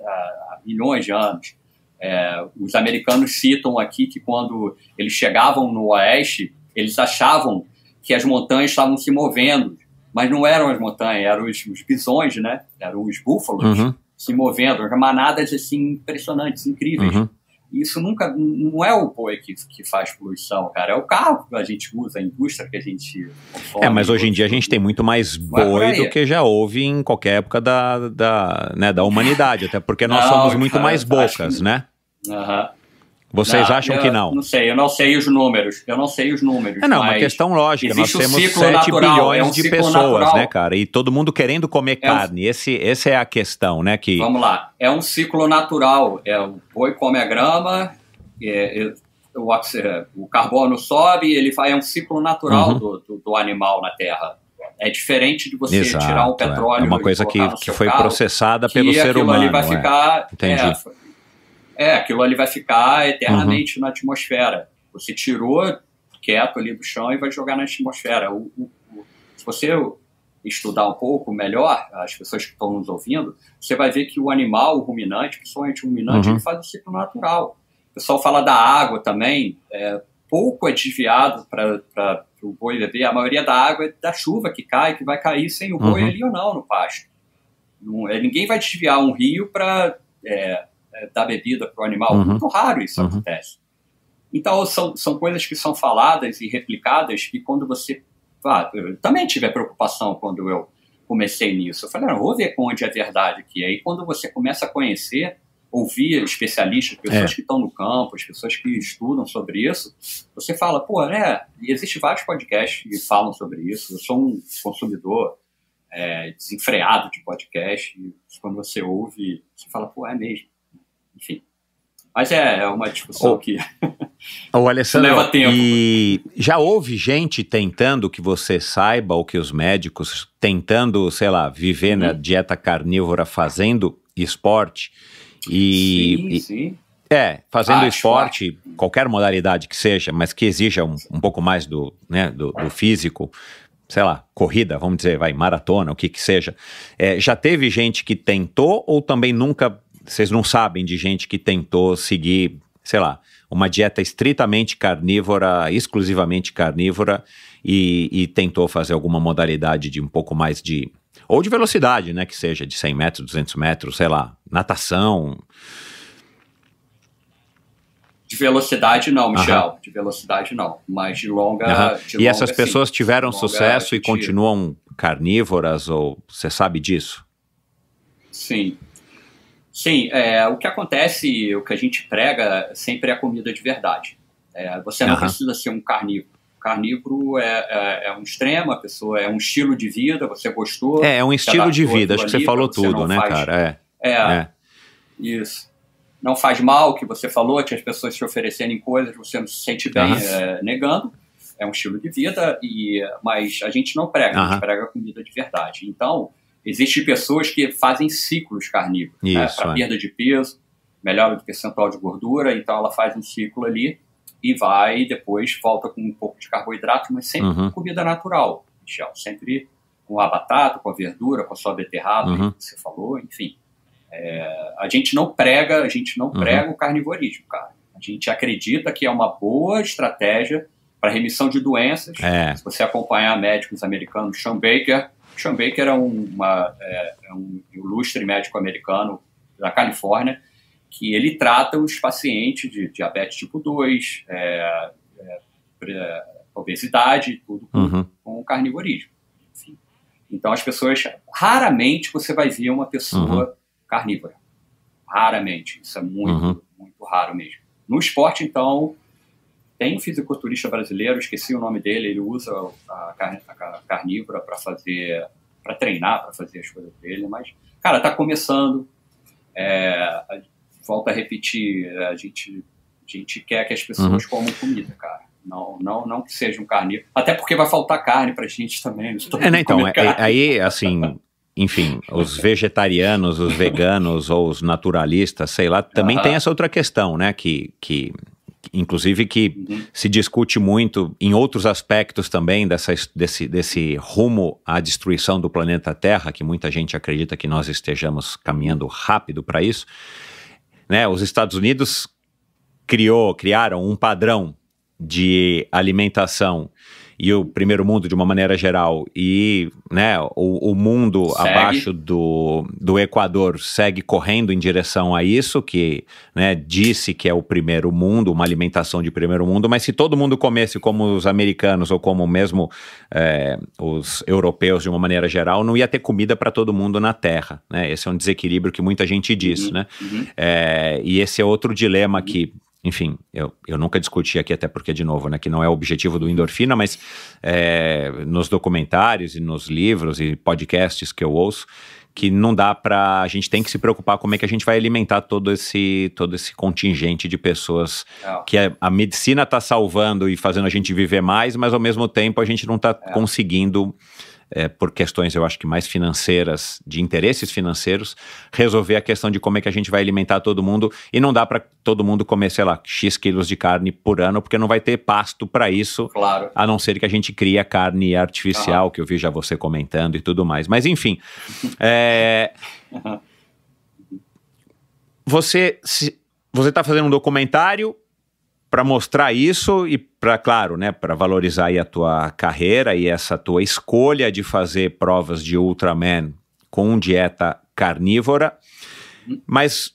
há milhões de anos. É, os americanos citam aqui que quando eles chegavam no oeste, eles achavam que as montanhas estavam se movendo, mas não eram as montanhas, eram os, os bisões, né? Eram os búfalos uhum. se movendo, as manadas assim impressionantes, incríveis. Uhum. Isso nunca. Não é o boi que, que faz poluição, cara. É o carro que a gente usa, a indústria que a gente. Consome, é, mas hoje em dia a gente tem muito mais boi do que já houve em qualquer época da, da, né, da humanidade, até porque nós não, somos muito cara, mais bocas, que... né? Aham. Uhum. Vocês ah, não, acham eu, que não? Não sei, eu não sei os números. Eu não sei os números. É não, é uma questão lógica. Nós temos 7 natural, bilhões é um de pessoas, né, natural. né, cara? E todo mundo querendo comer é um, carne. Esse, essa é a questão, né? Que... Vamos lá. É um ciclo natural. É, o boi come a grama, é, é o, é, o, carbono sobe, ele faz, é um ciclo natural uhum. do, do, do animal na Terra. É diferente de você Exato, tirar um petróleo. É uma coisa que, que foi carro, processada que pelo ser humano. Ali vai ficar. Entendi. É, é, aquilo ali vai ficar eternamente uhum. na atmosfera. Você tirou quieto ali do chão e vai jogar na atmosfera. O, o, o, se você estudar um pouco melhor, as pessoas que estão nos ouvindo, você vai ver que o animal, o ruminante, principalmente o ruminante, uhum. ele faz o ciclo natural. O pessoal fala da água também, é, pouco é desviado para o boi beber, a maioria da água é da chuva que cai, que vai cair sem o boi uhum. ali ou não no pasto. Não, é, ninguém vai desviar um rio para. É, é, da bebida para o animal. Uhum. Muito raro isso uhum. acontece. Então, são, são coisas que são faladas e replicadas que quando você... Ah, eu também tive a preocupação quando eu comecei nisso. Eu falei, não, vou ver onde é verdade que aí é. quando você começa a conhecer, ouvir especialistas, pessoas é. que estão no campo, as pessoas que estudam sobre isso, você fala, pô, né, existe vários podcasts que falam sobre isso, eu sou um consumidor é, desenfreado de podcast, e quando você ouve, você fala, pô, é mesmo enfim. Mas é, é uma discussão oh, que. Alessandro, leva tempo. e já houve gente tentando que você saiba, ou que os médicos tentando, sei lá, viver na hum. dieta carnívora fazendo esporte? E, sim, e, sim. É, fazendo ah, acho, esporte, acho. qualquer modalidade que seja, mas que exija um, um pouco mais do, né, do, do físico, sei lá, corrida, vamos dizer, vai, maratona, o que que seja. É, já teve gente que tentou ou também nunca vocês não sabem de gente que tentou seguir, sei lá, uma dieta estritamente carnívora, exclusivamente carnívora, e, e, tentou fazer alguma modalidade de um pouco mais de. ou de velocidade, né? Que seja de 100 metros, 200 metros, sei lá, natação. De velocidade não, Michel. Uhum. De velocidade não, mas de longa. Uhum. De e longa, essas pessoas sim. tiveram longa sucesso e continuam carnívoras ou você sabe disso? Sim, Sim, é, o que acontece, o que a gente prega sempre é a comida de verdade. É, você não uhum. precisa ser um carnívoro. Carnívoro é, é, é, um extremo, a pessoa é um estilo de vida, você gostou. É, é um estilo de vida, acho que você falou você tudo, né, faz, cara? É, é, é. Isso. Não faz mal que você falou, que as pessoas te oferecerem coisas, você não se sente bem uhum. negando. É um estilo de vida, e, mas a gente não prega, uhum. a gente prega comida de verdade. Então, Existem pessoas que fazem ciclos carnívoros, né, para é. perda de peso, melhora do percentual de gordura, então ela faz um ciclo ali e vai depois volta com um pouco de carboidrato, mas sempre uhum. com comida natural, Michel, sempre com a batata, com a verdura, com a sua beterraba, uhum. que você falou, enfim. É, a gente não prega, a gente não uhum. prega o carnivorismo, cara. A gente acredita que é uma boa estratégia para remissão de doenças. É. Se você acompanhar médicos americanos, Sean Baker, Sean Baker é, uma, é, é um ilustre médico americano da Califórnia que ele trata os pacientes de diabetes tipo 2, é, é, é, obesidade, tudo uhum. com, com carnivorismo. Enfim. Então as pessoas, raramente você vai ver uma pessoa uhum. carnívora. Raramente, isso é muito, uhum. muito raro mesmo. No esporte, então, tem um fisiculturista brasileiro, esqueci o nome dele, ele usa a, carne a carnívora para fazer, para treinar, para fazer as coisas dele, mas, cara, tá começando. É, volta a repetir, a gente, a gente quer que as pessoas uhum. comam comida, cara. Não, não, não que seja um carnívoro. Até porque vai faltar carne pra gente também. Né? É, né, então, é, aí, assim, enfim, os vegetarianos, os veganos ou os naturalistas, sei lá, também tem essa outra questão, né? Que, que inclusive que uhum. se discute muito em outros aspectos também dessa, desse, desse rumo à destruição do planeta Terra, que muita gente acredita que nós estejamos caminhando rápido para isso. Né, os Estados Unidos criou, criaram um padrão de alimentação e o primeiro mundo de uma maneira geral e né, o, o mundo segue. abaixo do, do Equador segue correndo em direção a isso, que né, disse que é o primeiro mundo, uma alimentação de primeiro mundo, mas se todo mundo comesse como os americanos ou como mesmo é, os europeus de uma maneira geral, não ia ter comida para todo mundo na Terra. Né? Esse é um desequilíbrio que muita gente diz. Uhum, né? Uhum. É, e esse é outro dilema que enfim, eu, eu nunca discuti aqui, até porque, de novo, né, que não é o objetivo do Endorfina, mas é, nos documentários e nos livros e podcasts que eu ouço, que não dá para a gente tem que se preocupar como é que a gente vai alimentar todo esse todo esse contingente de pessoas é. que a, a medicina está salvando e fazendo a gente viver mais, mas ao mesmo tempo a gente não está é. conseguindo é, por questões, eu acho que mais financeiras, de interesses financeiros, resolver a questão de como é que a gente vai alimentar todo mundo. E não dá para todo mundo comer, sei lá, X quilos de carne por ano, porque não vai ter pasto para isso. Claro. A não ser que a gente crie a carne artificial, uhum. que eu vi já você comentando e tudo mais. Mas, enfim. é... Você. você está fazendo um documentário para mostrar isso e para claro, né, para valorizar a tua carreira e essa tua escolha de fazer provas de Ultraman com dieta carnívora. Mas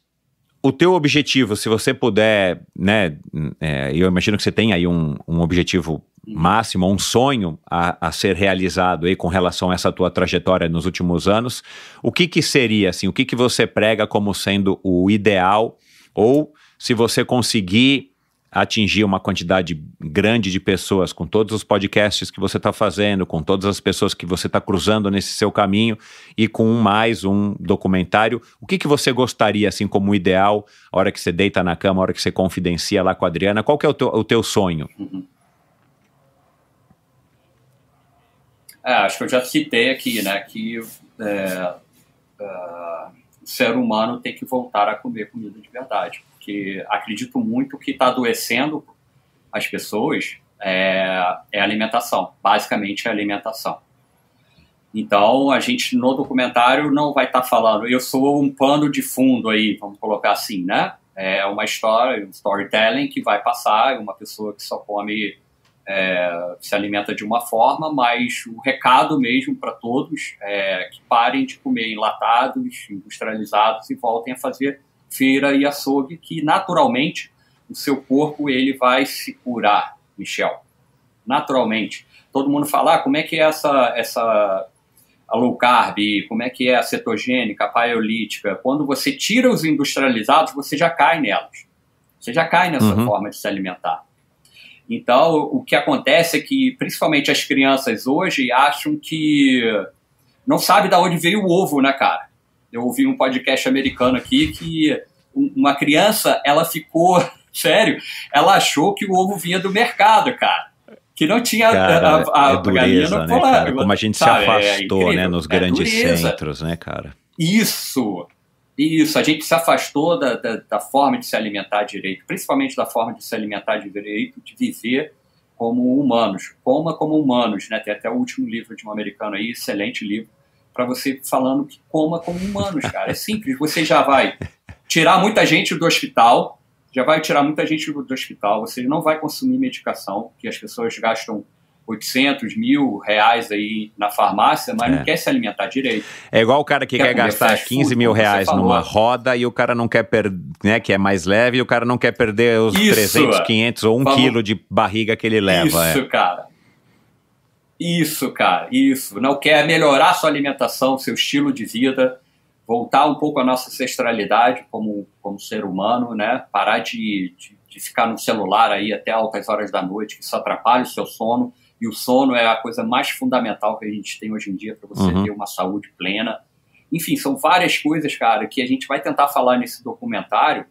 o teu objetivo, se você puder, né, é, eu imagino que você tem aí um, um objetivo máximo, um sonho a, a, ser realizado aí com relação a essa tua trajetória nos últimos anos, o que que seria, assim, o que que você prega como sendo o ideal ou se você conseguir atingir uma quantidade grande de pessoas com todos os podcasts que você está fazendo, com todas as pessoas que você está cruzando nesse seu caminho e com mais um documentário, o que, que você gostaria, assim, como ideal, a hora que você deita na cama, a hora que você confidencia lá com a Adriana, qual que é o teu, o teu sonho? É, acho que eu já citei aqui, né, que é, é, o ser humano tem que voltar a comer comida de verdade que acredito muito que está adoecendo as pessoas é, é alimentação, basicamente é alimentação. Então, a gente no documentário não vai estar tá falando, eu sou um pano de fundo aí, vamos colocar assim, né? É uma história, um storytelling que vai passar, uma pessoa que só come, é, se alimenta de uma forma, mas o recado mesmo para todos é que parem de comer enlatados, industrializados e voltem a fazer feira e açougue, que naturalmente o seu corpo ele vai se curar, Michel. Naturalmente. Todo mundo fala ah, como é que é essa, essa a low carb, como é que é a cetogênica, a paleolítica. Quando você tira os industrializados, você já cai nelas. Você já cai nessa uhum. forma de se alimentar. Então, o que acontece é que, principalmente as crianças hoje, acham que não sabe de onde veio o ovo, né, cara? Eu ouvi um podcast americano aqui que uma criança, ela ficou, sério, ela achou que o ovo vinha do mercado, cara. Que não tinha cara, a, a, é dureza, né, cara? Como a gente sabe, se é afastou, né, é né, nos grandes centros, né, cara? Isso, isso. A gente se afastou da, da, da, forma de se alimentar direito, principalmente da forma de se alimentar direito, de viver como humanos. Coma como humanos, né? Tem até o último livro de um americano aí, excelente livro, para você falando que coma como humanos, cara. É simples, você já vai tirar muita gente do hospital, já vai tirar muita gente do, hospital, você não vai consumir medicação, que as pessoas gastam 800 mil reais aí na farmácia, mas é. não quer se alimentar direito. É igual o cara que quer, quer gastar 15 mil reais numa roda e o cara não quer perder, né, que é mais leve, e o cara não quer perder os Isso, 300, 500 ou um quilo de barriga que ele leva. Isso, é. cara. Isso, cara, isso. Não quer melhorar sua alimentação, seu estilo de vida, voltar um pouco à nossa ancestralidade como, como ser humano, né? Parar de, de, de ficar no celular aí até altas horas da noite, que isso atrapalha o seu sono. E o sono é a coisa mais fundamental que a gente tem hoje em dia para você uhum. ter uma saúde plena. Enfim, são várias coisas, cara, que a gente vai tentar falar nesse documentário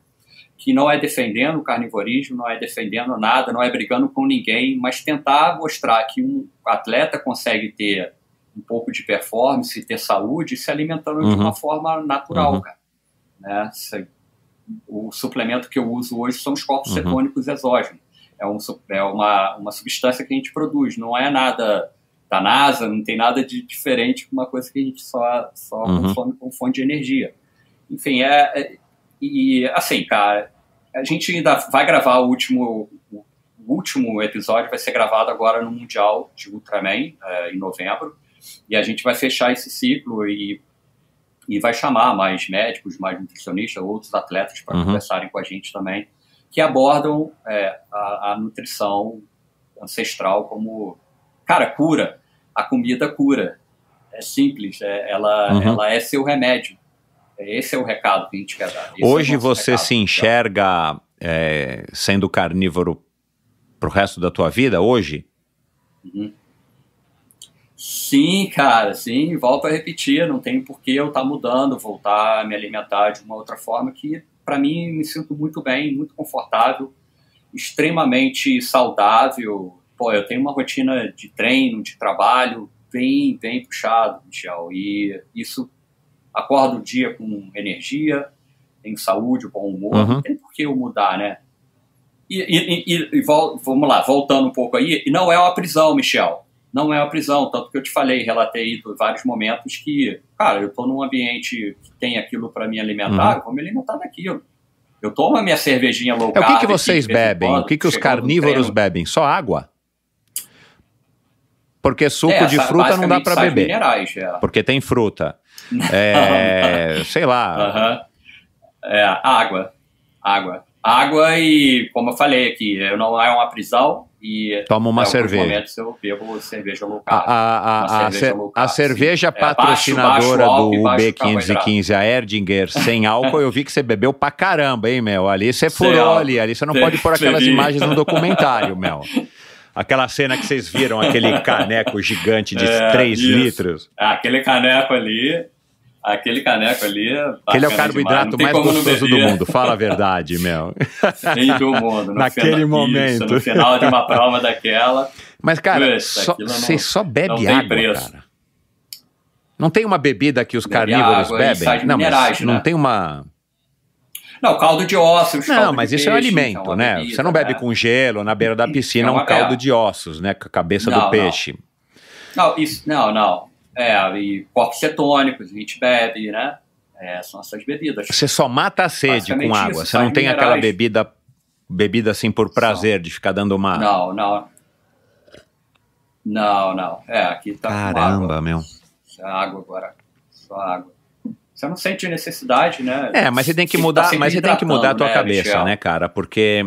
que não é defendendo o carnivorismo, não é defendendo nada, não é brigando com ninguém, mas tentar mostrar que um atleta consegue ter um pouco de performance, ter saúde, se alimentando uhum. de uma uhum. forma natural, uhum. cara. Né? O suplemento que eu uso hoje são os corpos uhum. cetônicos exógenos. É, um, é uma, uma substância que a gente produz, não é nada da NASA, não tem nada de diferente com uma coisa que a gente só, só uhum. consome como fonte de energia. Enfim, é, é e assim, cara, a gente ainda vai gravar o último. O último episódio vai ser gravado agora no Mundial de Ultraman, é, em novembro. E a gente vai fechar esse ciclo e, e vai chamar mais médicos, mais nutricionistas, outros atletas para uhum. conversarem com a gente também, que abordam é, a, a nutrição ancestral como. Cara, cura. A comida cura. É simples, é, ela, uhum. ela é seu remédio. Esse é o recado que a gente quer dar. Esse é Hoje é você se tá? enxerga é, sendo carnívoro pro resto da tua vida hoje? Uhum. Sim, cara, sim, volto a repetir, não tem por que eu estar tá mudando, voltar a me alimentar de uma outra forma que para mim me sinto muito bem, muito confortável, extremamente saudável. Pô, eu tenho uma rotina de treino, de trabalho bem, bem puxado, Michel, e isso acordo o dia com energia, tenho saúde, bom humor, uhum. não tem por que eu mudar, né? E, e, e, e vol, vamos lá, voltando um pouco aí, e não é uma prisão, Michel. Não é uma prisão, tanto que eu te falei, relatei em vários momentos que, cara, eu estou num ambiente que tem aquilo para me alimentar, uhum. eu vou me alimentar daquilo. Eu tomo a minha cervejinha low carb. É, o que, que vocês bebem? Quando, o que, que os carnívoros bebem? Só água? Porque suco é, de fruta não dá para beber. Minerais, é. Porque tem fruta. É, sei lá. Uhum. É, água. Água. Água e, como eu falei aqui, eu é, não é uma prisão e... Toma uma cerveja. momentos eu bebo cerveja local. A, a, cerveja, a cerveja é, patrocinadora do UB515, a Erdinger, sem álcool, eu vi que você bebeu pra caramba, hein, Mel? Ali você furou ali, ali você não pode pôr aquelas imagens no documentário, Mel. Aquela cena que vocês viram, aquele é. caneco gigante de é, 3 isso. litros. É, aquele caneco ali, aquele caneco ali. Aquele é o carboidrato mais gostoso do mundo, fala a verdade, Mel. Sim, do mundo. Naquele final, momento. Isso, no final de uma prova daquela. Mas, cara, você só bebe água, preço. cara. Não tem uma bebida que os bebe carnívoros água, bebem? Não, minerais, não né? tem uma. Não, caldo de ossos. Não, mas isso é peixe, é um alimento, então, é né? Você não bebe né? com gelo na beira da piscina é um caldo de ossos, né? Com a cabeça não, do peixe. Não, isso, não, não. É, e corpos cetônicos, a gente bebe, né? É, são essas bebidas. Você só mata a sede com água. Isso, Você não tem minerais. aquela bebida, bebida assim por prazer de ficar dando uma. Não, não. Não, não. É, aqui tá. Caramba, água. meu. É água agora. Só água. Você não sente necessidade, né? É, mas você tem que mudar, tá mas você tem que mudar a tua né, cabeça, Michel? né, cara? Porque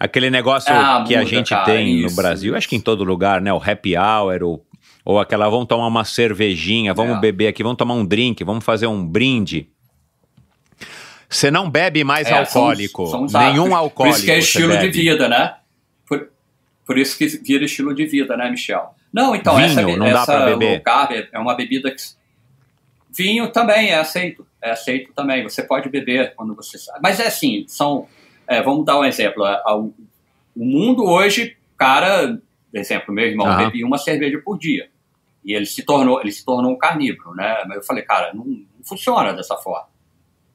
aquele negócio ah, que muda, a gente cara, tem isso, no Brasil, isso. acho que em todo lugar, né? O happy hour, o, ou aquela vamos tomar uma cervejinha, vamos é. beber aqui, vamos tomar um drink, vamos fazer um brinde. Você não bebe mais é, alcoólico, são, são nenhum alcoólico. Por isso que é estilo de vida, né? Por, por, isso que vira estilo de vida, né, Michel? Não, então Vinho, essa, não essa dá essa beber. low carb é uma bebida que Vinho também é aceito, é aceito também. Você pode beber quando você sabe. Mas é assim, são. É, vamos dar um exemplo. É, o mundo hoje, cara, exemplo, meu irmão ah. bebia uma cerveja por dia e ele se tornou, ele se tornou um carnívoro, né? Mas eu falei, cara, não, não funciona dessa forma.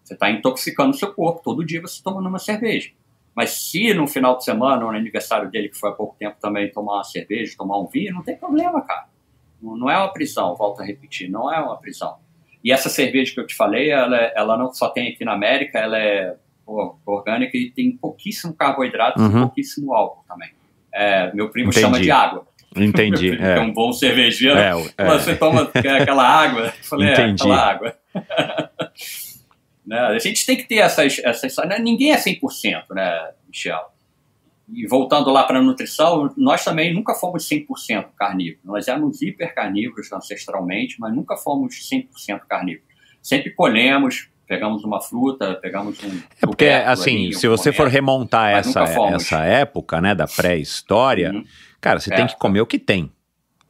Você está intoxicando o seu corpo todo dia você tomando uma cerveja. Mas se no final de semana ou no aniversário dele, que foi há pouco tempo também, tomar uma cerveja, tomar um vinho, não tem problema, cara. Não é uma prisão, volto a repetir, não é uma prisão. E essa cerveja que eu te falei, ela, ela não só tem aqui na América, ela é orgânica e tem pouquíssimo carboidrato uhum. e pouquíssimo álcool também. É, meu primo Entendi. chama de água. Entendi. é. é. um bom cervejeiro. É, é, você toma aquela água? Eu falei, é, Entendi. aquela água. né? A gente tem que ter essas, essas. Né, ninguém é 100%, né, Michel? E voltando lá para a nutrição, nós também nunca fomos 100% carnívoros. Nós éramos hipercarnívoros ancestralmente, mas nunca fomos 100% carnívoros. Sempre colhemos, pegamos uma fruta, pegamos um. É porque, assim, ali, se um você for remontar essa, essa época, né, da pré-história, uhum. cara, você é. tem que comer o que tem.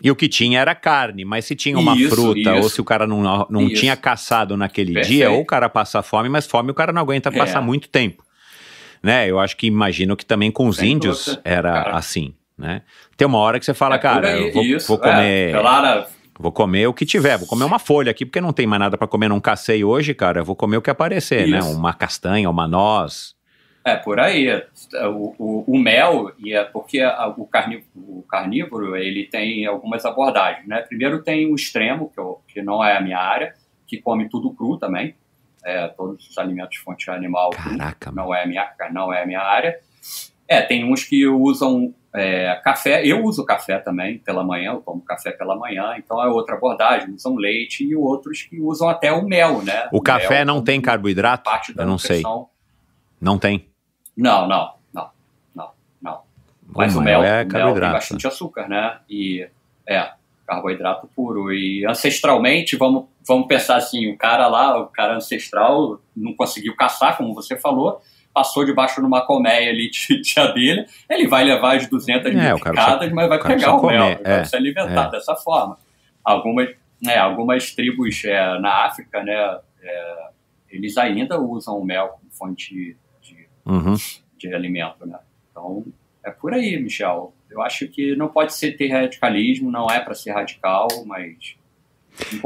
E o que tinha era carne, mas se tinha uma isso, fruta, isso. ou se o cara não, não tinha caçado naquele Perfeito. dia, ou o cara passa fome, mas fome o cara não aguenta é. passar é. muito tempo né? Eu acho que imagino que também com os Sem índios dúvida. era cara. assim, né? Tem uma hora que você fala, é, cara, aí, eu vou, vou é, comer. É, claro. Vou comer o que tiver, vou comer uma folha aqui, porque não tem mais nada para comer, não cacei hoje, cara. Eu vou comer o que aparecer, né? isso. né? Uma castanha, uma noz. É, por aí. O, o, o mel, e é porque a, o, carnívoro, o carnívoro, ele tem algumas abordagens, né? Primeiro tem o extremo, que, eu, que não é a minha área, que come tudo cru também, é, todos os alimentos de fonte animal. Caraca. Não é minha, não é minha área. É, tem uns que usam é, café. Eu uso café também pela manhã, eu tomo café pela manhã, então é outra abordagem. Usam leite e outros que usam até o mel, né? O, o café mel, não tem é carboidrato? Parte da eu não nutrição. sei. Não tem? Não, não, não, não, não. Mas o mel, é o mel tem bastante açúcar, né? E é, carboidrato puro. E ancestralmente, vamos vamos pensar assim, o cara lá, o cara ancestral, não conseguiu caçar, como você falou, passou debaixo de uma colmeia ali de, de abelha, ele vai levar as 200 é, picadas, mas vai pegar o comer, mel, é, vai se alimentar é. dessa forma. Algumas, né, algumas tribos é, na África, né, é, eles ainda usam o mel como fonte de, uhum. de alimento, né? Então, é por aí, Michel. Eu acho que não pode ser ter radicalismo, não é para ser radical, mas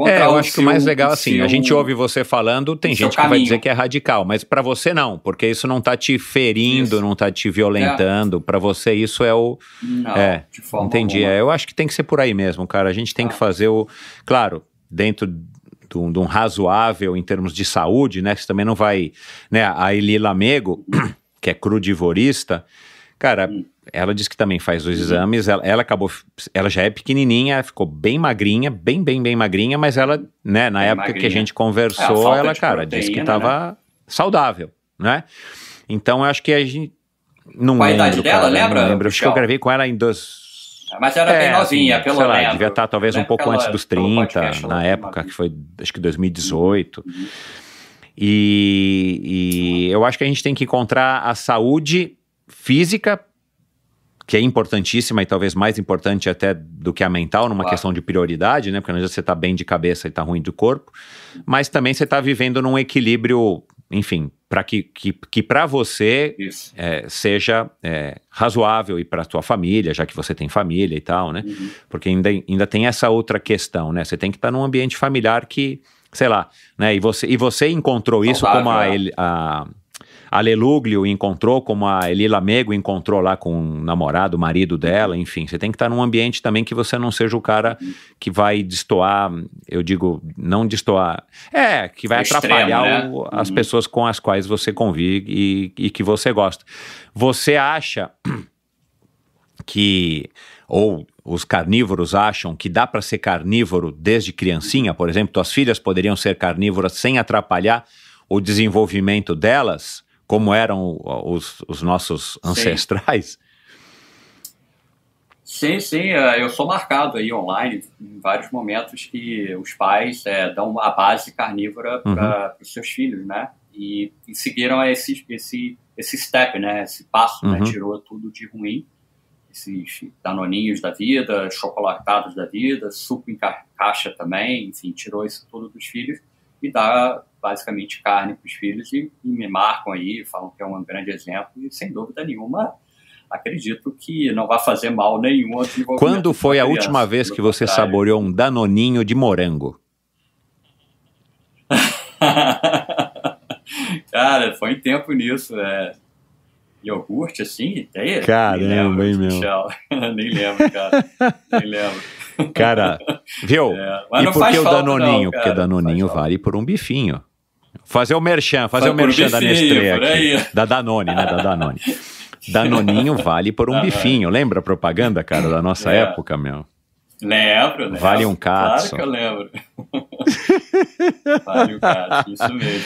é, eu acho que o mais legal, assim, a gente ouve você falando, tem gente que vai dizer que é radical, mas para você não, porque isso não tá te ferindo, isso. não tá te violentando, é. para você isso é o... Não, é, de forma entendi, é, eu acho que tem que ser por aí mesmo, cara, a gente tem ah. que é. fazer o... Claro, dentro de um, de um, razoável em termos de saúde, né, você também não vai... Né, a Eli Lamego, que é crudivorista, cara... Hum ela disse que também faz os uhum. exames. Ela, ela, acabou, ela já é pequenininha, ficou bem magrinha, bem, bem, bem magrinha, mas ela, né, na bem época magrinha. que a gente é, conversou, a ela, cara, proteína, disse que estava né? saudável, né? Então, eu acho que a gente. Não lembro, idade dela, cara, né, lembra? lembro. Acho que eu gravei com ela em dois. Ah, mas era é, bem é, novinha, assim, pelo menos. Sei lá, devia estar tá talvez né? um pouco antes dos 30, podcast, na época, que foi acho que 2018. Uhum. uhum. E, e eu acho que a gente tem que encontrar a saúde física que é importantíssima e talvez mais importante até do que a mental, numa claro. questão de prioridade, né? Porque não vezes você está bem de cabeça e está ruim do corpo, mas também você está vivendo num equilíbrio, enfim, para que, que, que para você é, seja é, razoável e para tua família, já que você tem família e tal, né? Uhum. Porque ainda, ainda tem essa outra questão, né? Você tem que estar tá num ambiente familiar que, sei lá, né? E você, e você encontrou então isso como a, a, a Leluglio encontrou, como a Elila Mego encontrou lá com o namorado, o marido dela, enfim. Você tem que estar num ambiente também que você não seja o cara que vai destoar, eu digo, não destoar, é, que vai Extremo, atrapalhar né? o, as uhum. pessoas com as quais você convive e, e que você gosta. Você acha que ou os carnívoros acham que dá para ser carnívoro desde criancinha, por exemplo, tuas filhas poderiam ser carnívoras sem atrapalhar o desenvolvimento delas, como eram os, os nossos ancestrais? Sim. sim, sim, é, eu sou marcado aí online em vários momentos que os pais é, dão a base carnívora para uhum. os seus filhos, né? E, e, seguiram esse, esse, esse step, né? Esse passo, né? uhum. né? Tirou tudo de ruim esses danoninhos da vida, chocolatados da vida, suco em caixa também, enfim, tirou isso tudo dos filhos e dá basicamente carne para os filhos e, e, me marcam aí, falam que é um grande exemplo e sem dúvida nenhuma acredito que não vai fazer mal nenhum. Quando foi a última vez que você contrário. saboreou um danoninho de morango? Cara, foi em tempo nisso, é. Iogurte, assim, até Caramba, hein, tipo, meu? nem lembro, cara. nem lembro. Cara, viu? É, e por que o Danoninho? Não, porque Danoninho vale por um bifinho. Fazer o merchan, fazer Faz o merchan bifinho, da Nestlé aqui. Da Danone, né? Da Danone. Danoninho vale por um ah, bifinho. É. Lembra a propaganda, cara, da nossa é. época, meu? Lembro, Vale um cato. Claro que eu lembro. vale um cato, isso mesmo.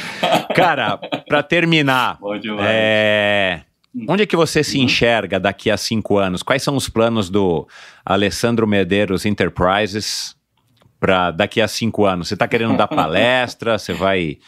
Cara, pra terminar. Bom demais. É Hum. Onde é que você se uhum. enxerga daqui a cinco anos? Quais são os planos do Alessandro Medeiros Enterprises para daqui a cinco anos? Você está querendo dar palestra? Você vai,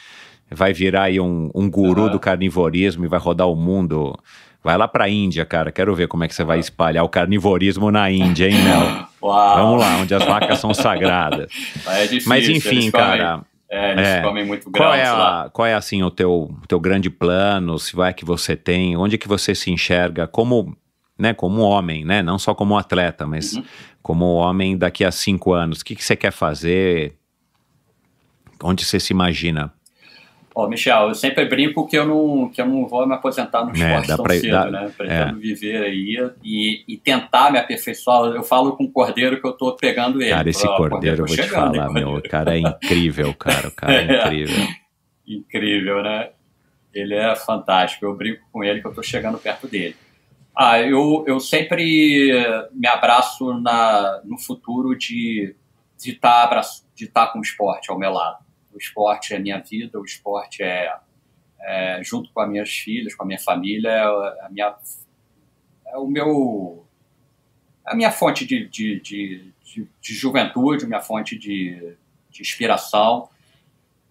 vai virar aí um, um guru uhum. do ah. carnivorismo e vai rodar o mundo? Vai lá para a Índia, cara. Quero ver como é que você vai ah. espalhar o carnivorismo na Índia, hein, Mel? Uau. Vamos lá, onde as vacas são sagradas. É difícil, Mas enfim, cara. É, eles é. comem muito qual é, qual é assim o teu, teu grande plano? Se vai que você tem, onde que você se enxerga como, né, como homem, né? Não só como atleta, mas uhum. como homem daqui a cinco anos. O que, que você quer fazer? Onde você se imagina? Ó, Michel, eu sempre brinco que eu não, que eu não vou me aposentar no é, esporte é, tão pra, cedo, dá, né? Pretendo é. viver aí e, e, tentar me aperfeiçoar. Eu falo com o Cordeiro que eu tô pegando ele. Cara, esse pra, Cordeiro, eu vou te falar, meu, o cara é incrível, cara, o cara é, é incrível. Incrível, né? Ele é fantástico, eu brinco com ele que eu tô chegando perto dele. Ah, eu, eu sempre me abraço na, no futuro de estar de tá, de tá com o esporte ao meu lado o esporte é minha vida, o esporte é, é junto com as minhas filhas, com a minha família, é, é a minha, é o meu, é a minha fonte de, de, de, de, de juventude, minha fonte de, de inspiração.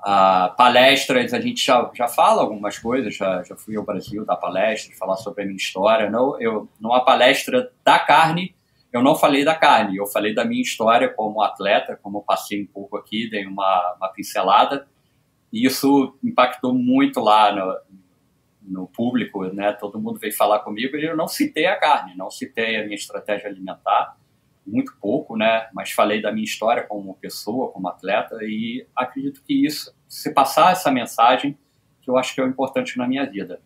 Ah, palestras, a gente já, já fala algumas coisas, já, já fui ao Brasil dar palestra, falar sobre a minha história. Não, eu, numa palestra da carne, eu não falei da carne, eu falei da minha história como atleta, como passei um pouco aqui, dei uma, uma pincelada, e isso impactou muito lá no, no, público, né? Todo mundo veio falar comigo e eu não citei a carne, não citei a minha estratégia alimentar, muito pouco, né? Mas falei da minha história como pessoa, como atleta, e acredito que isso, se passar essa mensagem, que eu acho que é importante na minha vida.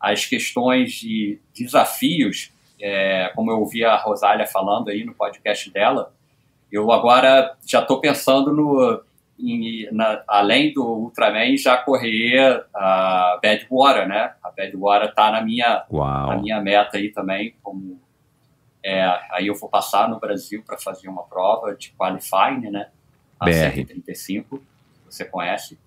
As questões de desafios, é, como eu ouvi a Rosália falando aí no podcast dela, eu agora já estou pensando no, em, na, além do Ultraman, já correr a Badwater, né? A Badwater está na minha, Uau. na minha meta aí também, como é, aí eu vou passar no Brasil para fazer uma prova de qualifying, né? A BR. 35, você conhece?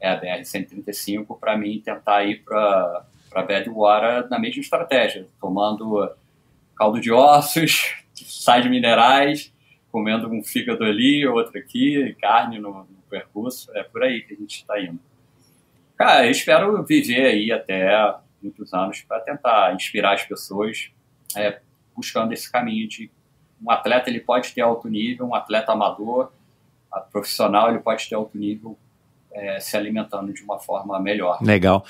É a BR 135 para mim tentar ir para para Badwater na mesma estratégia, tomando caldo de ossos, sais minerais, comendo um fígado ali, outro aqui, carne no, no percurso. É por aí que a gente está indo. Cara, eu espero viver aí até muitos anos para tentar inspirar as pessoas é, buscando esse caminho de um atleta ele pode ter alto nível, um atleta amador, profissional ele pode ter alto nível é, se alimentando de uma forma melhor. Legal.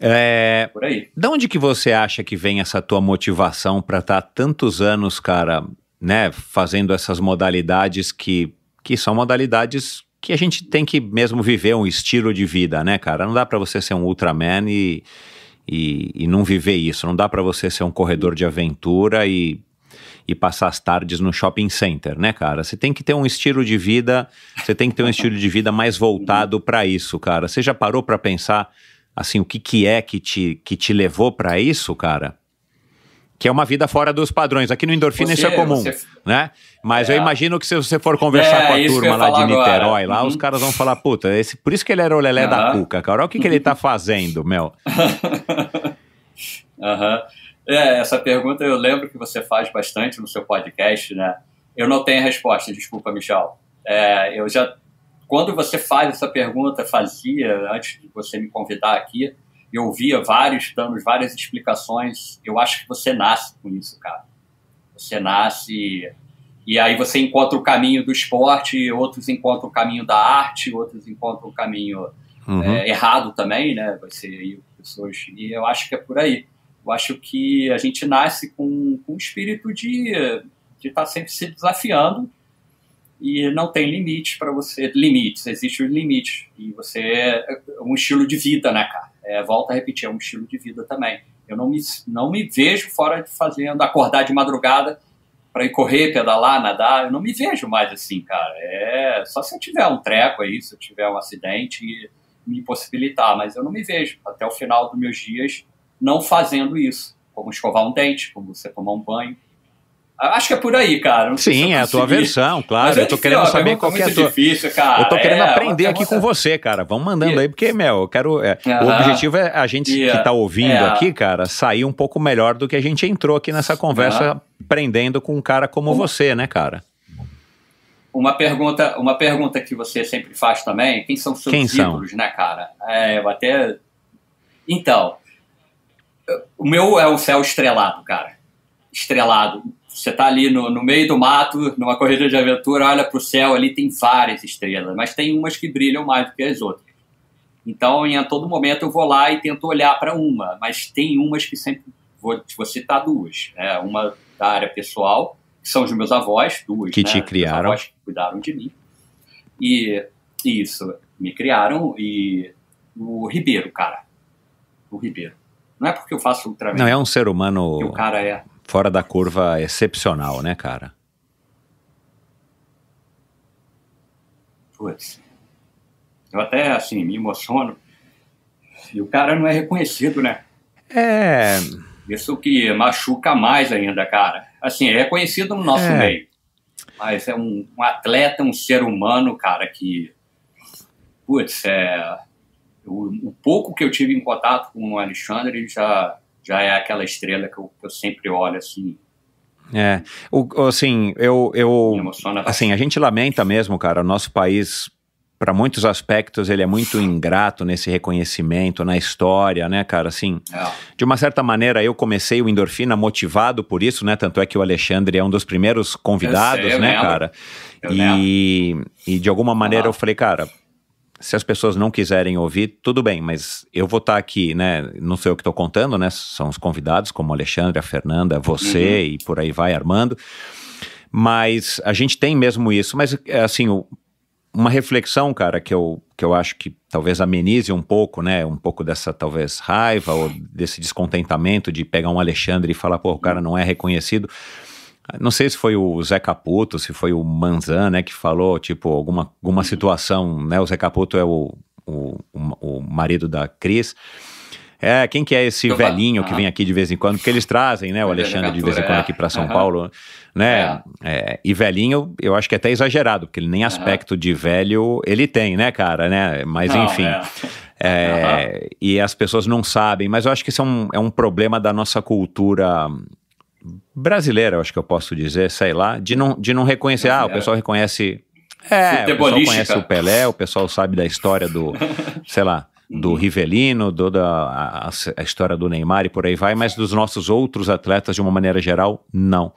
É, Por aí. Da onde que você acha que vem essa tua motivação para estar tá tantos anos, cara, né, fazendo essas modalidades que, que são modalidades que a gente tem que mesmo viver um estilo de vida, né, cara? Não dá para você ser um Ultraman e, e, e, não viver isso. Não dá para você ser um corredor de aventura e e passar as tardes no shopping center, né, cara? Você tem que ter um estilo de vida, você tem que ter um estilo de vida mais voltado para isso, cara. Você já parou para pensar assim o que, que é que te, que te levou para isso, cara? que é uma vida fora dos padrões. Aqui no Endorfina você, isso é comum, você... né? Mas é. eu imagino que se você for conversar é, com a turma lá de Niterói, agora. lá uhum. os caras vão falar, puta, esse, por isso que ele era o Lelé uhum. da Cuca, cara. Olha o que, que ele tá fazendo, meu. Aham. uhum. É, essa pergunta eu lembro que você faz bastante no seu podcast, né? Eu não tenho resposta, desculpa, Michel. É, eu já, quando você faz essa pergunta, fazia antes de você me convidar aqui, eu via vários danos, várias explicações. Eu acho que você nasce com isso, cara. Você nasce e aí você encontra o caminho do esporte, outros encontram o caminho da arte, outros encontram o caminho uhum. é, errado também, né? Você e pessoas e eu acho que é por aí. Eu acho que a gente nasce com, com um espírito de estar tá sempre se desafiando e não tem limites para você. Limites, existem limites. E você é, é um estilo de vida, né, cara? É, volta a repetir, é um estilo de vida também. Eu não me, não me vejo fora de fazendo, acordar de madrugada para ir correr, pedalar, nadar. Eu não me vejo mais assim, cara. É só se eu tiver um treco aí, se eu tiver um acidente me impossibilitar, mas eu não me vejo até o final dos meus dias não fazendo isso, como escovar um dente, como você tomar um banho. Acho que é por aí, cara. Sim, é a tua versão, claro. eu é tô difícil, querendo saber qual que é a tua. Difícil, cara. Eu tô querendo é, aprender é aqui com você, cara. Vamos mandando aí, porque, meu, eu quero. É, uh é. -huh. O objetivo é a gente que tá ouvindo aqui, cara, sair um pouco melhor do que a gente entrou aqui nessa conversa, uh -huh. aprendendo com um cara como você, né, cara? Uma pergunta, uma pergunta que você sempre faz também: quem são seus quem ídolos, são? né, cara? É, eu até. Então, o meu é o céu estrelado, cara. Estrelado. Você tá ali no, no meio do mato, numa corrida de aventura, olha pro céu, ali tem várias estrelas, mas tem umas que brilham mais do que as outras. Então, em a todo momento eu vou lá e tento olhar para uma, mas tem umas que sempre vou, vou citar duas. Né? Uma da área pessoal, que são os meus avós, duas. Que né? te criaram. Meus avós que cuidaram de mim. E, e isso, me criaram. E o Ribeiro, cara. O Ribeiro. Não é porque eu faço ultraman. Não, é um ser humano. Que o cara é. Fora da curva excepcional, né, cara? Putz. Eu até, assim, me emociono. E o cara não é reconhecido, né? É. Isso que machuca mais ainda, cara. Assim, é reconhecido no nosso é. meio. Mas é um, um atleta, um ser humano, cara, que. Putz, é o, o pouco que eu tive em contato com o Alexandre ele já, já é aquela estrela que eu, que eu sempre olho assim. É, o, assim, eu, eu assim, a gente lamenta mesmo, cara, o nosso país para muitos aspectos ele é muito ingrato nesse reconhecimento, na história, né, cara? Assim, é. de uma certa maneira eu comecei o Endorfina motivado por isso, né? Tanto é que o Alexandre é um dos primeiros convidados, sei, né, lembro. cara? Eu e, lembro. e de alguma maneira ah. eu falei, cara, se as pessoas não quiserem ouvir, tudo bem, mas eu vou estar tá aqui, né? Não sei o que estou contando, né? São os convidados, como o Alexandre, a Fernanda, você uhum. e por aí vai, Armando. Mas a gente tem mesmo isso. Mas, é, assim, o, uma reflexão, cara, que eu, que eu acho que talvez amenize um pouco, né? Um pouco dessa, talvez, raiva ou desse descontentamento de pegar um Alexandre e falar, pô, o cara não é reconhecido. Não sei se foi o Zé Caputo, se foi o Manzan, né, que falou, tipo, alguma, alguma uhum. situação, né? O Zé Caputo é o, o, o marido da Cris. É, quem que é esse Opa. Então tá. velhinho que ah. vem aqui de vez em quando? Porque eles trazem, né, o Alexandre de vez em quando aqui para São uhum. Paulo, né? É. É, e velhinho, eu acho que é até exagerado, porque ele nem uhum. aspecto de velho ele tem, né, cara, né? Mas Não, enfim. É. Uhum. E as pessoas não sabem, mas eu acho que isso é um, é um problema da nossa cultura brasileira, eu acho que eu posso dizer, sei lá, de não, de não reconhecer. Ah, o pessoal reconhece. É, o pessoal conhece o Pelé, o pessoal sabe da história do, sei lá, do uhum. Rivelino, toda a, a, história do Neymar e por aí vai, mas dos nossos outros atletas, de uma maneira geral, não.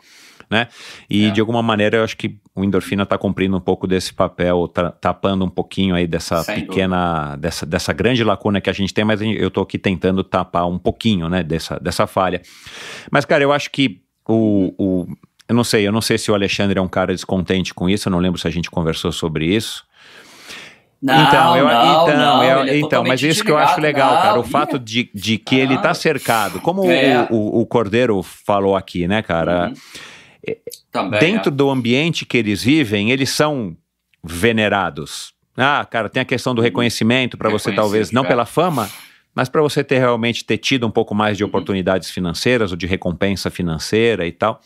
Né? E é. de alguma maneira eu acho que o endorfina está cumprindo um pouco desse papel, tá, tapando um pouquinho aí dessa Sem pequena, dessa, dessa grande lacuna que a gente tem, mas eu estou aqui tentando tapar um pouquinho, né, dessa, dessa falha. Mas, cara, eu acho que o, o eu não sei, eu não sei se o Alexandre é um cara descontente com isso, eu não lembro se a gente conversou sobre isso. Não, então, eu, não, então, não, eu, é então mas isso que eu acho legal, não, cara, o fato de, de que ele tá cercado, como é. o, o, o, Cordeiro falou aqui, né, cara? Uhum. É, também, dentro é. do ambiente que eles vivem, eles são venerados. Ah, cara, tem a questão do reconhecimento para você talvez não é. pela fama, mas para você ter realmente ter tido um pouco mais de uhum. oportunidades financeiras ou de recompensa financeira e tal.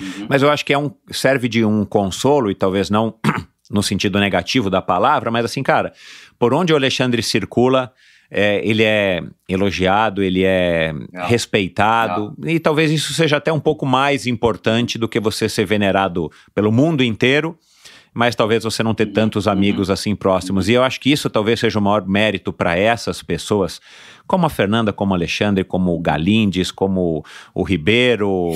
Uhum. Mas eu acho que é um serve de um consolo e talvez não no sentido negativo da palavra, mas assim, cara, por onde o Alexandre circula, é, ele é elogiado, ele é não. respeitado, não. e talvez isso seja até um pouco mais importante do que você ser venerado pelo mundo inteiro, mas talvez você não ter tantos uhum. amigos assim próximos. E eu acho que isso talvez seja o maior mérito para essas pessoas como a Fernanda, como o Alexandre, como o Galindes, como o Ribeiro,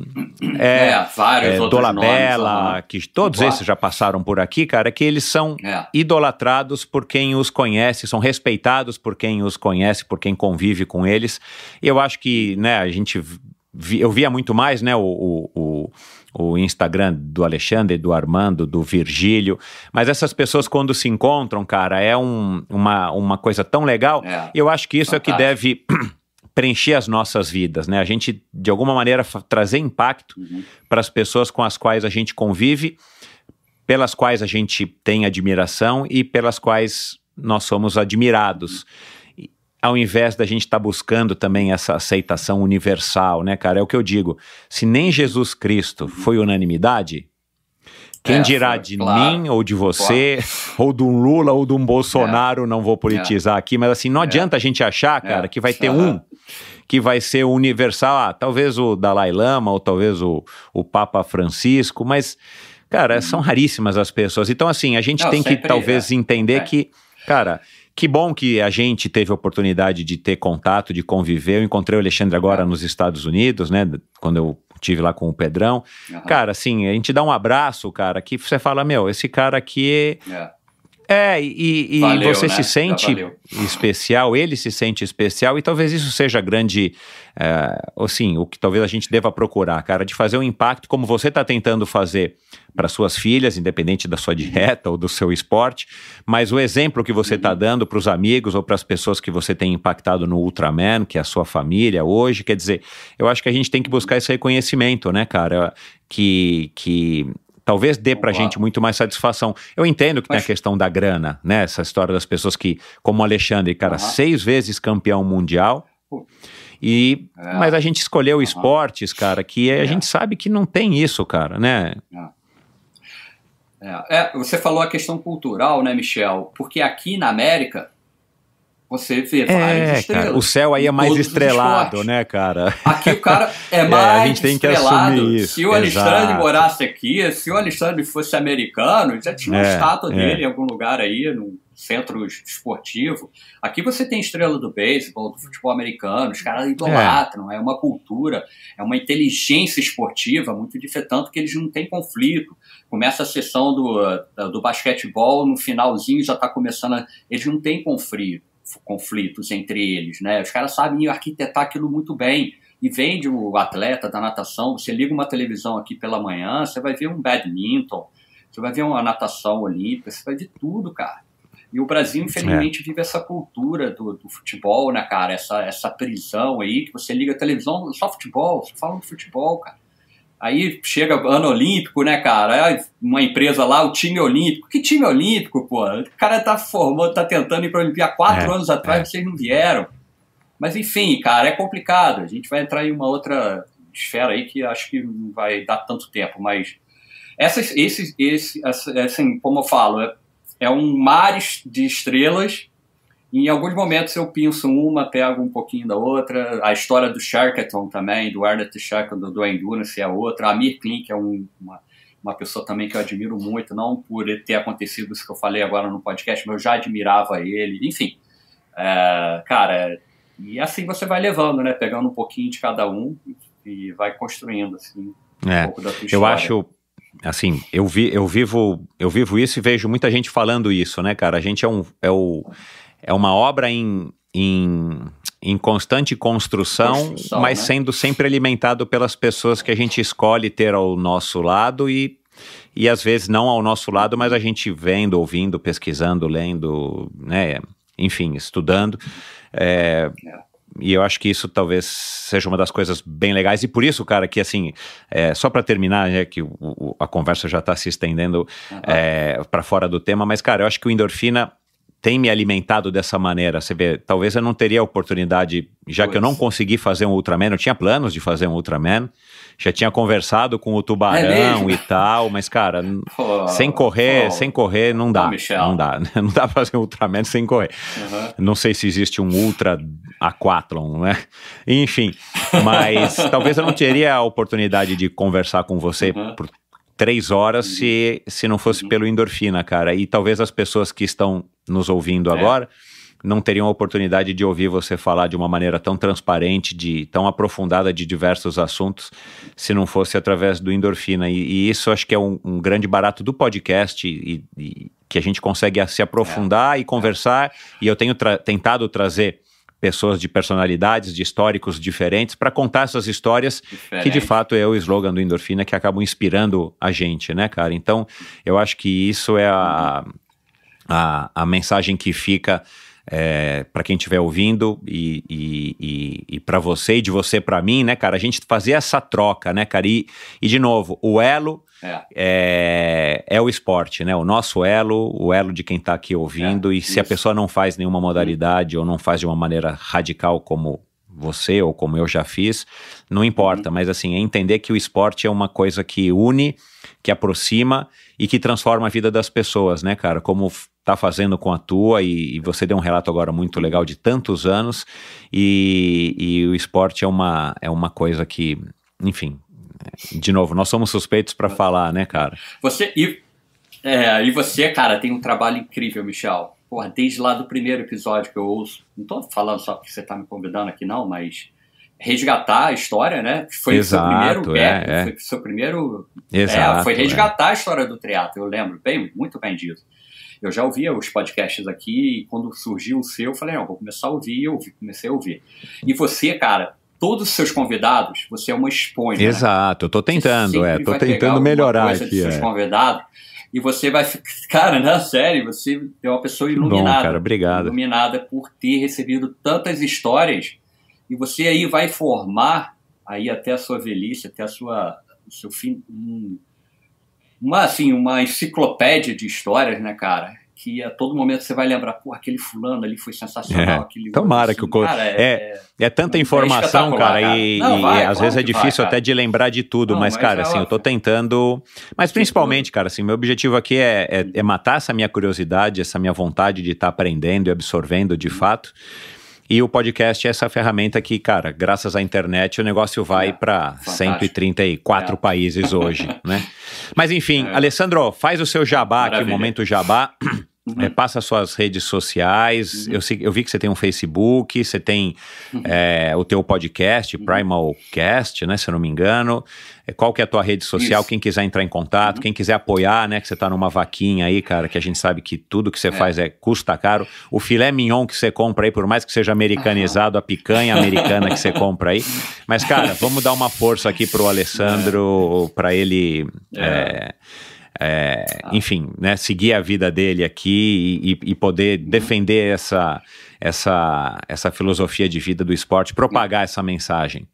é, é, vários é, Dolabella, nomes, que todos esses já passaram por aqui, cara, que eles são é. idolatrados por quem os conhece, são respeitados por quem os conhece, por quem convive com eles. eu acho que, né, a gente eu via muito mais, né, o, o, o Instagram do Alexandre, do Armando, do Virgílio. Mas essas pessoas, quando se encontram, cara, é um, uma, uma coisa tão legal. É. Eu acho que isso Fantástico. é o que deve preencher as nossas vidas, né? A gente, de alguma maneira, trazer impacto uhum. para as pessoas com as quais a gente convive, pelas quais a gente tem admiração e pelas quais nós somos admirados. Uhum ao invés da gente estar tá buscando também essa aceitação universal, né, cara? É o que eu digo. Se nem Jesus Cristo foi unanimidade, quem é, dirá foi, de claro, mim ou de você, claro. ou de um Lula ou de um é. Bolsonaro, é, não vou é. politizar é, aqui, mas assim, não é. adianta a gente achar, cara, que vai ter um que vai ser universal, ah, talvez o Dalai Lama ou talvez o, o Papa Francisco, mas, cara, hum. são uhum. raríssimas as pessoas. Então, assim, a gente não, tem que talvez entender que, cara, que bom que a gente teve a oportunidade de ter contato, de conviver. Eu encontrei o Alexandre agora ah. nos Estados Unidos, né? Quando eu tive lá com o Pedrão. Uhum. Cara, assim, a gente dá um abraço, cara, que você fala, meu, esse cara aqui é. É, e, e valeu, você né? se sente especial, ele se sente especial, e talvez isso seja grande, uh, assim, o que talvez a gente deva procurar, cara, de fazer um impacto como você está tentando fazer para suas filhas, independente da sua dieta ou do seu esporte, mas o exemplo que você está uhum. dando para os amigos ou para as pessoas que você tem impactado no Ultraman, que é a sua família hoje, quer dizer, eu acho que a gente tem que buscar esse reconhecimento, né, cara? Que, que talvez dê para a gente muito mais satisfação. Eu entendo que Mas... tem a questão da grana, né? Essa história das pessoas que, como o Alexandre, cara, uhum. seis vezes campeão mundial. E, é. Mas a gente escolheu uhum. esportes, cara, que a gente é. sabe que não tem isso, cara, né? É. é. você falou a questão cultural, né, Michel? Porque aqui na América, você vê várias é, estrelas. Cara, o céu aí é mais estrelado, né, cara? Aqui o cara é mais é, a gente tem estrelado. Que isso. Se o Exato. Alexandre morasse aqui, se o Alexandre fosse americano, já tinha uma é, estátua é. dele em algum lugar aí, num centro esportivo. Aqui você tem estrela do beisebol, do futebol americano, os caras idolatram, é. é uma cultura, é uma inteligência esportiva muito diferente, tanto que eles não têm conflito. Começa a sessão do, do basquetebol, no finalzinho já está começando, a, eles não têm conflito conflitos entre eles, né? Os caras sabem arquitetar aquilo muito bem e vende o atleta da natação. Você liga uma televisão aqui pela manhã, você vai ver um badminton, você vai ver uma natação olímpica, você vai ver tudo, cara. E o Brasil, infelizmente, é. vive essa cultura do, do, futebol, né, cara? Essa, essa prisão aí, que você liga a televisão, só futebol, só falam de futebol, cara. Aí chega ano olímpico, né, cara? Aí uma empresa lá, o time olímpico. Que time olímpico, pô? O cara tá formando, tá tentando ir pra Olimpíada quatro é, anos atrás, é. vocês não vieram. Mas enfim, cara, é complicado. A gente vai entrar em uma outra esfera aí que acho que não vai dar tanto tempo, mas essas, esses esse, assim, como eu falo, é, é um mar de estrelas em alguns momentos eu pinço uma, pego um pouquinho da outra. A história do Sharkathon também, do Arda Tishaka, do, do Endurance é outra. A Amir Klink é um, uma, uma pessoa também que eu admiro muito, não por ter acontecido isso que eu falei agora no podcast, mas eu já admirava ele. Enfim, é, cara, e assim você vai levando, né? Pegando um pouquinho de cada um e vai construindo, assim, um é, pouco da Eu acho assim, eu vi, eu vivo, eu vivo isso e vejo muita gente falando isso, né, cara? A gente é um é o é uma obra em, em, em constante construção, construção mas né? sendo sempre alimentado pelas pessoas que a gente escolhe ter ao nosso lado e e às vezes não ao nosso lado, mas a gente vendo, ouvindo, pesquisando, lendo, né? enfim, estudando. É, é. e eu acho que isso talvez seja uma das coisas bem legais. E por isso, cara, que assim, é, só para terminar, né, que o, o, a conversa já está se estendendo uhum. é, para fora do tema, mas, cara, eu acho que o Endorfina tem me alimentado dessa maneira. Você vê, talvez eu não teria a oportunidade, já pois. que eu não consegui fazer um Ultraman, eu tinha planos de fazer um Ultraman, já tinha conversado com o é Tubarão é e tal, mas cara, sem correr, sem correr não dá, tá, não dá, não dá pra fazer um Ultraman sem correr. Uhum. Não sei se existe um Ultra Aquathlon, né? Enfim, mas talvez eu não teria a oportunidade de conversar com você uhum. por três horas uhum. se, se não fosse uhum. pelo endorfina, cara. E talvez as pessoas que estão nos ouvindo é. agora não teriam a oportunidade de ouvir você falar de uma maneira tão transparente, de tão aprofundada de diversos assuntos, se não fosse através do Endorfina. E, e isso acho que é um, um, grande barato do podcast e, e que a gente consegue se aprofundar é. e conversar. É. E eu tenho tra tentado trazer pessoas de personalidades, de históricos diferentes, para contar essas histórias Diferente. que de fato é o slogan do Endorfina que acabam inspirando a gente, né, cara? Então, eu acho que isso é a, a, a mensagem que fica é, para quem estiver ouvindo e, e, e, e para você e de você para mim, né, cara? A gente fazer essa troca, né, cara? E, e de novo, o elo é. é. É, o esporte, né? O nosso elo, o elo de quem está aqui ouvindo. É, e se a pessoa não faz nenhuma modalidade uhum. ou não faz de uma maneira radical como você ou como eu já fiz, não importa. Uhum. Mas assim, é entender que o esporte é uma coisa que une, que aproxima e que transforma a vida das pessoas, né, cara? Como está fazendo com a tua e, e, você deu um relato agora muito legal de tantos anos e, e o esporte é uma, é uma coisa que, enfim, de novo, nós somos suspeitos para falar, né, cara? Você e, é, e você, cara, tem um trabalho incrível, Michel. Porra, desde lá do primeiro episódio que eu ouço, não estou falando só porque você está me convidando aqui não, mas resgatar a história, né? Foi Exato, é, é. seu primeiro é, é. foi seu primeiro. Exato, é, foi resgatar a história do teatro, eu lembro bem, muito bem disso. Eu já ouvia os podcasts aqui e quando surgiu o seu, eu falei, não, vou começar a ouvir, eu comecei a ouvir. E você, cara, todos os seus convidados, você é uma esponja. Né? Exato, né? eu tô tentando, é, tô tentando melhorar aqui. Seus é. convidados e você vai ficar, cara, na série, você é uma pessoa iluminada. Bom, cara, obrigado. Iluminada por ter recebido tantas histórias e você aí vai formar aí até a sua velhice, até a sua o seu fim uma assim, uma enciclopédia de histórias, né, cara? que a todo momento você vai lembrar, pô, aquele fulano ali foi sensacional. É, aquele tomara que o assim. cara, é, é, é tanta é informação, é cara, cara, e, não, e às claro vezes é difícil vai, até de lembrar de tudo, não, mas, mas, cara, é assim, eu tô tentando. Mas principalmente, cara, assim, meu objetivo aqui é, é, é, matar essa minha curiosidade, essa minha vontade de estar tá aprendendo e absorvendo de uhum. fato. E o podcast é essa ferramenta que, cara, graças à internet o negócio vai é, para 134 é. países hoje, né? Mas enfim, é. Alessandro, faz o seu jabá Maravilha. aqui, o momento jabá. É, uhum. É, passa suas redes sociais. Uhum. Eu, eu, vi que você tem um Facebook, você tem uhum. é, o teu podcast, uhum. Primalcast, né? Se eu não me engano. É, qual que é a tua rede social? Isso. Quem quiser entrar em contato, uhum. quem quiser apoiar, né? Que você está numa vaquinha aí, cara, que a gente sabe que tudo que você é. faz é custa caro. O filé mignon que você compra aí, por mais que seja americanizado, a picanha americana que você compra aí. Mas, cara, vamos dar uma força aqui pro Alessandro, para ele é é, ah. enfim, né, seguir a vida dele aqui e, e poder uhum. defender essa, essa, essa filosofia de vida do esporte, propagar uhum. essa mensagem.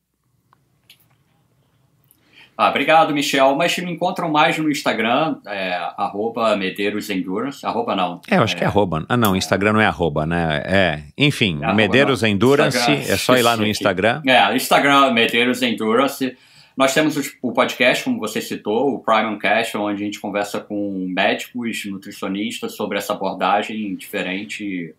Ah, obrigado, Michel. Mas me encontram mais no Instagram, é, arroba Medeiros Endurance. Arroba não. É, eu acho é, que é arroba. Ah, não, Instagram é. não é arroba, né? É. Enfim, é Medeiros não. Endurance. Instagram. É só ir lá no Instagram. É, Instagram, Medeiros Endurance. Nós temos o podcast, como você citou, o Prime on Cash, onde a gente conversa com médicos, nutricionistas sobre essa abordagem diferente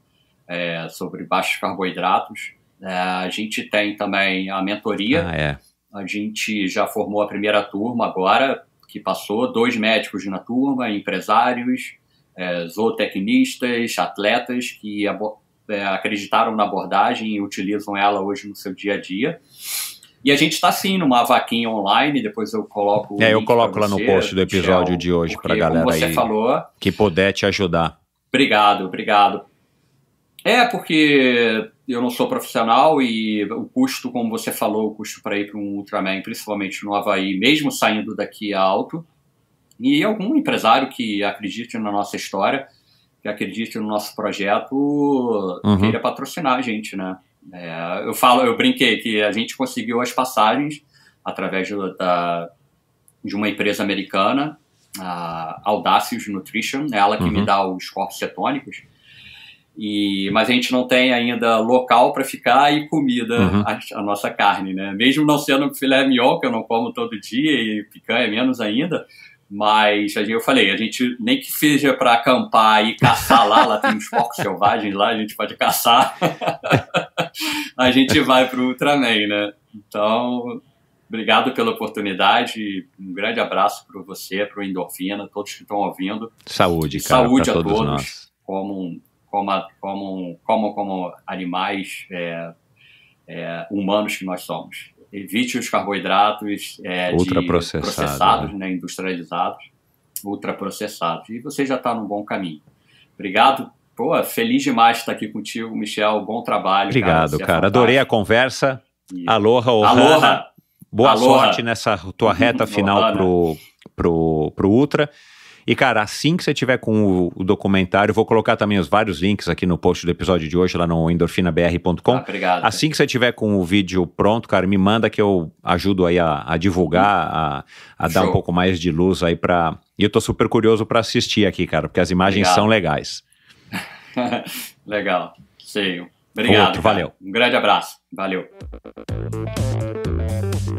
é, sobre baixos carboidratos. É, a gente tem também a mentoria. Ah, é. A gente já formou a primeira turma agora, que passou, dois médicos na turma, empresários, é, zootecnistas, atletas que é, acreditaram na abordagem e utilizam ela hoje no seu dia a dia. E a gente está sim numa vaquinha online, depois eu coloco. é, eu coloco lá você, no post do episódio Michel, de hoje para galera como você aí falou, que puder te ajudar. Obrigado, obrigado. É, porque eu não sou profissional e o custo, como você falou, o custo para ir para um Ultraman, principalmente no Havaí, mesmo saindo daqui é alto. E algum empresário que acredite na nossa história, que acredite no nosso projeto, uhum. queira patrocinar a gente, né? É, eu falo, eu brinquei que a gente conseguiu as passagens através da, de uma empresa americana, a Audacious Nutrition, né? ela que uhum. me dá os corpos cetônicos. E, mas a gente não tem ainda local para ficar e comida, uhum. a, a, nossa carne, né? Mesmo não sendo filé mignon, que eu não como todo dia, e picanha menos ainda, mas eu falei, a gente nem que seja para acampar e caçar lá, lá tem uns porcos selvagens lá, a gente pode caçar. a gente vai para o Ultraman, né? Então, obrigado pela oportunidade. Um grande abraço para você, para o Endorfina, todos que estão ouvindo. Saúde, cara. Saúde a todos, todos nós. Como, como, como, como, como animais é, é, humanos que nós somos evite os carboidratos é, ultraprocessados, processados, né? ultra né? industrializados, ultraprocessados. E você já está num bom caminho. Obrigado. Pô, feliz demais de estar aqui contigo, Michel. Bom trabalho. Obrigado, é cara. cara. Adorei a conversa. E... Aloha, Ohana. Aloha. Boa Aloha. sorte nessa tua reta final para pro, pro, pro Ultra. E, cara, assim que você tiver com o, o documentário, vou colocar também os vários links aqui no post do episódio de hoje, lá no endorfinabr.com. Ah, obrigado. Assim que você tiver com o vídeo pronto, cara, me manda que eu ajudo aí a, a divulgar, a, a dar um pouco mais de luz aí pra. E eu tô super curioso para assistir aqui, cara, porque as imagens são legais. Legal. sim. Obrigado. Outro, valeu. Um grande abraço. Valeu.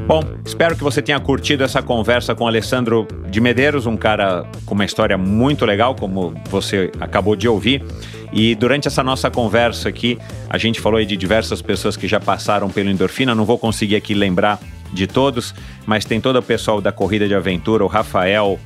Bom, espero que você tenha curtido essa conversa com Alessandro de Medeiros, um cara com uma história muito legal, como você acabou de ouvir. E durante essa nossa conversa aqui, a gente falou de diversas pessoas que já passaram pelo Endorfina, não vou conseguir aqui lembrar de todos, mas tem todo o pessoal da Corrida de Aventura, o Rafael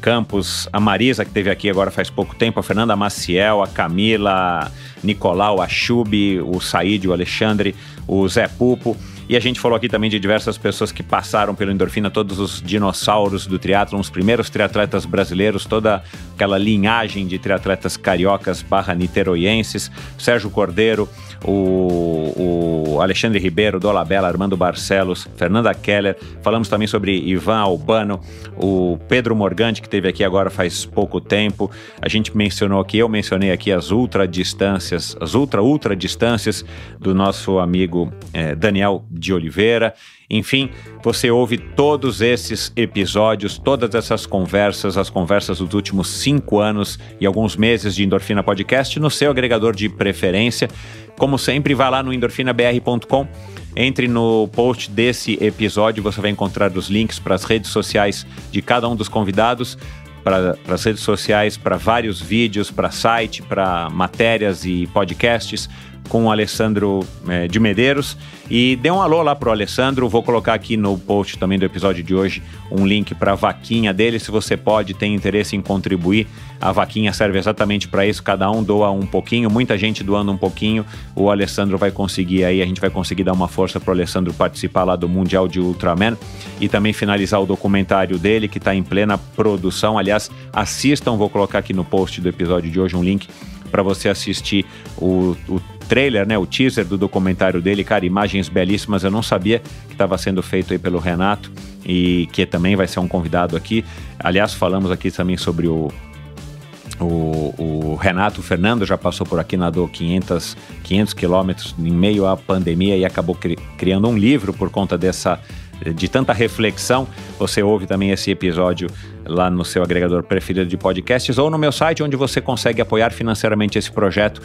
Campos, a Marisa, que teve aqui agora faz pouco tempo, a Fernanda Maciel, a Camila, Nicolau, a Chubi, o Said, o Alexandre, o Zé Pupo. E a gente falou aqui também de diversas pessoas que passaram pelo endorfina, todos os dinossauros do triatlon, os primeiros triatletas brasileiros, toda aquela linhagem de triatletas cariocas barra niteroienses, Sérgio Cordeiro, o, o Alexandre Ribeiro, Dolabella, Armando Barcelos, Fernanda Keller. Falamos também sobre Ivan Albano, o Pedro Morgante, que teve aqui agora faz pouco tempo. A gente mencionou aqui, eu mencionei aqui as ultra distâncias, as ultra, ultra distâncias do nosso amigo eh, Daniel de Oliveira. Enfim, você ouve todos esses episódios, todas essas conversas, as conversas dos últimos cinco anos e alguns meses de Endorfina Podcast no seu agregador de preferência. Como sempre, vá lá no endorfinabr.com. Entre no post desse episódio, você vai encontrar os links para as redes sociais de cada um dos convidados, para as redes sociais, para vários vídeos, para site, para matérias e podcasts, com o Alessandro é, de Medeiros. E dê um alô lá pro Alessandro. Vou colocar aqui no post também do episódio de hoje um link para a vaquinha dele. Se você pode, tem interesse em contribuir, a vaquinha serve exatamente para isso. Cada um doa um pouquinho, muita gente doando um pouquinho. O Alessandro vai conseguir aí, a gente vai conseguir dar uma força pro Alessandro participar lá do Mundial de Ultraman e também finalizar o documentário dele que está em plena produção. Aliás, assistam, vou colocar aqui no post do episódio de hoje um link para você assistir o, o trailer, né, o teaser do documentário dele, cara, imagens belíssimas, eu não sabia que estava sendo feito aí pelo Renato e que também vai ser um convidado aqui. Aliás, falamos aqui também sobre o o, o, Renato Fernando já passou por aqui, nadou 500 quilômetros em meio à pandemia e acabou cri, criando um livro por conta dessa de tanta reflexão. Você ouve também esse episódio lá no seu agregador preferido de podcasts ou no meu site, onde você consegue apoiar financeiramente esse projeto.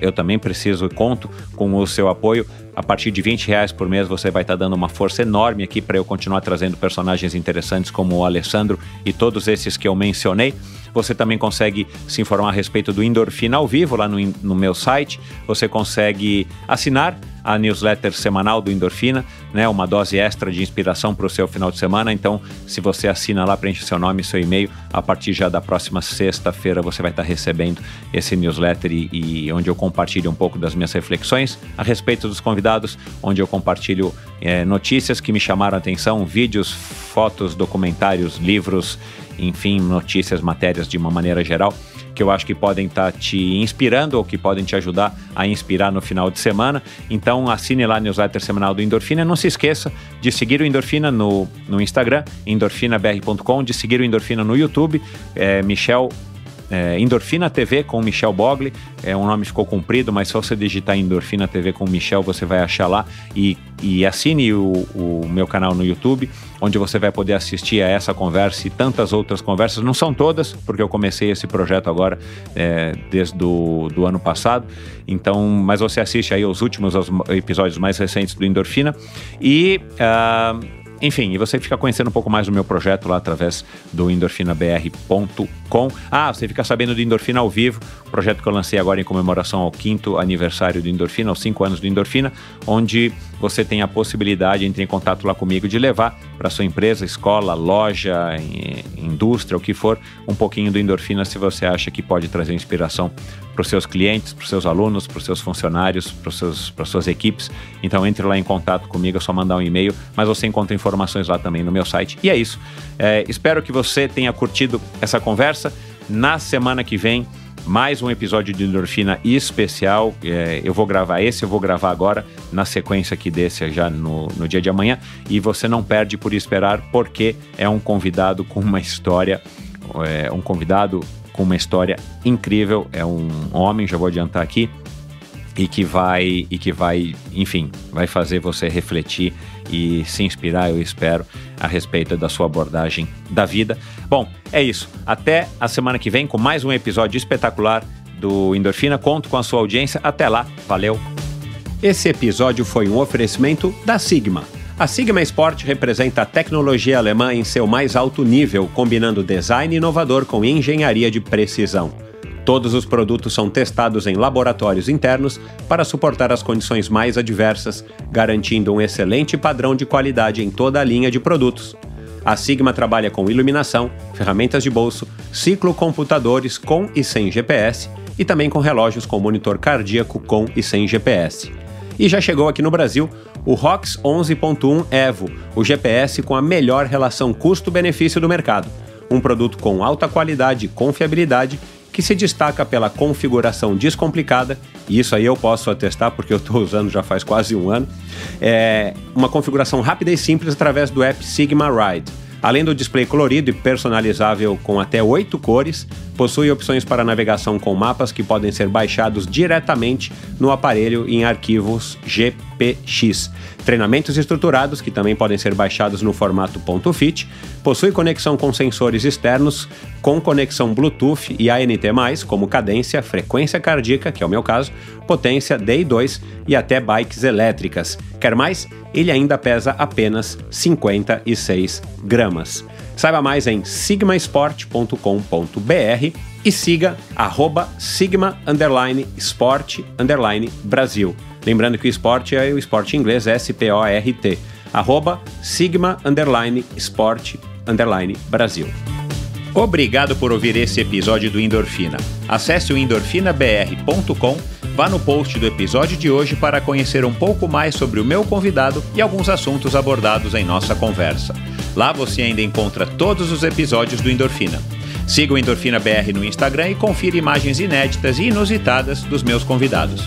Eu também preciso e conto com o seu apoio. A partir de 20 reais por mês você vai estar tá dando uma força enorme aqui para eu continuar trazendo personagens interessantes como o Alessandro e todos esses que eu mencionei. Você também consegue se informar a respeito do Endorfina ao vivo lá no, no meu site. Você consegue assinar a newsletter semanal do Endorfina, né? Uma dose extra de inspiração para o seu final de semana. Então, se você assina lá, preenche o seu seu nome e seu e-mail. A partir já da próxima sexta-feira você vai estar recebendo esse newsletter e, e, onde eu compartilho um pouco das minhas reflexões a respeito dos convidados, onde eu compartilho é, notícias que me chamaram a atenção, vídeos, fotos, documentários, livros enfim, notícias, matérias de uma maneira geral, que eu acho que podem estar tá te inspirando ou que podem te ajudar a inspirar no final de semana. Então assine lá a newsletter semanal do Endorfina. Não se esqueça de seguir o Endorfina no, no Instagram, endorfinabr.com, de seguir o Endorfina no YouTube, é, Michel é, Endorfina TV com Michel Bogli, é, um nome ficou comprido, mas só você digitar Endorfina TV com Michel, você vai achar lá e, e assine o, o meu canal no YouTube, onde você vai poder assistir a essa conversa e tantas outras conversas, não são todas, porque eu comecei esse projeto agora é, desde do, do ano passado, então, mas você assiste aí os últimos os episódios mais recentes do Endorfina e... Uh, enfim, e você fica conhecendo um pouco mais do meu projeto lá através do endorfinabr.com. Ah, você fica sabendo do Endorfina ao vivo, projeto que eu lancei agora em comemoração ao quinto aniversário do Endorfina, aos cinco anos do Endorfina, onde você tem a possibilidade, entre em contato lá comigo, de levar para sua empresa, escola, loja, indústria, o que for, um pouquinho do endorfina se você acha que pode trazer inspiração para os seus clientes, para os seus alunos, para os seus funcionários, para, os seus, para as suas equipes. Então entre lá em contato comigo, é só mandar um e-mail, mas você encontra informações lá também no meu site. E é isso. É, espero que você tenha curtido essa conversa. Na semana que vem mais um episódio de Endorfina especial. É, eu vou gravar esse, eu vou gravar agora, na sequência aqui desse, já no, no dia de amanhã. E você não perde por esperar, porque é um convidado com uma história, é, um convidado com uma história incrível. É um homem, já vou adiantar aqui, e que vai, e que vai enfim, vai fazer você refletir e se inspirar, eu espero, a respeito da sua abordagem da vida. Bom, é isso. Até a semana que vem com mais um episódio espetacular do Endorfina. Conto com a sua audiência. Até lá. Valeu. Esse episódio foi um oferecimento da Sigma. A Sigma Sport representa a tecnologia alemã em seu mais alto nível, combinando design inovador com engenharia de precisão. Todos os produtos são testados em laboratórios internos para suportar as condições mais adversas, garantindo um excelente padrão de qualidade em toda a linha de produtos. A Sigma trabalha com iluminação, ferramentas de bolso, ciclocomputadores com e sem GPS e também com relógios com monitor cardíaco com e sem GPS. E já chegou aqui no Brasil o ROX 11.1 Evo, o GPS com a melhor relação custo-benefício do mercado. Um produto com alta qualidade e confiabilidade que se destaca pela configuração descomplicada, e isso aí eu posso atestar porque eu estou usando já faz quase um ano, é uma configuração rápida e simples através do app Sigma Ride. Além do display colorido e personalizável com até oito cores, Possui opções para navegação com mapas que podem ser baixados diretamente no aparelho em arquivos GPX. Treinamentos estruturados que também podem ser baixados no formato .fit. Possui conexão com sensores externos com conexão Bluetooth e ANT+, como cadência, frequência cardíaca, que é o meu caso, potência DI2 e até bikes elétricas. Quer mais? Ele ainda pesa apenas 56 gramas. Saiba mais em sigmaesport.com.br e siga arroba sigma underline underline Brasil. Lembrando que o esporte é o esporte inglês é S-P-O-R-T. Arroba sigma underline underline Brasil. Obrigado por ouvir esse episódio do Endorfina. Acesse o endorfinabr.com, vá no post do episódio de hoje para conhecer um pouco mais sobre o meu convidado e alguns assuntos abordados em nossa conversa. Lá você ainda encontra todos os episódios do Endorfina. Siga o Endorfina BR no Instagram e confira imagens inéditas e inusitadas dos meus convidados.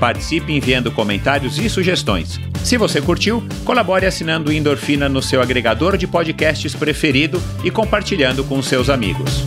Participe enviando comentários e sugestões. Se você curtiu, colabore assinando o Endorfina no seu agregador de podcasts preferido e compartilhando com seus amigos.